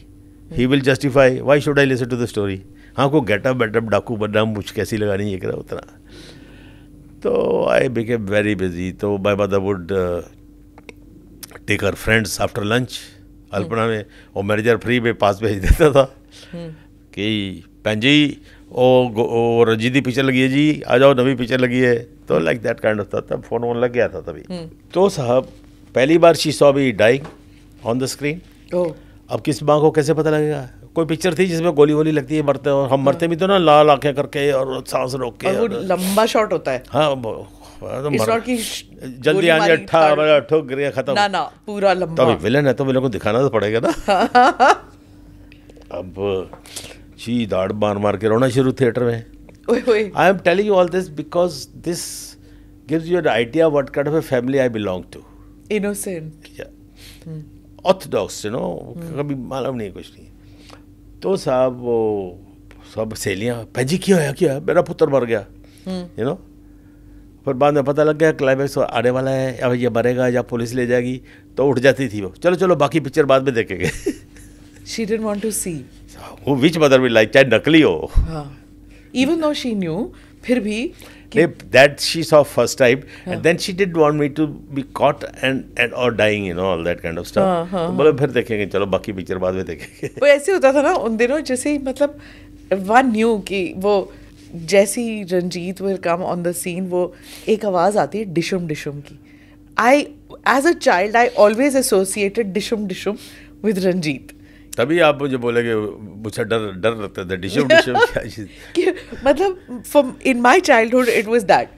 he will justify why should I listen to the story हाँ को गेटअप बेटअप डाकू बदनाम मुझ कैसी लगानी ये करा उतना तो आई बिकेम वेरी बिजी तो my mother would take her friends after lunch Alpana में और मैनेजर फ्री में पास भेज देता था hmm. कि भैन जी ओ रंजीत की पिक्चर लगी है जी आ जाओ नवी पिक्चर लगी है तो लाइक दैट काइंड ऑफ था तब फोन वोन लग गया था तभी hmm. तो साहब पहली बार she saw be dying on the screen अब किस माँ को कैसे पता लगेगा कोई पिक्चर थी जिसमें गोली वोली लगती है मरते और हम मरते भी तो ना लाल आंखें करके और सांस रोक के वो लंबा शॉट होता है हाँ तो जल्दी आने अट्ठा अट्ठो गिर खत्म ना ना पूरा लंबा तो विलन है तो विलन को दिखाना तो पड़ेगा ना अब जी दाड़ मार मार के रोना शुरू थिएटर में I am telling you all this because this gives you an idea what kind of a family I belong to innocent orthodox you know कभी मालूम नहीं कुछ नहीं तो साहब वो सब सहेलियाँ भाजी क्या है क्या मेरा पुत्र मर गया यू नो फिर बाद में पता लग गया क्लाइमैक्स तो आने वाला है अब ये मरेगा या पुलिस ले जाएगी तो उठ जाती थी वो चलो चलो बाकी पिक्चर बाद में देखेंगे शी didn't वॉन्ट टू सी वो विच मदर विल लाइक चाहे नकली हो इवन नो शी न्यू फिर भी that she saw first time, yeah. and then she did want me to be caught and and or dying, you know, all that kind of stuff. हाँ, हाँ, तो बोले फिर देखेंगे चलो बाकी पिक्चर बाद में देखेंगे वो ऐसे होता था ना उन दिनों जैसे ही मतलब वन न्यू कि वो जैसी Ranjit will come on the scene वो एक आवाज़ आती है डिशुम डिशुम की I as a child I always associated डिशुम डिशुम विद रंजीत तभी आप मुझे बोलेंगे मुझे डर डर लगता था डिशो डिशो क्या चीज़ मतलब from in my childhood it was that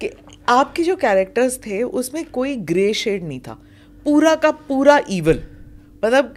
कि आपके जो कैरेक्टर्स थे उसमें कोई ग्रे शेड नहीं था पूरा का पूरा इवल मतलब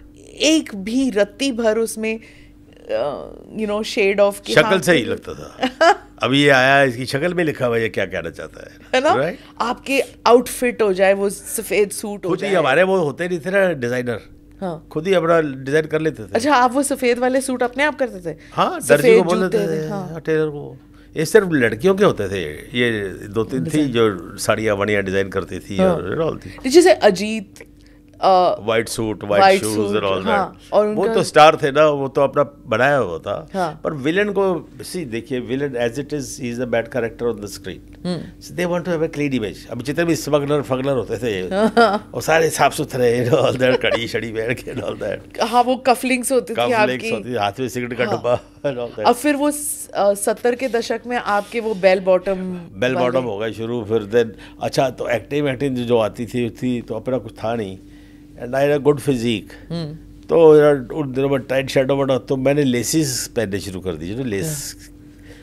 एक भी रत्ती भर उसमें यू नो शेड ऑफ शक्ल हाँ, से ही लगता था अभी ये आया इसकी शक्ल में लिखा हुआ है क्या कहना चाहता है है ना right? आपके आउटफिट हो जाए वो सफेद सूट हो जाए हमारे वो होते नहीं थे ना डिजाइनर हाँ खुद ही अपना डिजाइन कर लेते थे अच्छा आप वो सफेद वाले सूट अपने आप करते थे हाँ दर्जी को बोल देते थे, हाँ।, हाँ टेलर को ये सिर्फ लड़कियों के होते थे ये दो तीन थी जो साड़ियाँ वड़ियाँ डिजाइन करती थी हाँ। और थी जैसे Ajit white suit white shoes और ऑल दैट वो तो स्टार थे ना वो तो अपना बनाया हुआ था हाँ. पर विलेन को सी देखिए villain as it is is a bad character on the screen they want to have a clean image अब जितने भी स्मगलर फगलर होते थे हाँ। वो सारे साफ सुथरे ऑल दैट कड़ी शड़ी पहन के ऑल दैट हां वो कफलिंग्स होती थी आपकी कफलिंग्स होती हाथ में सिगरेट का हाँ। डब्बा अब फिर वो सत्तर के दशक में आपके वो बेल बॉटम बेल बॉटम हो गए शुरू फिर देन अच्छा तो एक्टिंग एक्टिंग जो आती थी थी तो अपना कुछ था नहीं and I a good physique तो उन दिनों में टाइट शर्टों बना तो मैंने लेसिस पहनने शुरू कर दी जो लेस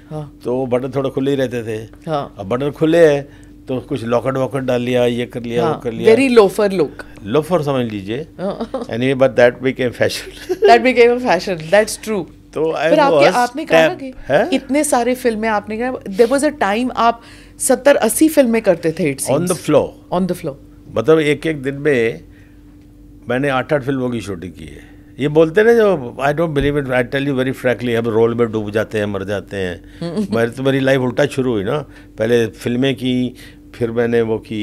हाँ। हाँ। तो बटन थोड़ा खुले ही रहते थे हाँ। अब बटन खुले हैं तो कुछ लॉकेट वॉकेट डाल लिया ये कर लिया हाँ, वो कर लिया वेरी लोफर लुक लोफर समझ लीजिए anyway but that became fashion that became a fashion that's true तो पर आपके आपने कहा ना कि है? इतने सारे फिल्में आपने कहा देयर वाज अ टाइम आप 70 80 फिल्में करते थे it's on the flow on the flow मतलब एक एक दिन में मैंने आठ आठ फिल्मों की शूटिंग की है ये बोलते ना जो I don't believe it I tell you very frankly हम रोल में डूब जाते हैं मर जाते हैं मेरी तो मेरी लाइफ उल्टा शुरू हुई ना पहले फिल्में की फिर मैंने वो की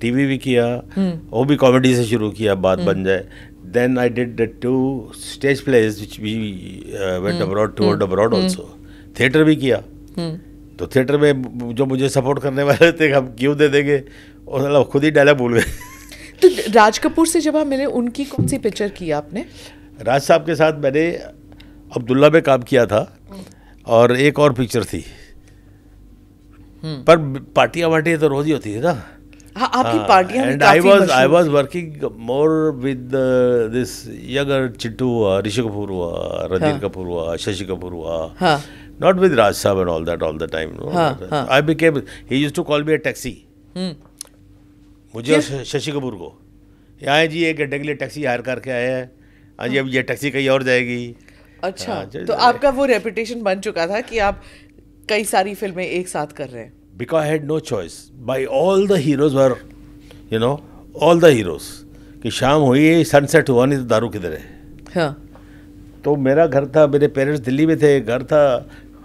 टीवी भी किया हम्म। वो भी कॉमेडी से शुरू किया बात हम्म। बन जाए then I did two stage plays which we went abroad to abroad also theatre भी किया हम्म। तो थिएटर में जो मुझे सपोर्ट करने वाले थे हम क्यों दे देंगे और मतलब खुद ही डायलॉग भूल गए तो राज कपूर से जब आप मिले उनकी कौन सी पिक्चर की आपने राज साहब के साथ मैंने अब्दुल्ला में काम किया था और एक और पिक्चर थी हम्म। पर पार्टियां वार्टियाँ तो रोज ही होती हाँ, हाँ, थी ना ऋषि कपूर हुआ रणधीर कपूर हुआ शशि कपूर हाँ। हुआ नॉट विद राज साहब and all that all the time I became he use to call me a taxi मुझे और शशि कपूर को यहाँ जी एक घंटे के लिए टैक्सी हायर करके आए हैं हाँ जी अब ये टैक्सी कहीं और जाएगी अच्छा हाँ, तो आपका वो रेपुटेशन बन चुका था कि आप कई सारी फिल्में एक साथ कर रहे हैं because had no choice by all the heroes were you know all the heroes कि शाम हुई सनसेट हुआ नहीं तो दारू किधर है हाँ तो मेरा घर था मेरे पेरेंट्स दिल्ली में थे घर था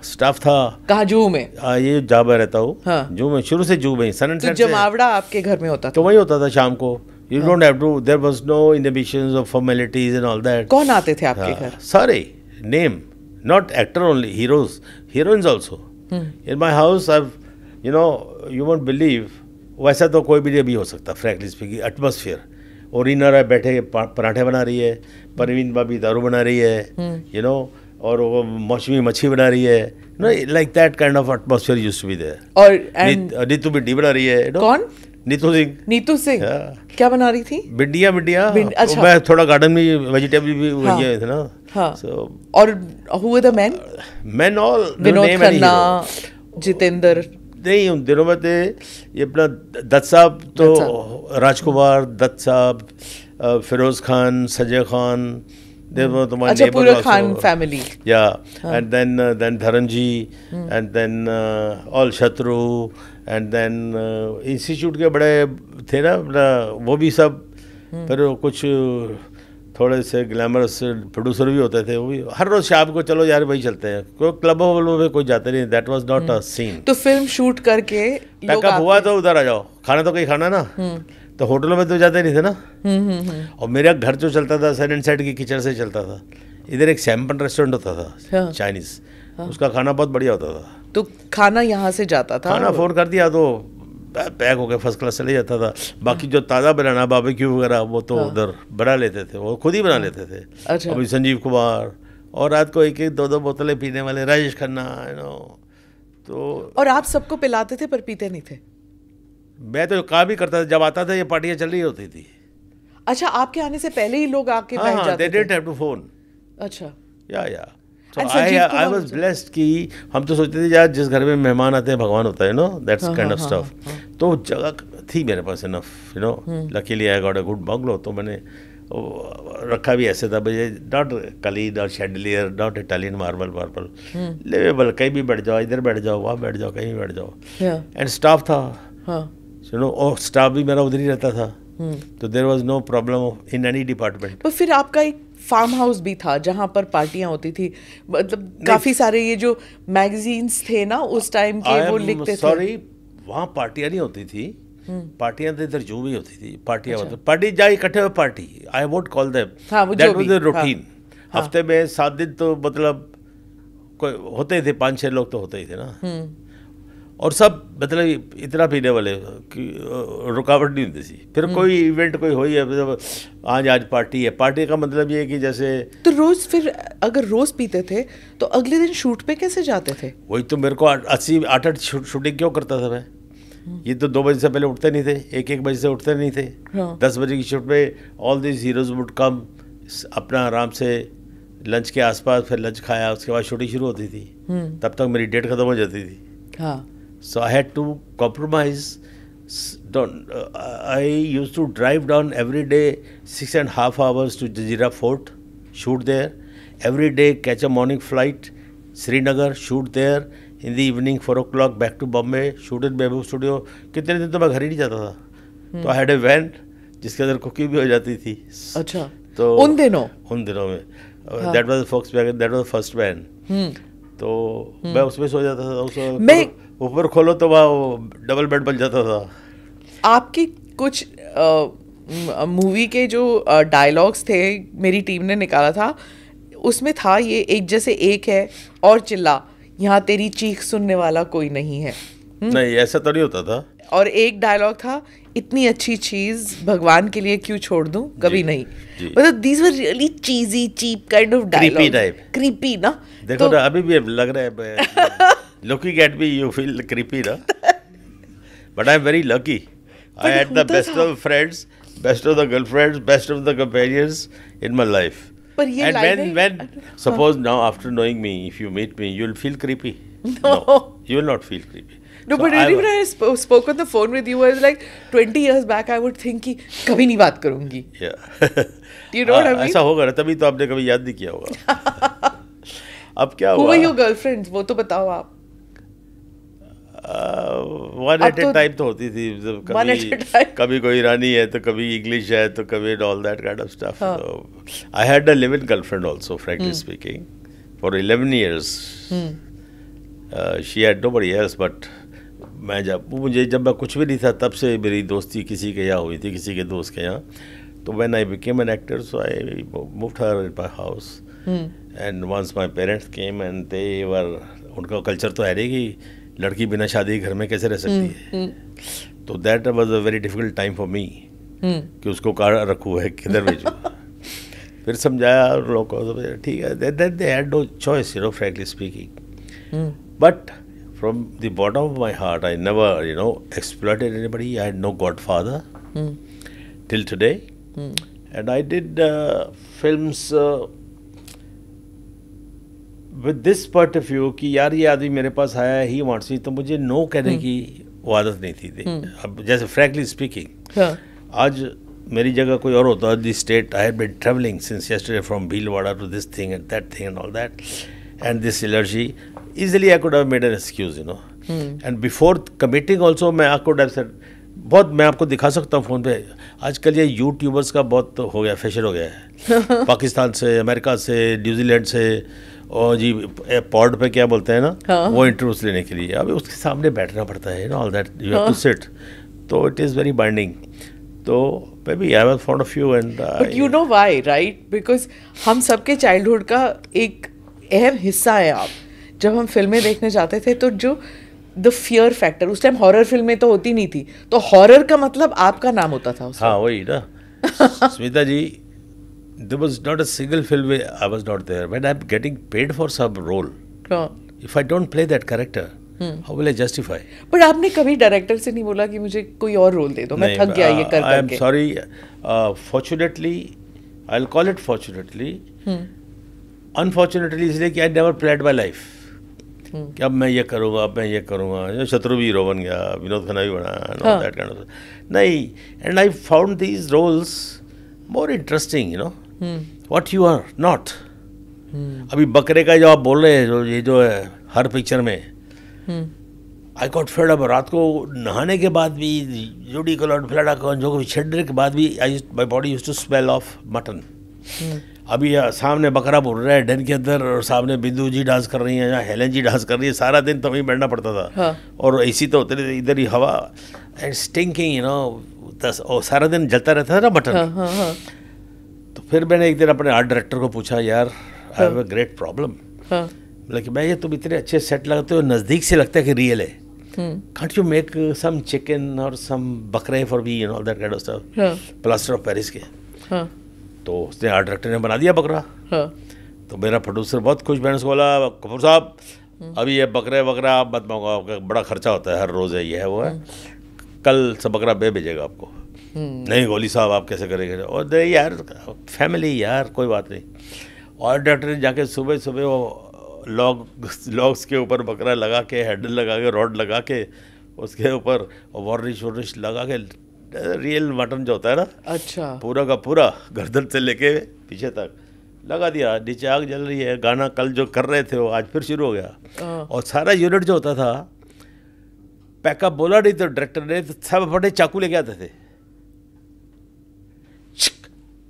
स्टाफ था कहा जू में आ, ये जहाँ मैं रहता हूँ हाँ। जू में शुरू से जू में सन तो जमावड़ा आपके घर में होता था तो वही होता था शाम को you don't have to there was no inhibition of formalities and all that कौन आते थे आपके हाँ। घर सारे name not actor only heroes heroines also in my house I you know you won't believe वैसा तो कोई भी अभी हो सकता फ्रैंकली स्पीकिंग एटमोसफियर और इनर बैठे पराठे बना रही है परवीन भाभी दारू बना रही है यू हम्म। नो you know, और वो मौसमी मछली बना रही है no like that kind of atmosphere used to be there और नीतू बिड्डी uh, बना रही है कौन नीतू सिंह नीतू सिंह क्या बना रही थी बिड्डिया बिड्डिया तो अच्छा मैं थोड़ा गार्डन में वेजिटेबल भी हाँ। वही थे ना हाँ सो और who the man man all Vinod Khanna Jeetendra नहीं उन दिनों में थे तो ये अपना दत्त साहब तो राजकुमार दत्त साहब uh, Firoz Khan सजय Khan there were the, my Achha, neighbor Pura also, Khan family. Yeah, huh. and then uh, then Dharamji, hmm. and then uh, all Shatru, and then uh, institute के बड़े थे ना वो भी सब hmm. पर कुछ थोड़े से ग्लैमरस प्रोड्यूसर भी होते थे वो भी हर रोज शाम को चलो यार वही चलते हैं कोई क्लब वालों में कोई जाते नहीं that was not a scene तो फिल्म शूट करके पैकअप हुआ तो उधर आ जाओ खाना तो कहीं खाना ना तो होटलों में तो जाते नहीं थे ना हम्म, हम्म, हम्म। और मेरा घर जो चलता था सैन एंड साइड की किचन से चलता था इधर एक सैम्पन रेस्टोरेंट होता था हाँ। चाइनीज हाँ। उसका खाना बहुत बढ़िया होता था तो खाना यहाँ से जाता था खाना फोन कर दिया तो पैक होकर फर्स्ट क्लास चले जाता था बाकी जो ताज़ा बनाना बाबेक्यू वगैरह वो तो हाँ। उधर बना लेते थे वो खुद ही बना लेते थे अच्छा। अभी संजीव कुमार और रात को एक एक दो दो बोतलें पीने वाले राजेश खन्ना यू नो तो और आप सबको पिलाते थे पर पीते नहीं थे मैं तो काम ही करता था जब आता था ये पार्टियाँ चल रही होती थी अच्छा आपके आने से पहले ही लोग आके हाँ, हाँ, जाते they didn't फोन अच्छा या या So I, I was blessed कि हम तो सोचते थे यार जिस घर में मेहमान आते हैं भगवान होता है no that's kind of stuff तो जगह थी मेरे पास enough you know luckily I got a good bungalow तो मैंने रखा भी ऐसे था भैया डॉट कली dot chandelier dot Italian marble marble लेवेबल कहीं भी बैठ जाओ इधर बैठ जाओ वहाँ बैठ जाओ कहीं भी बैठ जाओ एंड स्टाफ था हाँ। यू नो और स्टाफ भी मेरा उधर ही रहता था हम्म। तो there was no problem in any department पर फिर आपका एक फार्म हाउस भी था जहाँ पर पार्टियाँ होती थी मतलब काफ़ी सारे ये जो मैगजीन्स थे ना उस टाइम के वो लिखते sorry, थे वहाँ पार्टियाँ नहीं होती थी हम्म। पार्टियां तो इधर जो भी होती थी पार्टियां अच्छा। होती मतलब, पार्टी जाए इकट्ठे हुए party I would call them that was routine हफ्ते में सात दिन तो मतलब कोई होते ही थे पाँच छः लोग तो होते ही थे ना हम्म। और सब मतलब इतना पीने वाले कि रुकावट नहीं होती थी फिर हम्म। कोई इवेंट कोई हो मतलब आज आज पार्टी है पार्टी का मतलब ये है कि जैसे तो रोज़ फिर अगर रोज़ पीते थे तो अगले दिन शूट पे कैसे जाते थे वही तो मेरे को अस्सी आठ आठ शूटिंग क्यों करता था मैं हम्म। ये तो दो बजे से पहले उठते नहीं थे एक एक बजे से उठते नहीं थे हाँ। दस बजे की शूट पे all this heroes would come अपना आराम से लंच के आसपास फिर लंच खाया उसके बाद शूटिंग शुरू होती थी हम्म। तब तक मेरी डेट खत्म हो जाती थी हाँ So I had to compromise. Don't, uh, I used to drive down every day six and a half hours to jazira Fort, shoot there. Every day catch a morning flight, Srinagar, shoot there. In the evening four o'clock back to Bombay shoot in बेबू स्टूडियो कितने दिन तो मैं घर ही नहीं जाता था hmm. तो आई हैड ए वैन जिसके अंदर कुकिंग भी हो जाती थी अच्छा तो उन दिनों उन दिनों में that was Volkswagen that was first van तो मैं उसमें सो जाता था उस मैं ऊपर खोलो तो वह डबल बेड बन जाता था आपकी कुछ मूवी के जो डायलॉग्स थे मेरी टीम ने निकाला था उसमें था ये एक जैसे एक है और चिल्ला यहाँ तेरी चीख सुनने वाला कोई नहीं है हुँ? हम्म? नहीं ऐसा तो नहीं होता था और एक डायलॉग था इतनी अच्छी चीज भगवान के लिए क्यों छोड़ दूं कभी नहीं मतलब these were really cheesy cheap kind of dialogue creepy ना देखो तो, ना अभी भी लग रहा है Looking at me, you feel creepy, no? but I'm very lucky. But I had the best of friends, best of the girlfriends, best of the companions in my life. But and when, when suppose now after knowing me, if you meet me, you'll feel creepy. No, no you will not feel creepy. No, so but I even when I sp- spoke on the phone with you, I was like, 20 years back, I would think कि कभी नहीं बात करूँगी. Yeah. you know what I mean? ऐसा होगा ना तभी तो आपने कभी याद नहीं किया होगा. अब क्या हुआ? Who were your girlfriends? वो तो बताओ आप. वन एटेड टाइप तो होती थी जब कभी कभी कोई ईरानी है तो कभी इंग्लिश है तो कभी all that kind of stuff I had a live girlfriend also frankly speaking for eleven years she had nobody else but मैं जब मुझे जब मैं कुछ भी नहीं था तब से मेरी दोस्ती किसी के यहाँ हुई थी किसी के दोस्त के यहाँ तो when I became an actor so I move her in house and once my parents came and they were उनका कल्चर तो है नहीं कि लड़की बिना शादी घर में कैसे रह सकती हम्म, है हम्म। तो that was a very difficult time for me कि उसको कहाँ रखू है किधर भेजू फिर समझाया और लोगों को ठीक है that they had no choice you know frankly speaking but from the bottom of my heart I never you know exploited anybody I had no godfather till today and I did films with this point of view कि यार ये आदमी मेरे पास आया ही वांट्स मी तो मुझे नो कहने हम्म। की वो आदत नहीं थी दे हम्म। अब जैसे फ्रैंकली स्पीकिंग हाँ। आज मेरी जगह कोई और होता this state I have been travelling since yesterday from Bhilwara to this thing and that thing and all that and this allergy easily I could have made an excuse you know and before committing committing मैं आई कुड हैव सेड बहुत मैं आपको दिखा सकता हूँ फ़ोन पे आजकल ये यूट्यूबर्स का बहुत हो गया फैशन हो गया है पाकिस्तान से अमेरिका से न्यूजीलैंड से और जी पॉड पे क्या बोलते हैं ना हाँ. वो इंटरव्यूज लेने के लिए अभी उसके सामने बैठना पड़ता है ना all that you have to sit तो इट इज़ वेरी बाइंडिंग तो may be I was fond of you and but you know why right because हम सबके चाइल्डहुड का एक अहम हिस्सा है आप जब हम फिल्में देखने जाते थे तो जो द फियर फैक्टर उस टाइम हॉरर फिल्में तो होती नहीं थी तो हॉरर का मतलब आपका नाम होता था हाँ वही ना Smita ji there was not a single film where I was not there. When I'm getting paid for some role, oh. if I don't play that character, hmm. How will I justify but आपने कभी डायरेक्टर से नहीं बोला कि मुझे कोई और रोल दे दो मैं थक गया ये कर I am sorry fortunately I will call it fortunately unfortunately इसलिए कि never played my life. Hmm. कि अब मैं ये करूँगा अब मैं ये करूँगा जो शत्रु भी हीरो बन गया विनोद खन्ना भी बना नो दैट काइंड ऑफ नहीं and I found these roles more interesting you know what you are not अभी बकरे का जो आप बोल रहे हैं जो ये जो है हर पिक्चर में आई गॉट फेड अब रात को नहाने के बाद भी जूडी कलर फ्लडा कौन जो छेडने के बाद भी I my body use to smell of mutton अभी सामने बकरा बोल रहा है डेन के अंदर और सामने बिंदु जी डांस कर रही है या हेलन जी डांस कर रही है सारा दिन तो वहीं बैठना पड़ता था हाँ. और इसी तो उतरे इधर ही हवा एंड स्टिंकिंग यू नो सारा दिन जलता रहता था ना मटन हाँ, हाँ, हाँ. फिर मैंने एक दिन अपने आर्ट डायरेक्टर को पूछा यार I have a great problem लेकिन भाई ये तुम इतने अच्छे सेट लगते हो नज़दीक से लगता है कि रियल है can't you make some chicken और सम बकरे for be you know that kind of stuff plaster of Paris के हाँ. तो उसने आर्ट डायरेक्टर ने बना दिया बकरा हाँ. तो मेरा प्रोड्यूसर बहुत खुश मैंने उसको बोला कपूर साहब हम्म। अभी ये बकरे वगैरह आप मत मांगो आपका बड़ा खर्चा होता है हर रोज़ है ये है वो है हम्म। कल सब बकरा बे भेजेगा आपको हम्म। नहीं गोली साहब आप कैसे करेंगे और दे यार फैमिली यार कोई बात नहीं और डॉक्टर ने जाके सुबह सुबह वो लॉग लॉग्स के ऊपर बकरा लगा के हैंडल लगा के रॉड लगा के उसके ऊपर वॉर्निश वर्निश लगा के रियल मटन जो होता है ना अच्छा पूरा का पूरा गर्दन से लेके पीछे तक लगा दिया नीचे आग जल रही है गाना कल जो कर रहे थे वो आज फिर शुरू हो गया हाँ। और सारा यूनिट जो होता था पैकअप बोला नहीं तो डायरेक्टर ने सब अपने चाकू लेके आते थे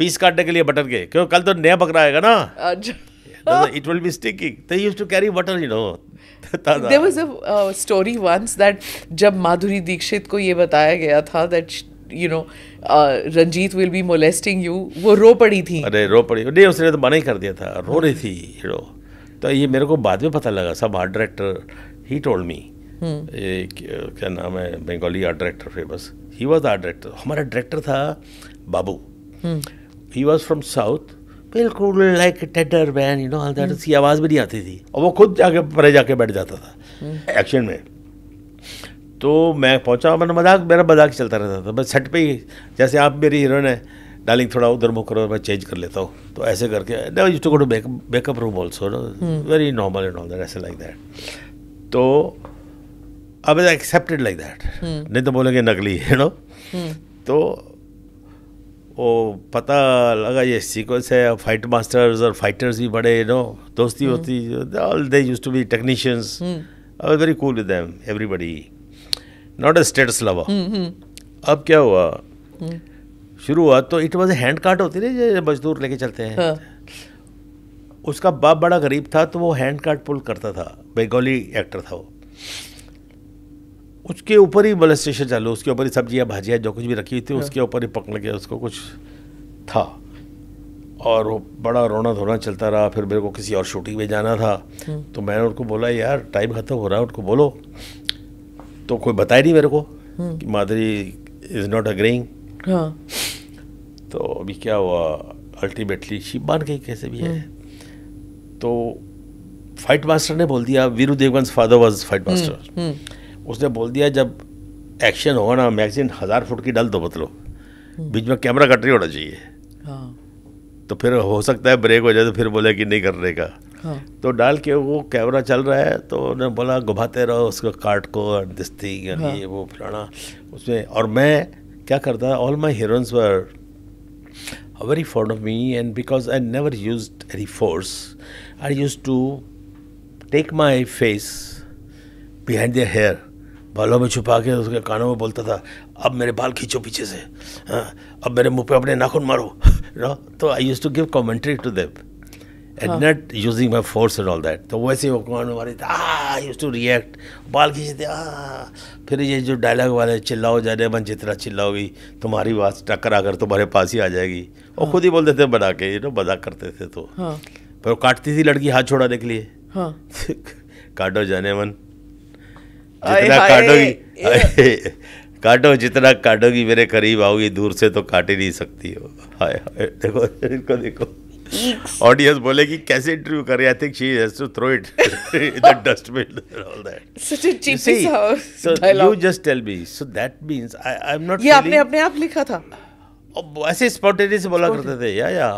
पीस काटने के लिए बटर के क्यों कल तो नया पकड़ा आएगा ना it will be sticking they used to carry butter, you know there was a story once that जब माधुरी दीक्षित को ये बताया गया था that you know Ranjeet will be molesting you वो रो पड़ी थी अरे रो पड़ी नहीं उसने तो मना ही कर दिया था रो रही थी हीरो तो ये मेरे को बाद में पता लगा सब art director he told me एक क्या नाम है Bengali art director famous he was art director हमारा डायरेक्टर था बाबू hmm. He was from south बिल्कुल लाइक टेडर वैन यू नो ऑल दैट उसकी आवाज़ भी नहीं आती थी और वो खुद जाके परे जाके बैठ जाता था एक्शन hmm. में तो मैं पहुंचा मैंने मजाक मेरा मजाक चलता रहता था मैं सेट पे ही जैसे आप मेरी हीरोइन है डार्लिंग थोड़ा उधर मुखर मैं चेंज कर लेता हूँ तो ऐसे करके you to go to makeup room also very normal and all that ऐसे लाइक दैट तो अब एक्सेप्टेड लाइक दैट नहीं तो बोलेंगे नकली यू नो hmm. तो वो पता लगा ये सीक्वेंस है फाइट मास्टर्स और फाइटर्स भी बड़े यू नो दोस्ती हम्म। होती all they use to be technicians I was very cool with them everybody not a status lover अब क्या हुआ हम्म। शुरू हुआ तो it was a hand cart होती ना जो मजदूर लेके चलते हैं हाँ। उसका बाप बड़ा गरीब था तो वो हैंड कार्ट पुल करता था बंगाली एक्टर था वो उसके ऊपर ही मतलब स्टेशन चालू उसके ऊपर ही सब्जियाँ भाजियाँ जो कुछ भी रखी हुई थी उसके हाँ। ऊपर ही पकड़ गया उसको कुछ था और वो बड़ा रोना धोना चलता रहा फिर मेरे को किसी और शूटिंग में जाना था हाँ। तो मैंने उनको बोला यार टाइम ख़त्म हो रहा है उनको बोलो तो कोई बताया नहीं मेरे को हाँ। कि माधुरी इज़ नॉट अग्रेइंग तो अभी क्या हुआ अल्टीमेटली शी मान गई कैसे भी है तो फाइट मास्टर ने बोल दिया Veeru Devgan's father was fight master उसने बोल दिया जब एक्शन होगा ना मैगजीन हज़ार फुट की डाल दो तो बतलो हम्म। बीच में कैमरा कट नहीं होना चाहिए हाँ। तो फिर हो सकता है ब्रेक हो जाए तो फिर बोले कि नहीं करने का हाँ। तो डाल के वो कैमरा चल रहा है तो उन्होंने बोला घुमाते रहो उसको काट को दिस्ती हाँ। ये वो फलाना उसमें और मैं क्या करता all my heroines were very fond of me and because I never use any force I use to take my face behind the hair बालों में छुपा के उसके कानों में बोलता था अब मेरे बाल खींचो पीछे से हाँ अब मेरे मुंह पे अपने नाखून मारो ना तो I use to give commentary to Dev and not using my force and all that तो वैसे वो कान मारे यूज टू रिएक्ट बाल खींचते फिर ये जो डायलॉग वाले चिल्लाओ जाने मन जितना चिल्लाओगी तुम्हारी आवाज़ टक्कर आकर तुम्हारे पास ही आ जाएगी और हाँ। खुद ही बोलते थे बना के यू नो मजाक करते थे तो हाँ। पर वो काटती थी लड़की हाथ छोड़ाने के लिए हाँ। काटो जाने मन जितना काटोगी काटो जितना काटोगी मेरे करीब आओगी दूर से तो काट ही नहीं सकती हो हाय हाय देखो इनको देखो ऑडियंस बोले कि कैसे इंटरव्यू करे I think she has to throw it in the dustbin and all that such a cheap house so you just tell me so that means I I am not ये आपने अपने आप लिखा था ऐसे स्पॉन्टेनियस से बोला करते थे या या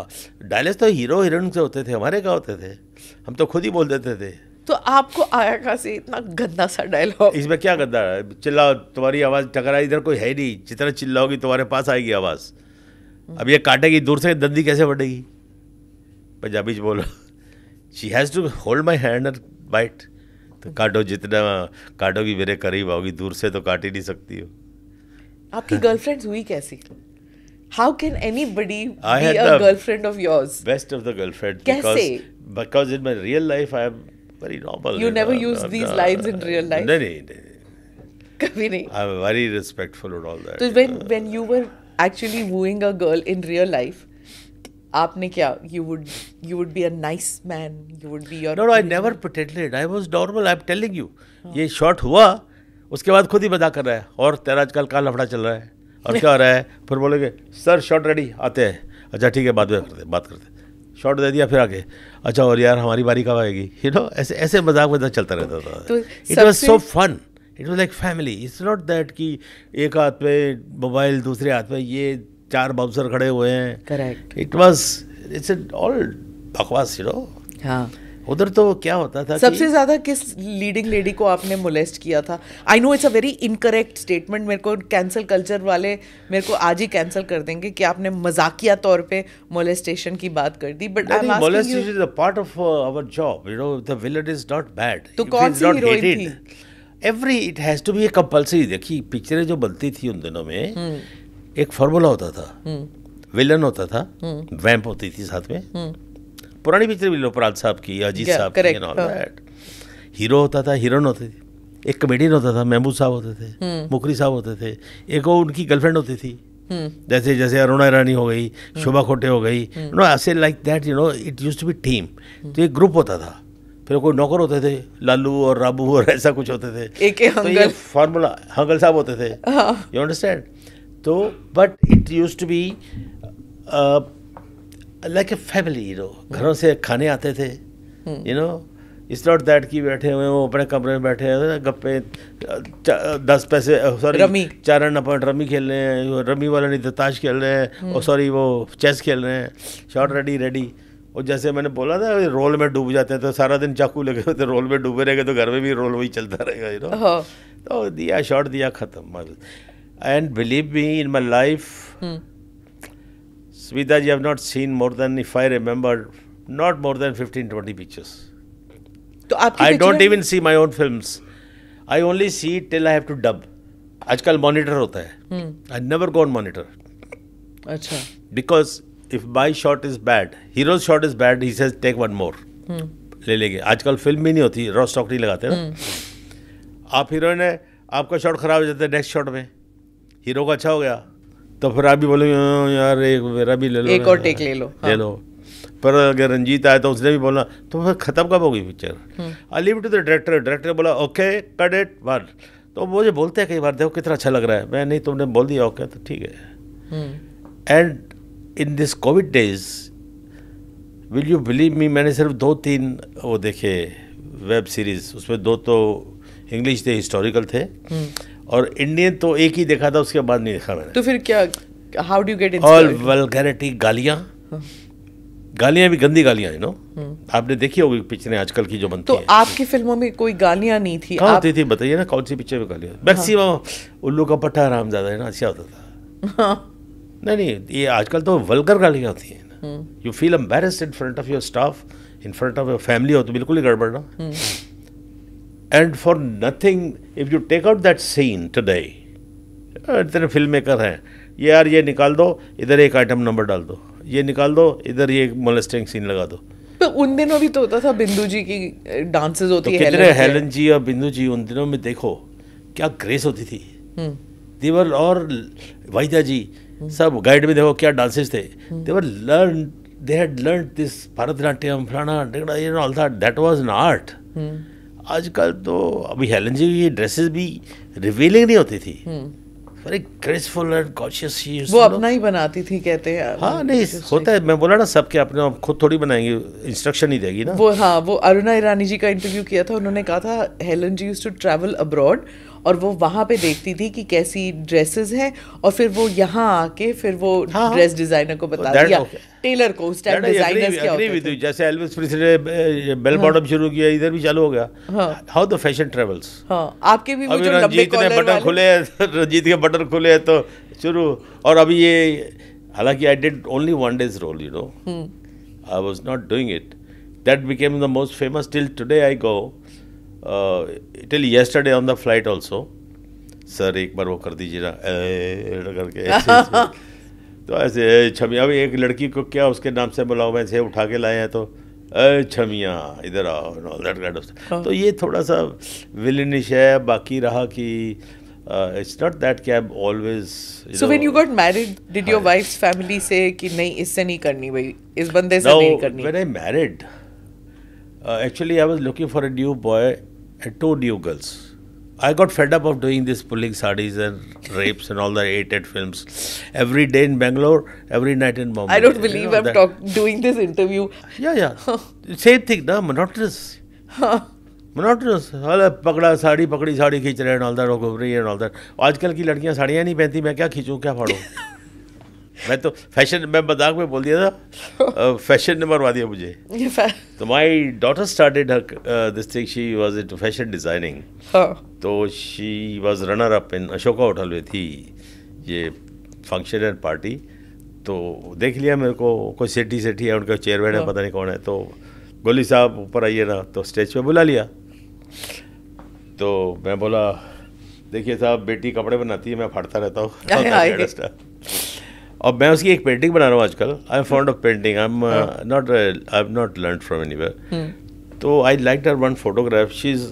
डायलॉग्स तो हीरो हीरोइन से होते थे हमारे क्या होते थे हम तो खुद ही बोल देते थे तो आपको आया कहा से इतना गंदा सा डायलॉग इसमें क्या गंदा है चिल्लाओ तुम्हारी आवाज़ टकरा इधर कोई है नहीं जितना चिल्लाओगी तुम्हारे पास आएगी आवाज़ अब ये काटेगी दूर से दंदी कैसे बढ़ेगी पंजाबी बोलो she has to hold my hand and bite तो काटो जितना काटोगी मेरे करीब आओगी दूर से तो काट ही नहीं सकती हो आपकी गर्लफ्रेंड्स हुई कैसी how can anybody be a girlfriend of yours? Best of the girlfriend. कैसे? Because, because in my real life I very normal. You never use these lines in real life. No, no, no. कभी नहीं I am very respectful and all that तो when when you were actually wooing a girl in real life आपने क्या you would you would be a nice man you would be your no I never pretended I was normal I am telling you ये शॉट हुआ उसके बाद खुद ही मजाक कर रहा है और तेरा आजकल का लफड़ा चल रहा है और क्या हो रहा है फिर बोलेंगे सर शॉट रेडी आते हैं अच्छा ठीक है बाद में करते बात करते शॉट दे दिया फिर आगे अच्छा और यार हमारी बारी कब आएगी यू नो ऐसे ऐसे मजाक मजाक तो चलता रहता था it was so fun it was like family it's not that कि एक हाथ पे मोबाइल दूसरे हाथ पे ये चार बाउंसर खड़े हुए हैं correct it was it's all बकवास यू नो हाँ उधर तो क्या होता था सबसे ज्यादा किस लीडिंग लेडी को आपने मोलेस्ट किया था I know it's a very incorrect statement मेरे को कैंसिल कल्चर वाले मेरे को आज ही कैंसिल कर देंगे कि आपने मजाकिया तौर पे मोलेस्टेशन की बात कर दी but I molestation is a part of our job you know the village is not bad तो कौन सी हीरोइन थी every it has to be a compulsory देखिए पिक्चरें जो बनती थी उन दिनों में हम्म। एक फार्मूला होता था विलन हम्म। होता था वैम्प हम्म। होती थी साथ में पुरानी पिक्चर भी लोपराज साहब की अजीत साहब की ऑल दैट हीरो होता था हीरोइन होती थी एक कमेडियन होता था महमूद साहब होते थे हम्म। मुखरी साहब होते थे एक वो उनकी गर्लफ्रेंड होती थी हम्म। जैसे जैसे अरुणा ईरानी हो गई हम्म। शोभा खोटे हो गई नो ऐसे like that you know it use to be team तो एक ग्रुप होता था फिर कोई नौकर होते थे लालू और राबू और ऐसा कुछ होते थे एक तो ये फार्मूला हंगल साहब होते थे यू हाँ। अंडरस्टैंड तो but it use to be like a family you know घरों से खाने आते थे you know is not that की बैठे हुए वो अपने कमरे में बैठे हैं गप्पे दस पैसे सॉरी रमी रन अपन रमी खेल रहे हैं रमी वाला नहीं तो ताश खेल रहे हैं और हम्म। सॉरी वो चेस खेल रहे हैं शॉर्ट रेडी रेडी और जैसे मैंने बोला था रोल में डूब जाते हैं तो सारा दिन चाकू लगे होते तो रोल में डूबे रहेंगे तो घर में भी रोल वही चलता रहेगा यू नो हाँ। तो दिया शॉर्ट दिया ख़त्म and believe me in my life Sweda ji, I have not seen more than, if I remember, not more than 15 20 pictures. तो आपकी don't even see my own films. I only see it till I have to dub. आजकल मॉनिटर होता है I never go on monitor अच्छा because if my shot is bad hero shot is bad he says take one more ले लेंगे आजकल फिल्म भी नहीं होती रॉ स्टॉक नहीं लगाते ना हम्म। आप हीरोइन है आपका शॉट खराब हो जाता है नेक्स्ट शॉट में हीरो का अच्छा हो गया तो फिर आप भी बोलेंगे हाँ, यार एक मेरा भी ले लो एक और टेक हाँ, ले लो ले हाँ। लो पर अगर रंजीत आया तो उसने भी बोला तो फिर ख़त्म कब होगी picture I live to the director director बोला ओके कट इट वन तो मुझे बोलते हैं कई बार देखो कितना अच्छा लग रहा है मैं नहीं तुमने बोल दिया ओके तो ठीक है and in this Covid days will you believe me मैंने सिर्फ दो तीन वो देखे वेब सीरीज़ उसमें दो तो इंग्लिश थे हिस्टोरिकल थे hmm. और इंडियन तो एक ही देखा था उसके बाद नहीं देखा मैंने तो फिर क्या how do get all vulgarity गालियाँ गालियाँ भी गंदी गालियाँ हाँ। यू नो आपने देखी होगी पिक्चरें आजकल की जो बनती तो आपकी फिल्मों में कोई गालियाँ नहीं थी हाँ होती थी बताइए ना कौन सी पिक्चर में गालियाँ मैक्सिमम उल्लू का पट्टा आराम ज्यादा है ना अच्छा होता था हाँ। नहीं नहीं ये आजकल तो वल्गर गालियाँ होती हैं you feel embarrass in front of your staff in front of your family हो तो बिल्कुल ही गड़बड़ ना हाँ। And for nothing if you take out that scene today इतने फिल्म मेकर हैं ये यार ये निकाल दो इधर एक आइटम नंबर डाल दो ये निकाल दो इधर ये मोलेस्टिंग सीन लगा दो तो उन दिनों भी तो होता था बिंदु जी की डांसेस होती तो कितने हेलन जी और बिंदु जी उन दिनों में देखो क्या ग्रेस होती थी देवर और वाइदा जी हम्म। सब गाइड में देखो क्या डांसेस थे they were learn they had learn this Bharatanatyam फलाना ढेगड़ा ये all that that was an art आजकल तो अभी हेलन जी की ड्रेसेस भी रिवीलिंग नहीं होती थी वेरी ग्रेसफुल एंड कॉशियस वो अपना ही बनाती थी कहते हैं हाँ नहीं होता है मैं बोला ना सबके अपने आप खुद थोड़ी बनाएंगे इंस्ट्रक्शन ही देगी ना वो हाँ वो अरुणा ईरानी जी का इंटरव्यू किया था उन्होंने कहा था Helen ji use to travel abroad और वो वहाँ पे देखती थी कि कैसी ड्रेसेस हैं और फिर वो यहाँ आके फिर वो हाँ, ड्रेस हाँ। डिजाइनर को बता दिया टेलर को उस टाइम डिजाइनर्स क्या होते थे जैसे एल्विस प्रिस्ले बेल बॉटम शुरू किया इधर भी चालू हो गया हाउ द फैशन ट्रेवल्स आपके भी वो जो लंबे कॉलर बटन खुले रंजीत के बटन खुले तो शुरू और अभी ये हालांकि I did only one days role you know I was not doing it that became the most famous till today I go tell yesterday on the flight also sir एक बार वो कर दीजिए ना करके ऐसे तो ऐसे छमिया अभी एक लड़की को क्या उसके नाम से बुलाओ मैं से उठा के लाए हैं तो अरे छमिया इधर आओ नो दैट काइंड ऑफ तो ये थोड़ा सा विलनिश है बाकी रहा कि इट्स नॉट दैट कि I always so when you got married did your wife's family से कि नहीं इससे नहीं करनी भाई इस बंदे से no, नहीं करनी when I married actually I was looking for a new boy and two new girls. I got fed up of doing this pulling sarees and rapes and all the hated films every day in Bangalore, every night in Mumbai. I don't believe you know, I'm talk, doing this interview. Yeah, yeah. Same thing, na, monotonous. Monotonous अरे पकड़ा साड़ी पकड़ी साड़ी खींच रहे हैं ऑल दैट घूम रही है ऑल दैट आजकल की लड़कियां साड़ियाँ नहीं पहनती मैं क्या खींचूँ क्या फाड़ूँ मैं तो फैशन मैं मजाक में बोल दिया था फैशन ने मरवा दिया मुझे तो my daughter started her this thing she was into fashion designing तो she was runner up in Ashoka hotel में थी ये फंक्शन एंड पार्टी तो देख लिया मेरे को कोई सेठी सेठी है उनका चेयरमैन है हाँ। पता नहीं कौन है तो गोली साहब ऊपर आइए ना तो स्टेज पे बुला लिया तो मैं बोला देखिए साहब बेटी कपड़े बनाती है मैं फाड़ता रहता हूँ और मैं उसकी एक पेंटिंग बना रहा हूँ आजकल I am fond of painting I am not I am not learn from any तो आई लाइक डर one photograph she is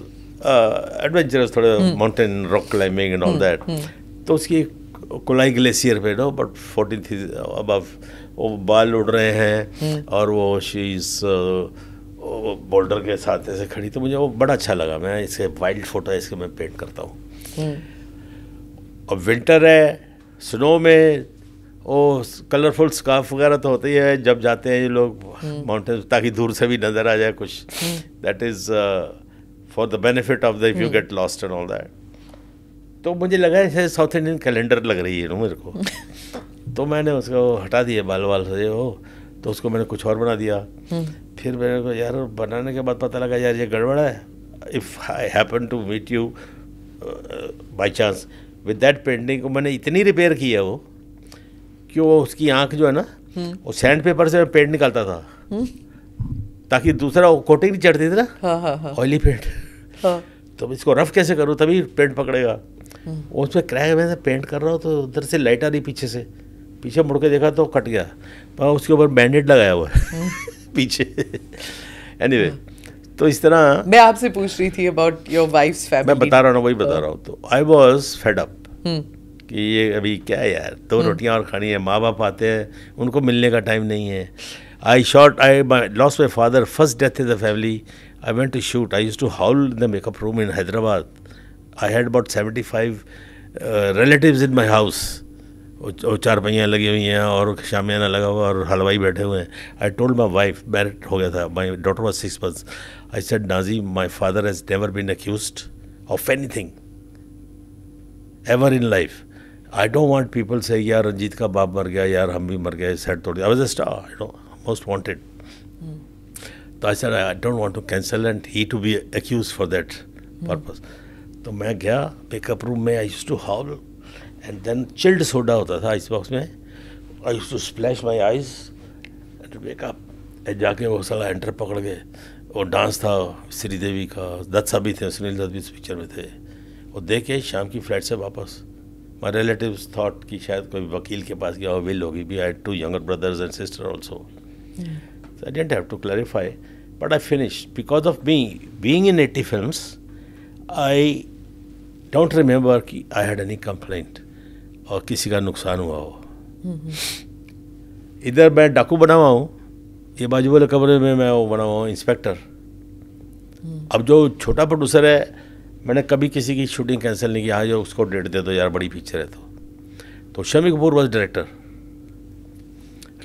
adventurous थोड़ा mountain rock climbing and all that तो उसकी एक कोलाई ग्लेशियर पे नो बट फोर्टीन थी अब वो बाल उड़ रहे हैं हम्म। और वो शी इज बोल्डर के साथ ऐसे खड़ी तो मुझे वो बड़ा अच्छा लगा मैं इसके वाइल्ड फोटो है इसके मैं पेंट करता हूँ और हम्म। विंटर है स्नो में ओ कलरफुल स्कार्फ वगैरह तो होते ही है जब जाते हैं ये लोग माउंटेन हम्म। ताकि दूर से भी नज़र आ जाए कुछ that is for the benefit of the if you get lost and all that तो मुझे लगा ऐसे साउथ इंडियन कैलेंडर लग रही है मेरे को तो मैंने उसको हटा दिया बाल वाल से हो तो उसको मैंने कुछ और बना दिया हम्म। फिर मेरे को यार बनाने के बाद पता लगा यार ये गड़बड़ा है if I happen to meet you by chance with that painting को मैंने इतनी रिपेयर की है वो वो उसकी आंख जो है ना हम्म। वो सैंड पेपर से पेंट निकालता था हम्म। ताकि दूसरा कोटिंग नहीं चढ़ती थी ना ऑयली हाँ, पेंट हाँ, हाँ। तो इसको रफ कैसे करूँ तभी पेंट पकड़ेगा हम्म। उसमें क्रैक में पेंट कर रहा हूँ तो उधर से लाइट आ रही पीछे से पीछे मुड़ के देखा तो कट गया पर उसके ऊपर बैंडेड लगाया हुआ पीछे एनी anyway, तो इस तरह मैं आपसे पूछ रही थी अबाउट योर वाइफ्स फैमिली मैं बता रहा हूँ वही बता रहा हूँ तो आई वॉज फेडअप कि ये अभी क्या यार दो तो रोटियां और खानी है माँ बाप आते हैं उनको मिलने का टाइम नहीं है I shot I my loss my father first death is the family I went to shoot I use to howl the makeup room in Hyderabad I had about seventy five relative in my house और चार पहियाँ लगी हुई हैं और शामियाना लगा हुआ और हलवाई बैठे हुए हैं I told my wife married हो गया था my daughter was six months I said नाजी my father has never been accuse of anything ever in life I don't want people से यार रंजीत का बाप मर गया यार हम भी मर गए सेट तोड़ दिया I was a star you know most wanted तो I sir I don't want to cancel and he to be accuse for that purpose तो मैं गया मेकअप रूम में I use to howl and then chilled soda होता था आइस बॉक्स में I use to splash my eyes and makeup एंड जाके वो सारा एंटर पकड़ गए वो डांस था श्रीदेवी का दत्त भी थे सुनील दत्त भी इस पिक्चर में थे वो देखे शाम की फ्लाइट से वापस my relatives thought कि शायद कोई वकील के पास गया हो विल होगी be I had two younger brothers and sister also so I didn't have to clarify but I finish because of me being in eighty films I don't remember कि आई हैड एनी कंप्लेंट और किसी का नुकसान हुआ हो hmm. इधर मैं डाकू बना हुआ हूँ ये बाजू वाले कमरे में मैं वो बना हुआ हूँ इंस्पेक्टर hmm. अब जो छोटा प्रोड्यूसर है मैंने कभी किसी की शूटिंग कैंसिल नहीं किया जो हाँ, उसको डेट दे दो यार बड़ी पिक्चर है तो तो Shammi Kapoor was director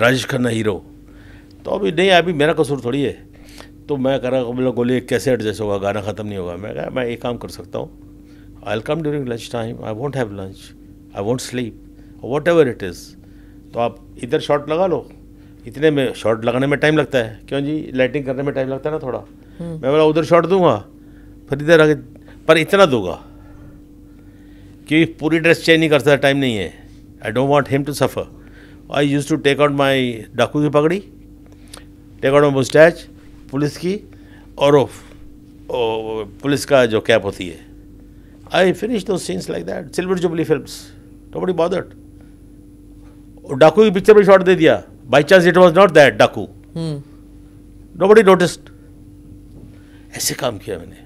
Rajesh Khanna hero तो अभी नहीं अभी मेरा कसूर थोड़ी है तो मैं कह रहा मतलब गोली कैसे एडजस्ट होगा गाना ख़त्म नहीं होगा मैं कहा मैं एक काम कर सकता हूँ I come during lunch time I won't have lunch I won't sleep whatever it is तो आप इधर शॉट लगा लो इतने में शॉट लगाने में टाइम लगता है क्यों जी लाइटिंग करने में टाइम लगता है ना थोड़ा हम्म। मैं बोला उधर शॉट दूंगा फिर इधर आगे पर इतना दूंगा कि पूरी ड्रेस चेंज नहीं कर सकता टाइम नहीं है I don't want him to suffer I use to take out my डाकू की पगड़ी take out my mustache police की और ओ, ओ, पुलिस का जो कैप होती है आई फिनिश दो scenes like that silver jubilee film no बड़ी बॉदर्ट डाकू की पिक्चर में शॉट दे दिया by chance it was not that डाकू नो बड़ी नोटिस्ड ऐसे काम किया मैंने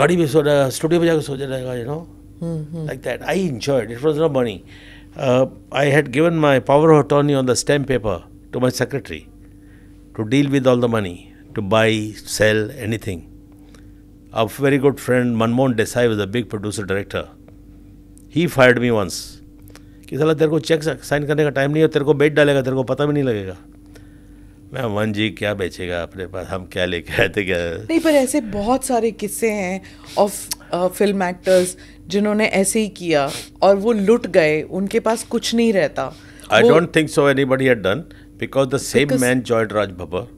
गाड़ी में सो रहा स्टूडियो में जाकर सो जाएगा you know like that I enjoyed it was no money I had given my power of attorney on the stamp paper to my secretary to deal with all the money to buy sell anything a very good friend Manmohan Desai was a big producer director he fired me once कि साला तेरे को चेक साइन करने का टाइम नहीं है तेरे को बेट डालेगा तेरे को पता भी नहीं लगेगा मैं वन जी क्या बेचेगा अपने पास हम क्या लेके आए थे क्या नहीं पर ऐसे बहुत सारे किस्से हैं ऑफ फिल्म एक्टर्स जिन्होंने ऐसे ही किया और वो लुट गए उनके पास कुछ नहीं रहता I don't think so anybody done because the same man joined Raj Babbar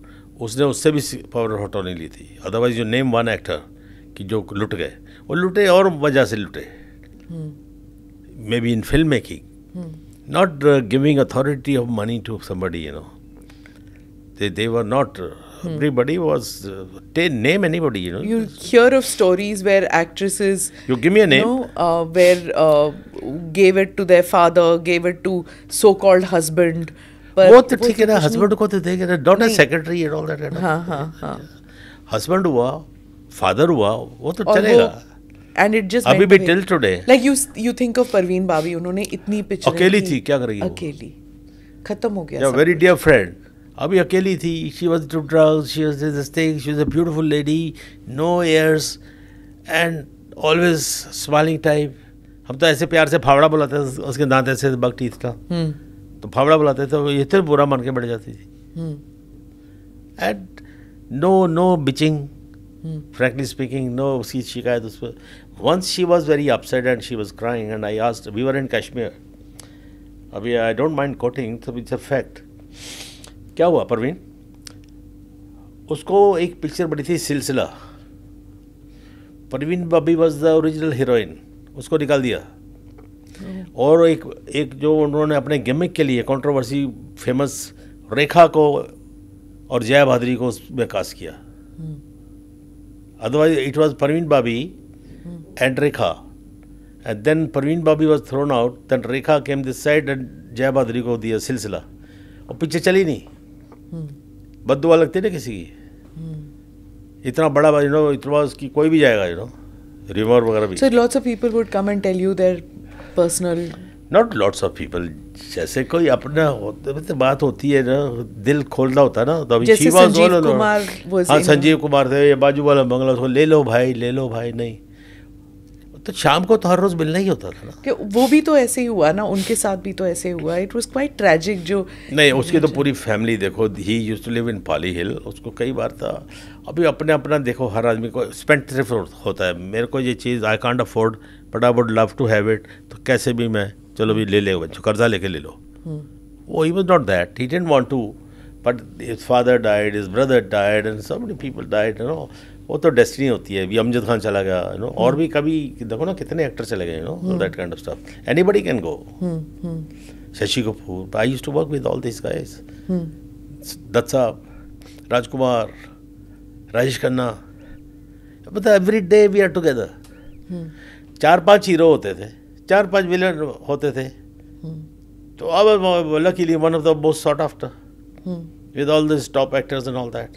उसने उससे भी पावर हटो नहीं ली थी otherwise you name one actor कि जो लुट गए वो लुटे और वजह से लुटे maybe in film making not giving authority of money to somebody you know They, they were not. Uh, hmm. Everybody was. Uh, they name anybody, you know. You hear of stories where actresses. You give me a name. You know, uh, where uh, gave it to their father, gave it to so-called husband. वो तो ठीक है ना हस्बैंड को तो देंगे ना daughter secretary and all that हाँ हाँ हाँ हस्बैंड हुआ फादर हुआ वो तो चलेगा एंड इट जस्ट अभी भी till today like you you think of Parveen भाभी उन्होंने इतनी पिक्चर अकेली थी क्या करेगी अकेली खत्म हो गया वेरी डियर फ्रेंड अभी अकेली थी she was to drugs she was this thing she was a beautiful lady no airs and always smiling type हम तो ऐसे प्यार से फावड़ा बुलाते थे उसके दांत ऐसे बग टीथ था हम्म। तो फावड़ा बुलाते थे तो इतने बुरा मान के बैठ जाती थी and no no bitching frankly speaking no उसकी शिकायत उस पर once she was very upset and she was crying and I asked we were in Kashmir अभी I don't mind quoting it's a fact क्या हुआ परवीन उसको एक पिक्चर बनी थी Silsila Parveen Babi was the original heroine उसको निकाल दिया और एक एक जो उन्होंने अपने गेमिक के लिए कंट्रोवर्सी फेमस रेखा को और जया भादरी को उसमें कास्ट किया otherwise it was Parveen Babi and hmm. Rekha and then Parveen Babi was thrown out then Rekha came this side and Jaya Bhaduri को दिया सिलसिला और पिक्चर चली नहीं हम्म। बद लगती है ना किसी की हम्म। इतना बड़ा यू नो इतना बड़ा उसकी कोई भी जाएगा यू नो रिमोर वगैरह भी so lots of people would come and tell you their personal not lots of people जैसे कोई अपना होते, बात होती है ना दिल खोलना होता ना तो अभी शिवा हाँ संजीव कुमार थे ये बाजू वाला बंगला उसको ले लो भाई ले लो भाई नहीं तो शाम को तो हर रोज मिलना ही होता था ना कि वो भी तो ऐसे ही हुआ ना उनके साथ भी तो ऐसे हुआ इट वाज क्वाइट ट्रेजिक जो नहीं उसकी तो पूरी फैमिली देखो he use to live in Pali Hill उसको कई बार था अभी अपने अपना देखो हर आदमी को स्पेंड ट्रिफ होता है मेरे को ये चीज़ I can't afford but I would love to have it तो कैसे भी मैं चलो अभी ले ले बच्चो कर्जा लेके ले लो हम्म। वो he was not that he didn't want to but his father died his brother died and so many people died no वो तो डेस्टिनी होती है अभी अमजद खान चला गया यू नो हम्म। और भी कभी देखो ना कितने एक्टर चले गए you know that kind of stuff anybody can go Shashi Kapoor I use to work with all this guys Dutt sahab Rajkumar Rajesh Khanna मतलब every day we are together चार पांच हीरो होते थे चार पांच विलन होते थे हम्म। तो अब luckily one of the most sought after with all this top actors and all that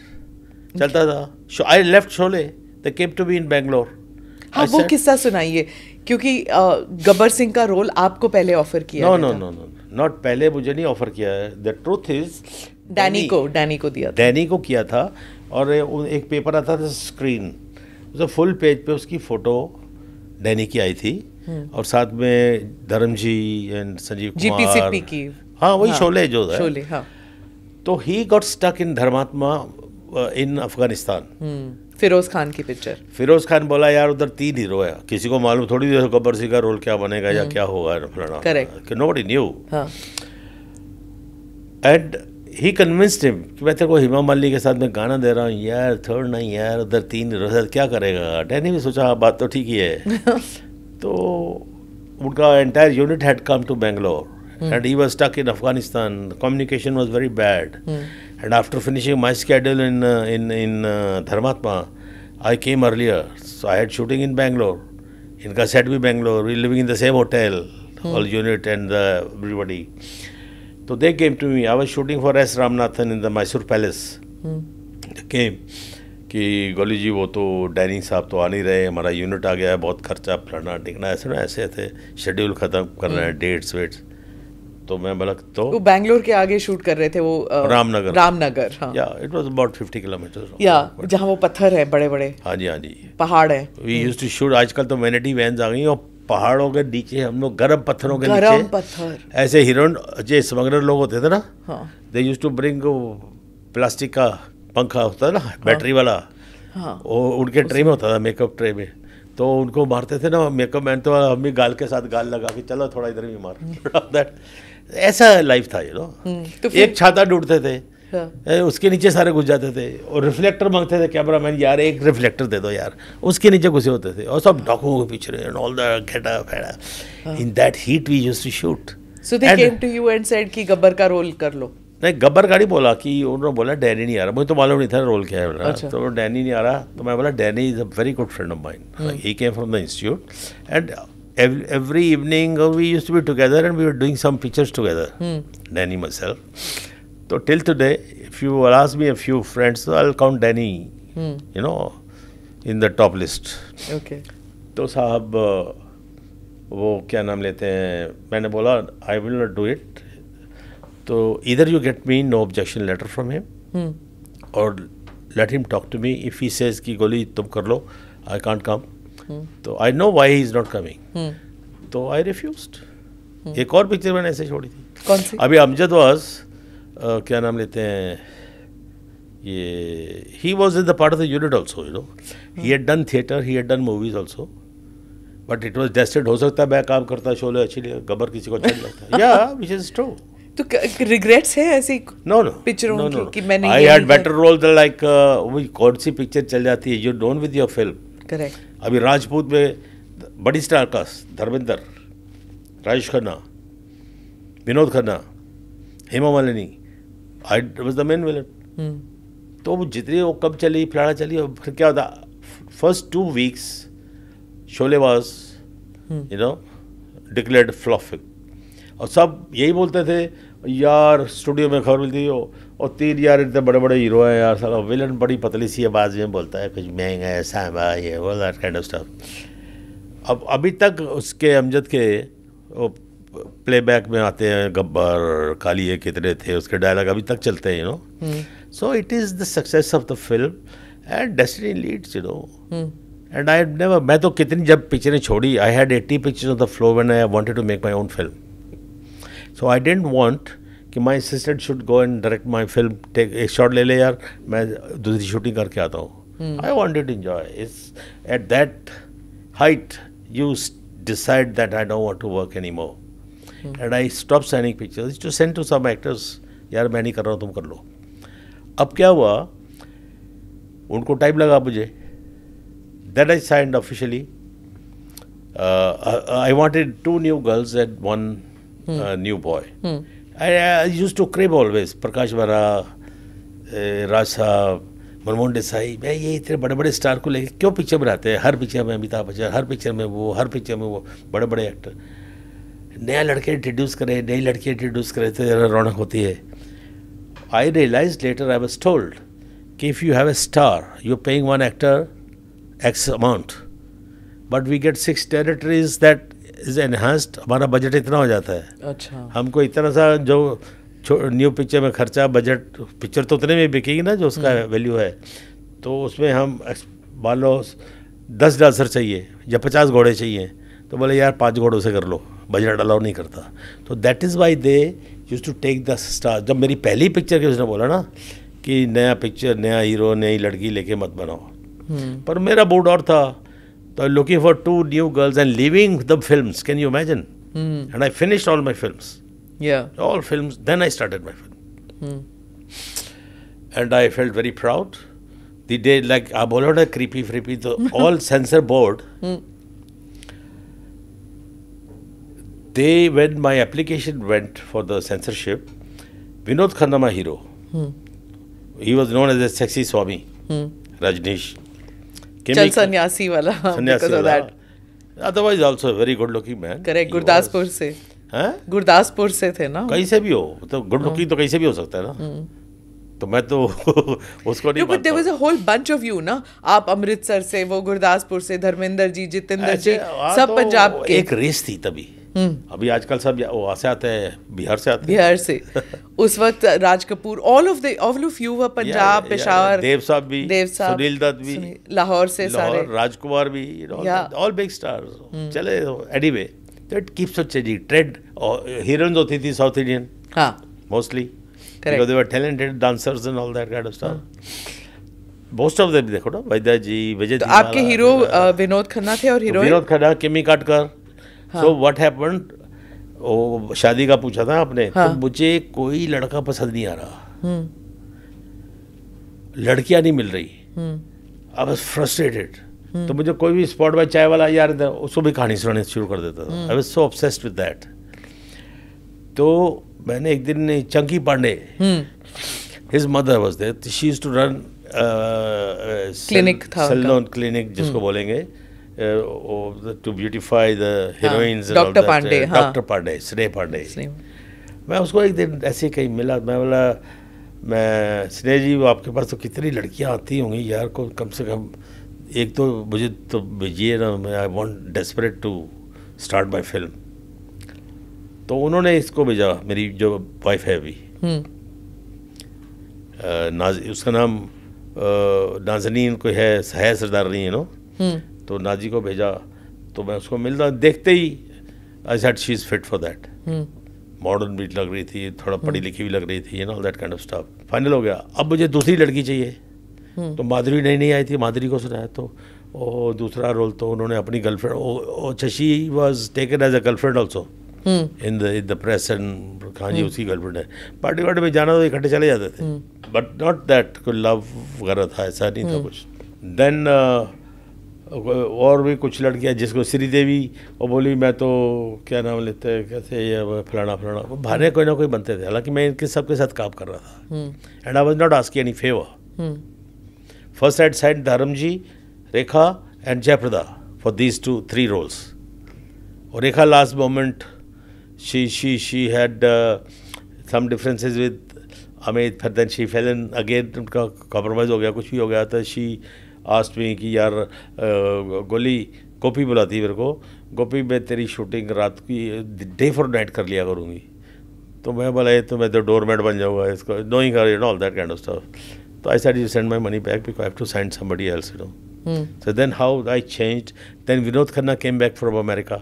चलता था I left Sholay the kept to be in Bangalore हाँ वो अच्छा। किस्सा सुनाइए क्योंकि गब्बर सिंह का रोल आपको पहले ऑफर किया no no no no not पहले मुझे नहीं ऑफर किया है द ट्रूथ इज डैनी को डैनी को दिया डैनी को किया था और एक पेपर आता था स्क्रीन तो फुल पेज पे उसकी फ़ोटो डैनी की आई थी हम्म। और साथ में धर्म जी एंड संजीव कुमार की हाँ वही हाँ, शोले जो है शोले हाँ तो ही गॉट स्टक इन धर्मात्मा इन अफगानिस्तान फिरोज खान की पिक्चर फिरोज खान बोला यार उधर तीन हीरो है किसी को मालूम थोड़ी देर गब्बर सिंह का रोल क्या बनेगा या hmm. क्या होगा correct nobody knew and he convinced him कि मैं तेरे को हिमा मल्ली के साथ मैं गाना दे रहा हूँ यार थर्ड नहीं यार उधर तीन रोजर क्या करेगा डैनी भी सोचा हाँ, बात तो ठीक ही है तो उनका entire unit had come to Bangalore and he was stuck in Afghanistan communication was very bad And after finishing my schedule in, uh, in, in uh, Dharmatma, I came earlier. So I had shooting in Bangalore. इनका सेट भी Bangalore we living in the same hotel all unit and the everybody तो they came to me I was shooting for S Ramanathan in the Mysore palace came कि गोली जी वो तो डाइनिंग साहब तो आ नहीं रहे हमारा यूनिट आ गया है बहुत खर्चा फलाना टिकना ऐसे ना ऐसे थे शेड्यूल ख़त्म कर रहे हैं डेट्स वेट्स तो मैं बलक तो वो बैंगलोर के आगे शूट कर रहे थे वो रामनगर रामनगर हाँ। या इट वाज अबाउट 50 किलोमीटर या जहाँ वो पत्थर है बड़े बड़े हाँ जी हाँ जी पहाड़ है वी यूज्ड टू शूट आजकल तो वैनिटी वैन्स आ गई और पहाड़ों के नीचे हम लोग गर्म पत्थरों के गरम नीचे पत्थर ऐसे हीरोइन जो स्मगलर लोग होते थे ना they use to bring plastic का पंखा होता ना बैटरी हाँ। वाला हाँ वो उनके ट्रे में होता था मेकअप ट्रे में तो उनको मारते थे ना मेकअप मैन तो हम भी गाल के साथ गाल लगा के चलो थोड़ा इधर भी मार दैट ऐसा लाइफ था ये नो तो, हम्म, तो एक छाता ढूंढते थे हाँ। उसके नीचे सारे घुस जाते थे और रिफ्लेक्टर मांगते थे कैमरा मैन यार एक रिफ्लेक्टर दे दो यार उसके नीचे घुसे होते थे और सब डॉकों के पीछे एंड ऑल द गेटा फैड़ा in that heat we use to shoot so they came to you and said कि गब्बर का रोल कर लो नहीं गब्बर का नहीं बोला कि उन्होंने बोला डैनी नहीं आ रहा मुझे तो मालूम नहीं था रोल क्या है अच्छा। तो डैनी नहीं आ रहा तो मैं बोला Danny is a very good friend of mine he came from the institute and every, every evening we used to be together and we were doing some pictures together, hmm. Danny myself. So till today, if you will ask me a few friends, so I'll count Danny, hmm. you know, in the top list. Okay. तो साहब वो क्या नाम लेते हैं मैंने बोला I will not do it तो इधर you get me no objection letter from him और let him talk to me if he says कि गोली तुम कर लो आई कांट कम तो I know why is not coming तो आई रिफ्यूज एक और पिक्चर मैंने ऐसे छोड़ी थी कौन सी अभी अमजद वाज क्या नाम लेते हैं ये he was in the part of the unit also you know he had done theatre he had done movies also but it was destined हो सकता है मैं काम करता शोले अच्छी गबर किसी को अच्छा लगता या विच इज ट्रू तो रिग्रेट्स है ऐसी नो नो पिक्चरों की कि मैंने I had better role the like वो कौन सी पिक्चर चल जाती है you don't with your film correct अभी राजपूत में बड़ी स्टार का Dharmendra Rajesh Khanna Vinod Khanna Hema Malini I was the main villain तो वो जितनी वो कब चली फलाना चली फिर क्या होता first two weeks Sholay was you know declared flop और सब यही बोलते थे यार स्टूडियो में खबर मिलती हो और तीन यार इतने बड़े बड़े हीरो हैं यार साला विलन बड़ी पतली सी आवाज़ में बोलता है कुछ महंगा है सांबा ये वो दैट काइंड ऑफ स्टफ अब अभी तक उसके अमजद के प्लेबैक में आते हैं गब्बर कालिए कितने थे उसके डायलॉग अभी तक चलते हैं you know so it is the success of the film and destiny leads you know and I never मैं तो कितनी जब पिक्चरें छोड़ी I had eighty picture of the floor one I wanted to make my own film so I didn't want कि my assistant should go and direct my film take एक शॉट ले ले यार मैं दूसरी शूटिंग करके आता हूँ I want it enjoy it's at that height you decide that I don't want to work any Hmm. And I stop signing pictures to send to some actors यार मैं नहीं कर रहा हूँ तुम कर लो अब क्या हुआ उनको टाइम लगा मुझे that I signed officially I wanted two new girls at one new boy I use to create always Prakash वरा राज साहब मनमोहन देसाई मैं ये इतने बड़े बड़े स्टार को लेकर क्यों पिक्चर बनाते हैं हर पिक्चर में अमिताभ बच्चन हर पिक्चर में वो हर पिक्चर में वो बड़े बड़े एक्टर नया लड़के इंट्रोड्यूस करे नई लड़की इंट्रोड्यूस करें तो ज़रा रौनक होती है I realise later I was told कि if you have a star you paying one actor X amount but we get six territories that is enhanced हमारा बजट इतना हो जाता है अच्छा हमको इतना सा जो न्यू पिक्चर में खर्चा बजट पिक्चर तो उतने में बिकेगी ना जो उसका वैल्यू हम्म। है तो उसमें हम मान लो दस डांसर चाहिए या पचास घोड़े चाहिए तो बोले यार पाँच घोड़ों से कर लो बजट अलाउ नहीं करता तो that is why they use to take the star जब मेरी पहली पिक्चर की उसने बोला ना कि नया पिक्चर नया हीरो नई लड़की लेके मत बनाओ हम्म। पर मेरा बोर्ड और था Uh, looking for two new girls and leaving the films. Can you imagine? Mm. And I finished all my films. Yeah. All films. Then I started my film. Mm. And I felt very proud. The day, like, I bolada creepy creepy, the all censor board. Mm. They, when my application went for the censorship, Vinod Khanna, my hero, hmm. he was known as a sexy Swami, hmm. Rajneesh. Chal wala. wala. that. Otherwise also very good looking man. Correct. Gurdaspur हैं गुरदासपुर से थे ना कहीं से भी हो तो गुड लुकिंग तो कहीं से भी हो सकता है ना हम्म। तो मैं तो उसको नहीं but there was a whole bunch of you ना आप अमृतसर से वो गुरदासपुर से धर्मेंद्र जी जितेंद्र जी सब तो पंजाब के एक रेस थी तभी हम्म। अभी आजकल सब वहाँ से आते हैं बिहार से आते बिहार से उस वक्त Raj Kapoor all of all of you were Punjab Peshawar Dev sahab भी देव साहब सुनील दत्त भी लाहौर से सारे राजकुमार भी ऑल बिग स्टार चले एडीवे तो it keeps changing trend heroines होती थी साउथ इंडियन हाँ mostly correct they were talented dancers and all that kind of stuff most of them देखो ना वैद्या जी विजय तो आपके हीरो विनोद खन्ना थे और हीरो विनोद खन्ना किमी काटकर सो व्हाट हैपन शादी का पूछा था आपने तो हाँ. तो मुझे कोई लड़का पसंद नहीं आ रहा हम्म। लड़कियां नहीं मिल रही अब हम्म। फ्रस्ट्रेटेड हम्म। तो मुझे कोई भी स्पॉट बाय चाय वाला यार उसको भी कहानी सुनाने शुरू कर देता था I was so obsessed with that तो मैंने एक दिन Chunky Pandey his mother was there she is to run clinic था क्लिनिक जिसको बोलेंगे to beautify the heroines doctor Pandey doctor Pandey Sneh Pandey मैं उसको एक दिन ऐसे कहीं मिला मैं बोला मैं स्नेह जी आपके पास तो कितनी लड़कियां आती होंगी यार को कम से कम एक तो मुझे तो ये ना मैं I want desperate to start my film तो उन्होंने इसको भेजा मेरी जो वाइफ है अभी हम्म। नाज उसका नाम नाजनीन कोई है सह सरदार नहीं है नो हम्म। तो नाजी को भेजा तो मैं उसको मिलता देखते ही I said she is fit for that modern भी लग रही थी थोड़ा हम्म। पढ़ी लिखी भी लग रही थी you know that kind of stuff final हो गया अब मुझे दूसरी लड़की चाहिए हम्म। तो माधुरी नहीं नहीं आई थी माधुरी को सुनाया तो ओ, दूसरा रोल तो उन्होंने अपनी girlfriend Shashi was taken as a girlfriend also in the in the press and Khan ji उसकी गर्लफ्रेंड है पार्टी वार्टी में जाना तो इकट्ठे चले जाते थे बट नॉट दैट कोई लव वगैरह था ऐसा नहीं था हम्म। कुछ देन और भी कुछ लड़कियां जिसको श्रीदेवी और बोली मैं तो क्या नाम लेते हैं कैसे ये फलाना फलाना भाने कोई ना कोई बनते थे हालांकि मैं इनके सबके साथ काम कर रहा था and I was not asking any favour first decided Dharam ji Rekha and Jayaprada for these two three roles और Rekha last moment she she she had some differences with Amit फिर देन शी फेलन अगेन उनका कॉम्प्रोमाइज़ हो गया कुछ भी हो गया था तो शी आस्ट मी कि यार गोली गोपी बुलाती मेरे को गोपी मैं तेरी शूटिंग रात की डे फॉर नाइट कर लिया करूँगी तो मैं बोला ये तो मैं तो डोरमेट बन जाऊँगा इसको ही कर all that kind of stuff तो I said you send my money back because to send somebody else no so then how I change then Vinod Khanna came back from America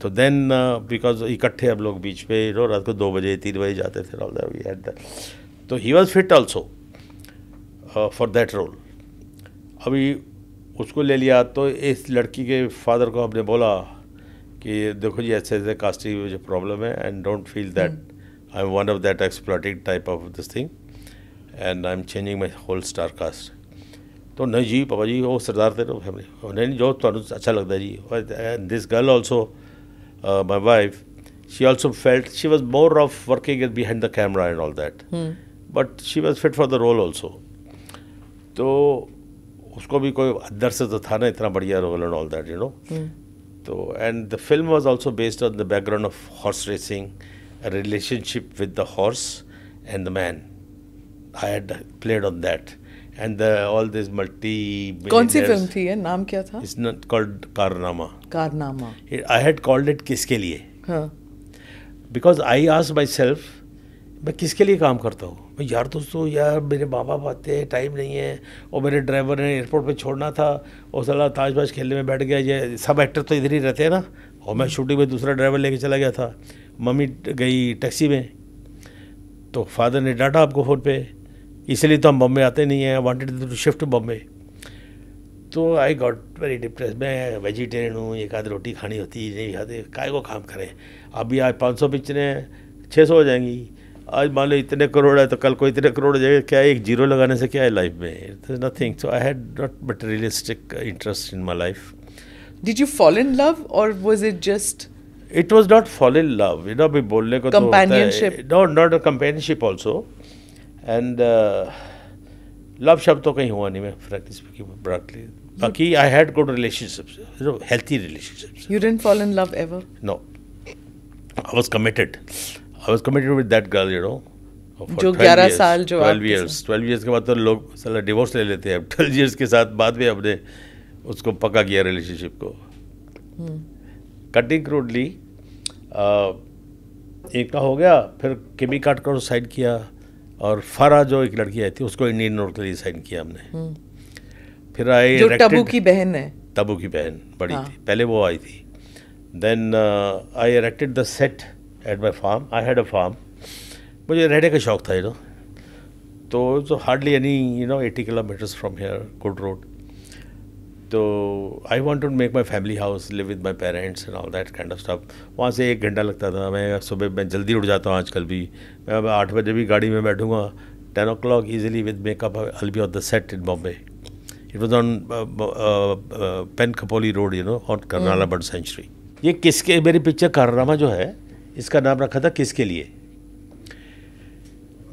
तो देन बिकॉज uh, इकट्ठे अब लोग बीच पे रो रात को दो बजे तीन बजे जाते थे all that we had that तो he was fit also for that role अभी उसको ले लिया तो इस लड़की के फादर को हमने बोला कि देखो जी ऐसे ऐसे कास्टिंग में जो प्रॉब्लम है and don't feel that I am one of that exploiting type of this thing and I am changing my whole star cast तो नहीं जी पापा जी वो सरदार थे फैमिली तो नहीं जो थानू अच्छा लगता जी and this girl also my wife she also felt she was more of working behind behind the camera and all that but she was fit for the role also तो उसको भी कोई अदर से तो था ना इतना बढ़िया role and all that you know hmm. तो and the film was also based on the background of horse racing relationship with the horse and the man I had played on that and all this multi कौन सी फिल्म थी है? नाम क्या था इट्स नॉट कॉल्ड कारनामा कारनामा आई हैड कॉल्ड इट किसके लिए because I ask myself मैं किसके लिए काम करता हूँ यार दोस्तों यार मेरे माँ बाप आते हैं टाइम नहीं है और मेरे ड्राइवर ने एयरपोर्ट पे छोड़ना था और सला ताज बाज खेलने में बैठ गया ये सब एक्टर तो इधर ही रहते हैं ना और मैं शूटिंग में दूसरा ड्राइवर लेके चला गया था मम्मी गई टैक्सी में तो फादर ने डांटा आपको फ़ोन पे इसलिए तो हम बम्बे आते नहीं हैं वॉन्टेड टू शिफ्ट बम्बे तो आई गॉट वेरी डिप्रेस मैं वेजिटेरियन हूँ एक आध रोटी खानी होती नहीं खाते काय को काम करें अभी आज पाँच सौ पिक्चरें छः सौ हो जाएंगी आज मान लो इतने करोड़ है तो कल को इतने करोड़ हो जाएगा क्या एक जीरो लगाने से क्या है लाइफ में nothing so I had not but realistic interest in my life did you fall in love और was it just it was not fall in love you know भी बोलने को companionship no not companionship also and love शब्द तो कहीं हुआ नहीं मैं फ्रैंकली स्पीकिंग ब्रॉडली बाकी I had good relationships healthy relationships you didn't fall in love ever no I was committed I was committed with that girl you know जो ग्यारह साल जो ट्वेल्व ईयर्स ट्वेल्व ईयर्स के बाद तो लोग सला डिवोर्स ले लेते हैं ट्वेल्व ईयर्स के साथ बाद में हमने उसको पक्का किया रिलेशनशिप को कटिंग हम्म। क्रूडली एक का हो गया फिर केमी काट कर साइन किया और फरा जो एक लड़की आई थी उसको इंडियन नोट के लिए साइन किया हमने हम्म। फिर आई जो टबू की बहन है टबू की बहन बड़ी हाँ. थी पहले वो आई थी then I erected the set at my farm I had a farm मुझे रहने का शौक़ था यू नो तो so hardly any you know eighty kilometres from here good road तो I want to make my family house live with my parents and all that kind of stuff वहाँ से एक घंटा लगता था मैं सुबह मैं जल्दी उठ जाता हूँ आजकल भी मैं आठ बजे भी गाड़ी में बैठूँगा ten o'clock easily with makeup I'll be off the set in Bombay it was on Pen Khopoli road you know और करनाला बर्ड सेंचुरी ये किसके मेरी पिक्चर कारनामा जो है इसका नाम रखा था किसके लिए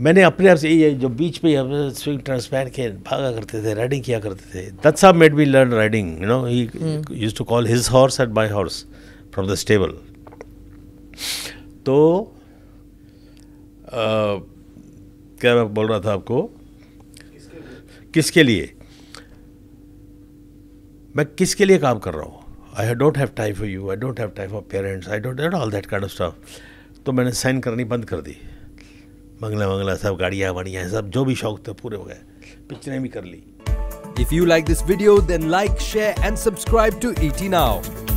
मैंने अपने आप से ये जो बीच पे हम स्विंग ट्रांसपैन के भागा करते थे राइडिंग किया करते थे दैट्स साहब made be learn riding you know he use to call his horse and my horse from the stable तो आ, क्या मैं बोल रहा था आपको किसके लिए मैं किसके लिए काम कर रहा हूँ I don't have time for you I don't have time for parents I don't have all that kind of stuff तो मैंने साइन करनी बंद कर दी बंगला बंगला सब गाड़ियाँ वाड़ियाँ सब जो भी शौक थे पूरे हो गए पिक्चरें भी कर ली if you like this video then like share and subscribe to ET now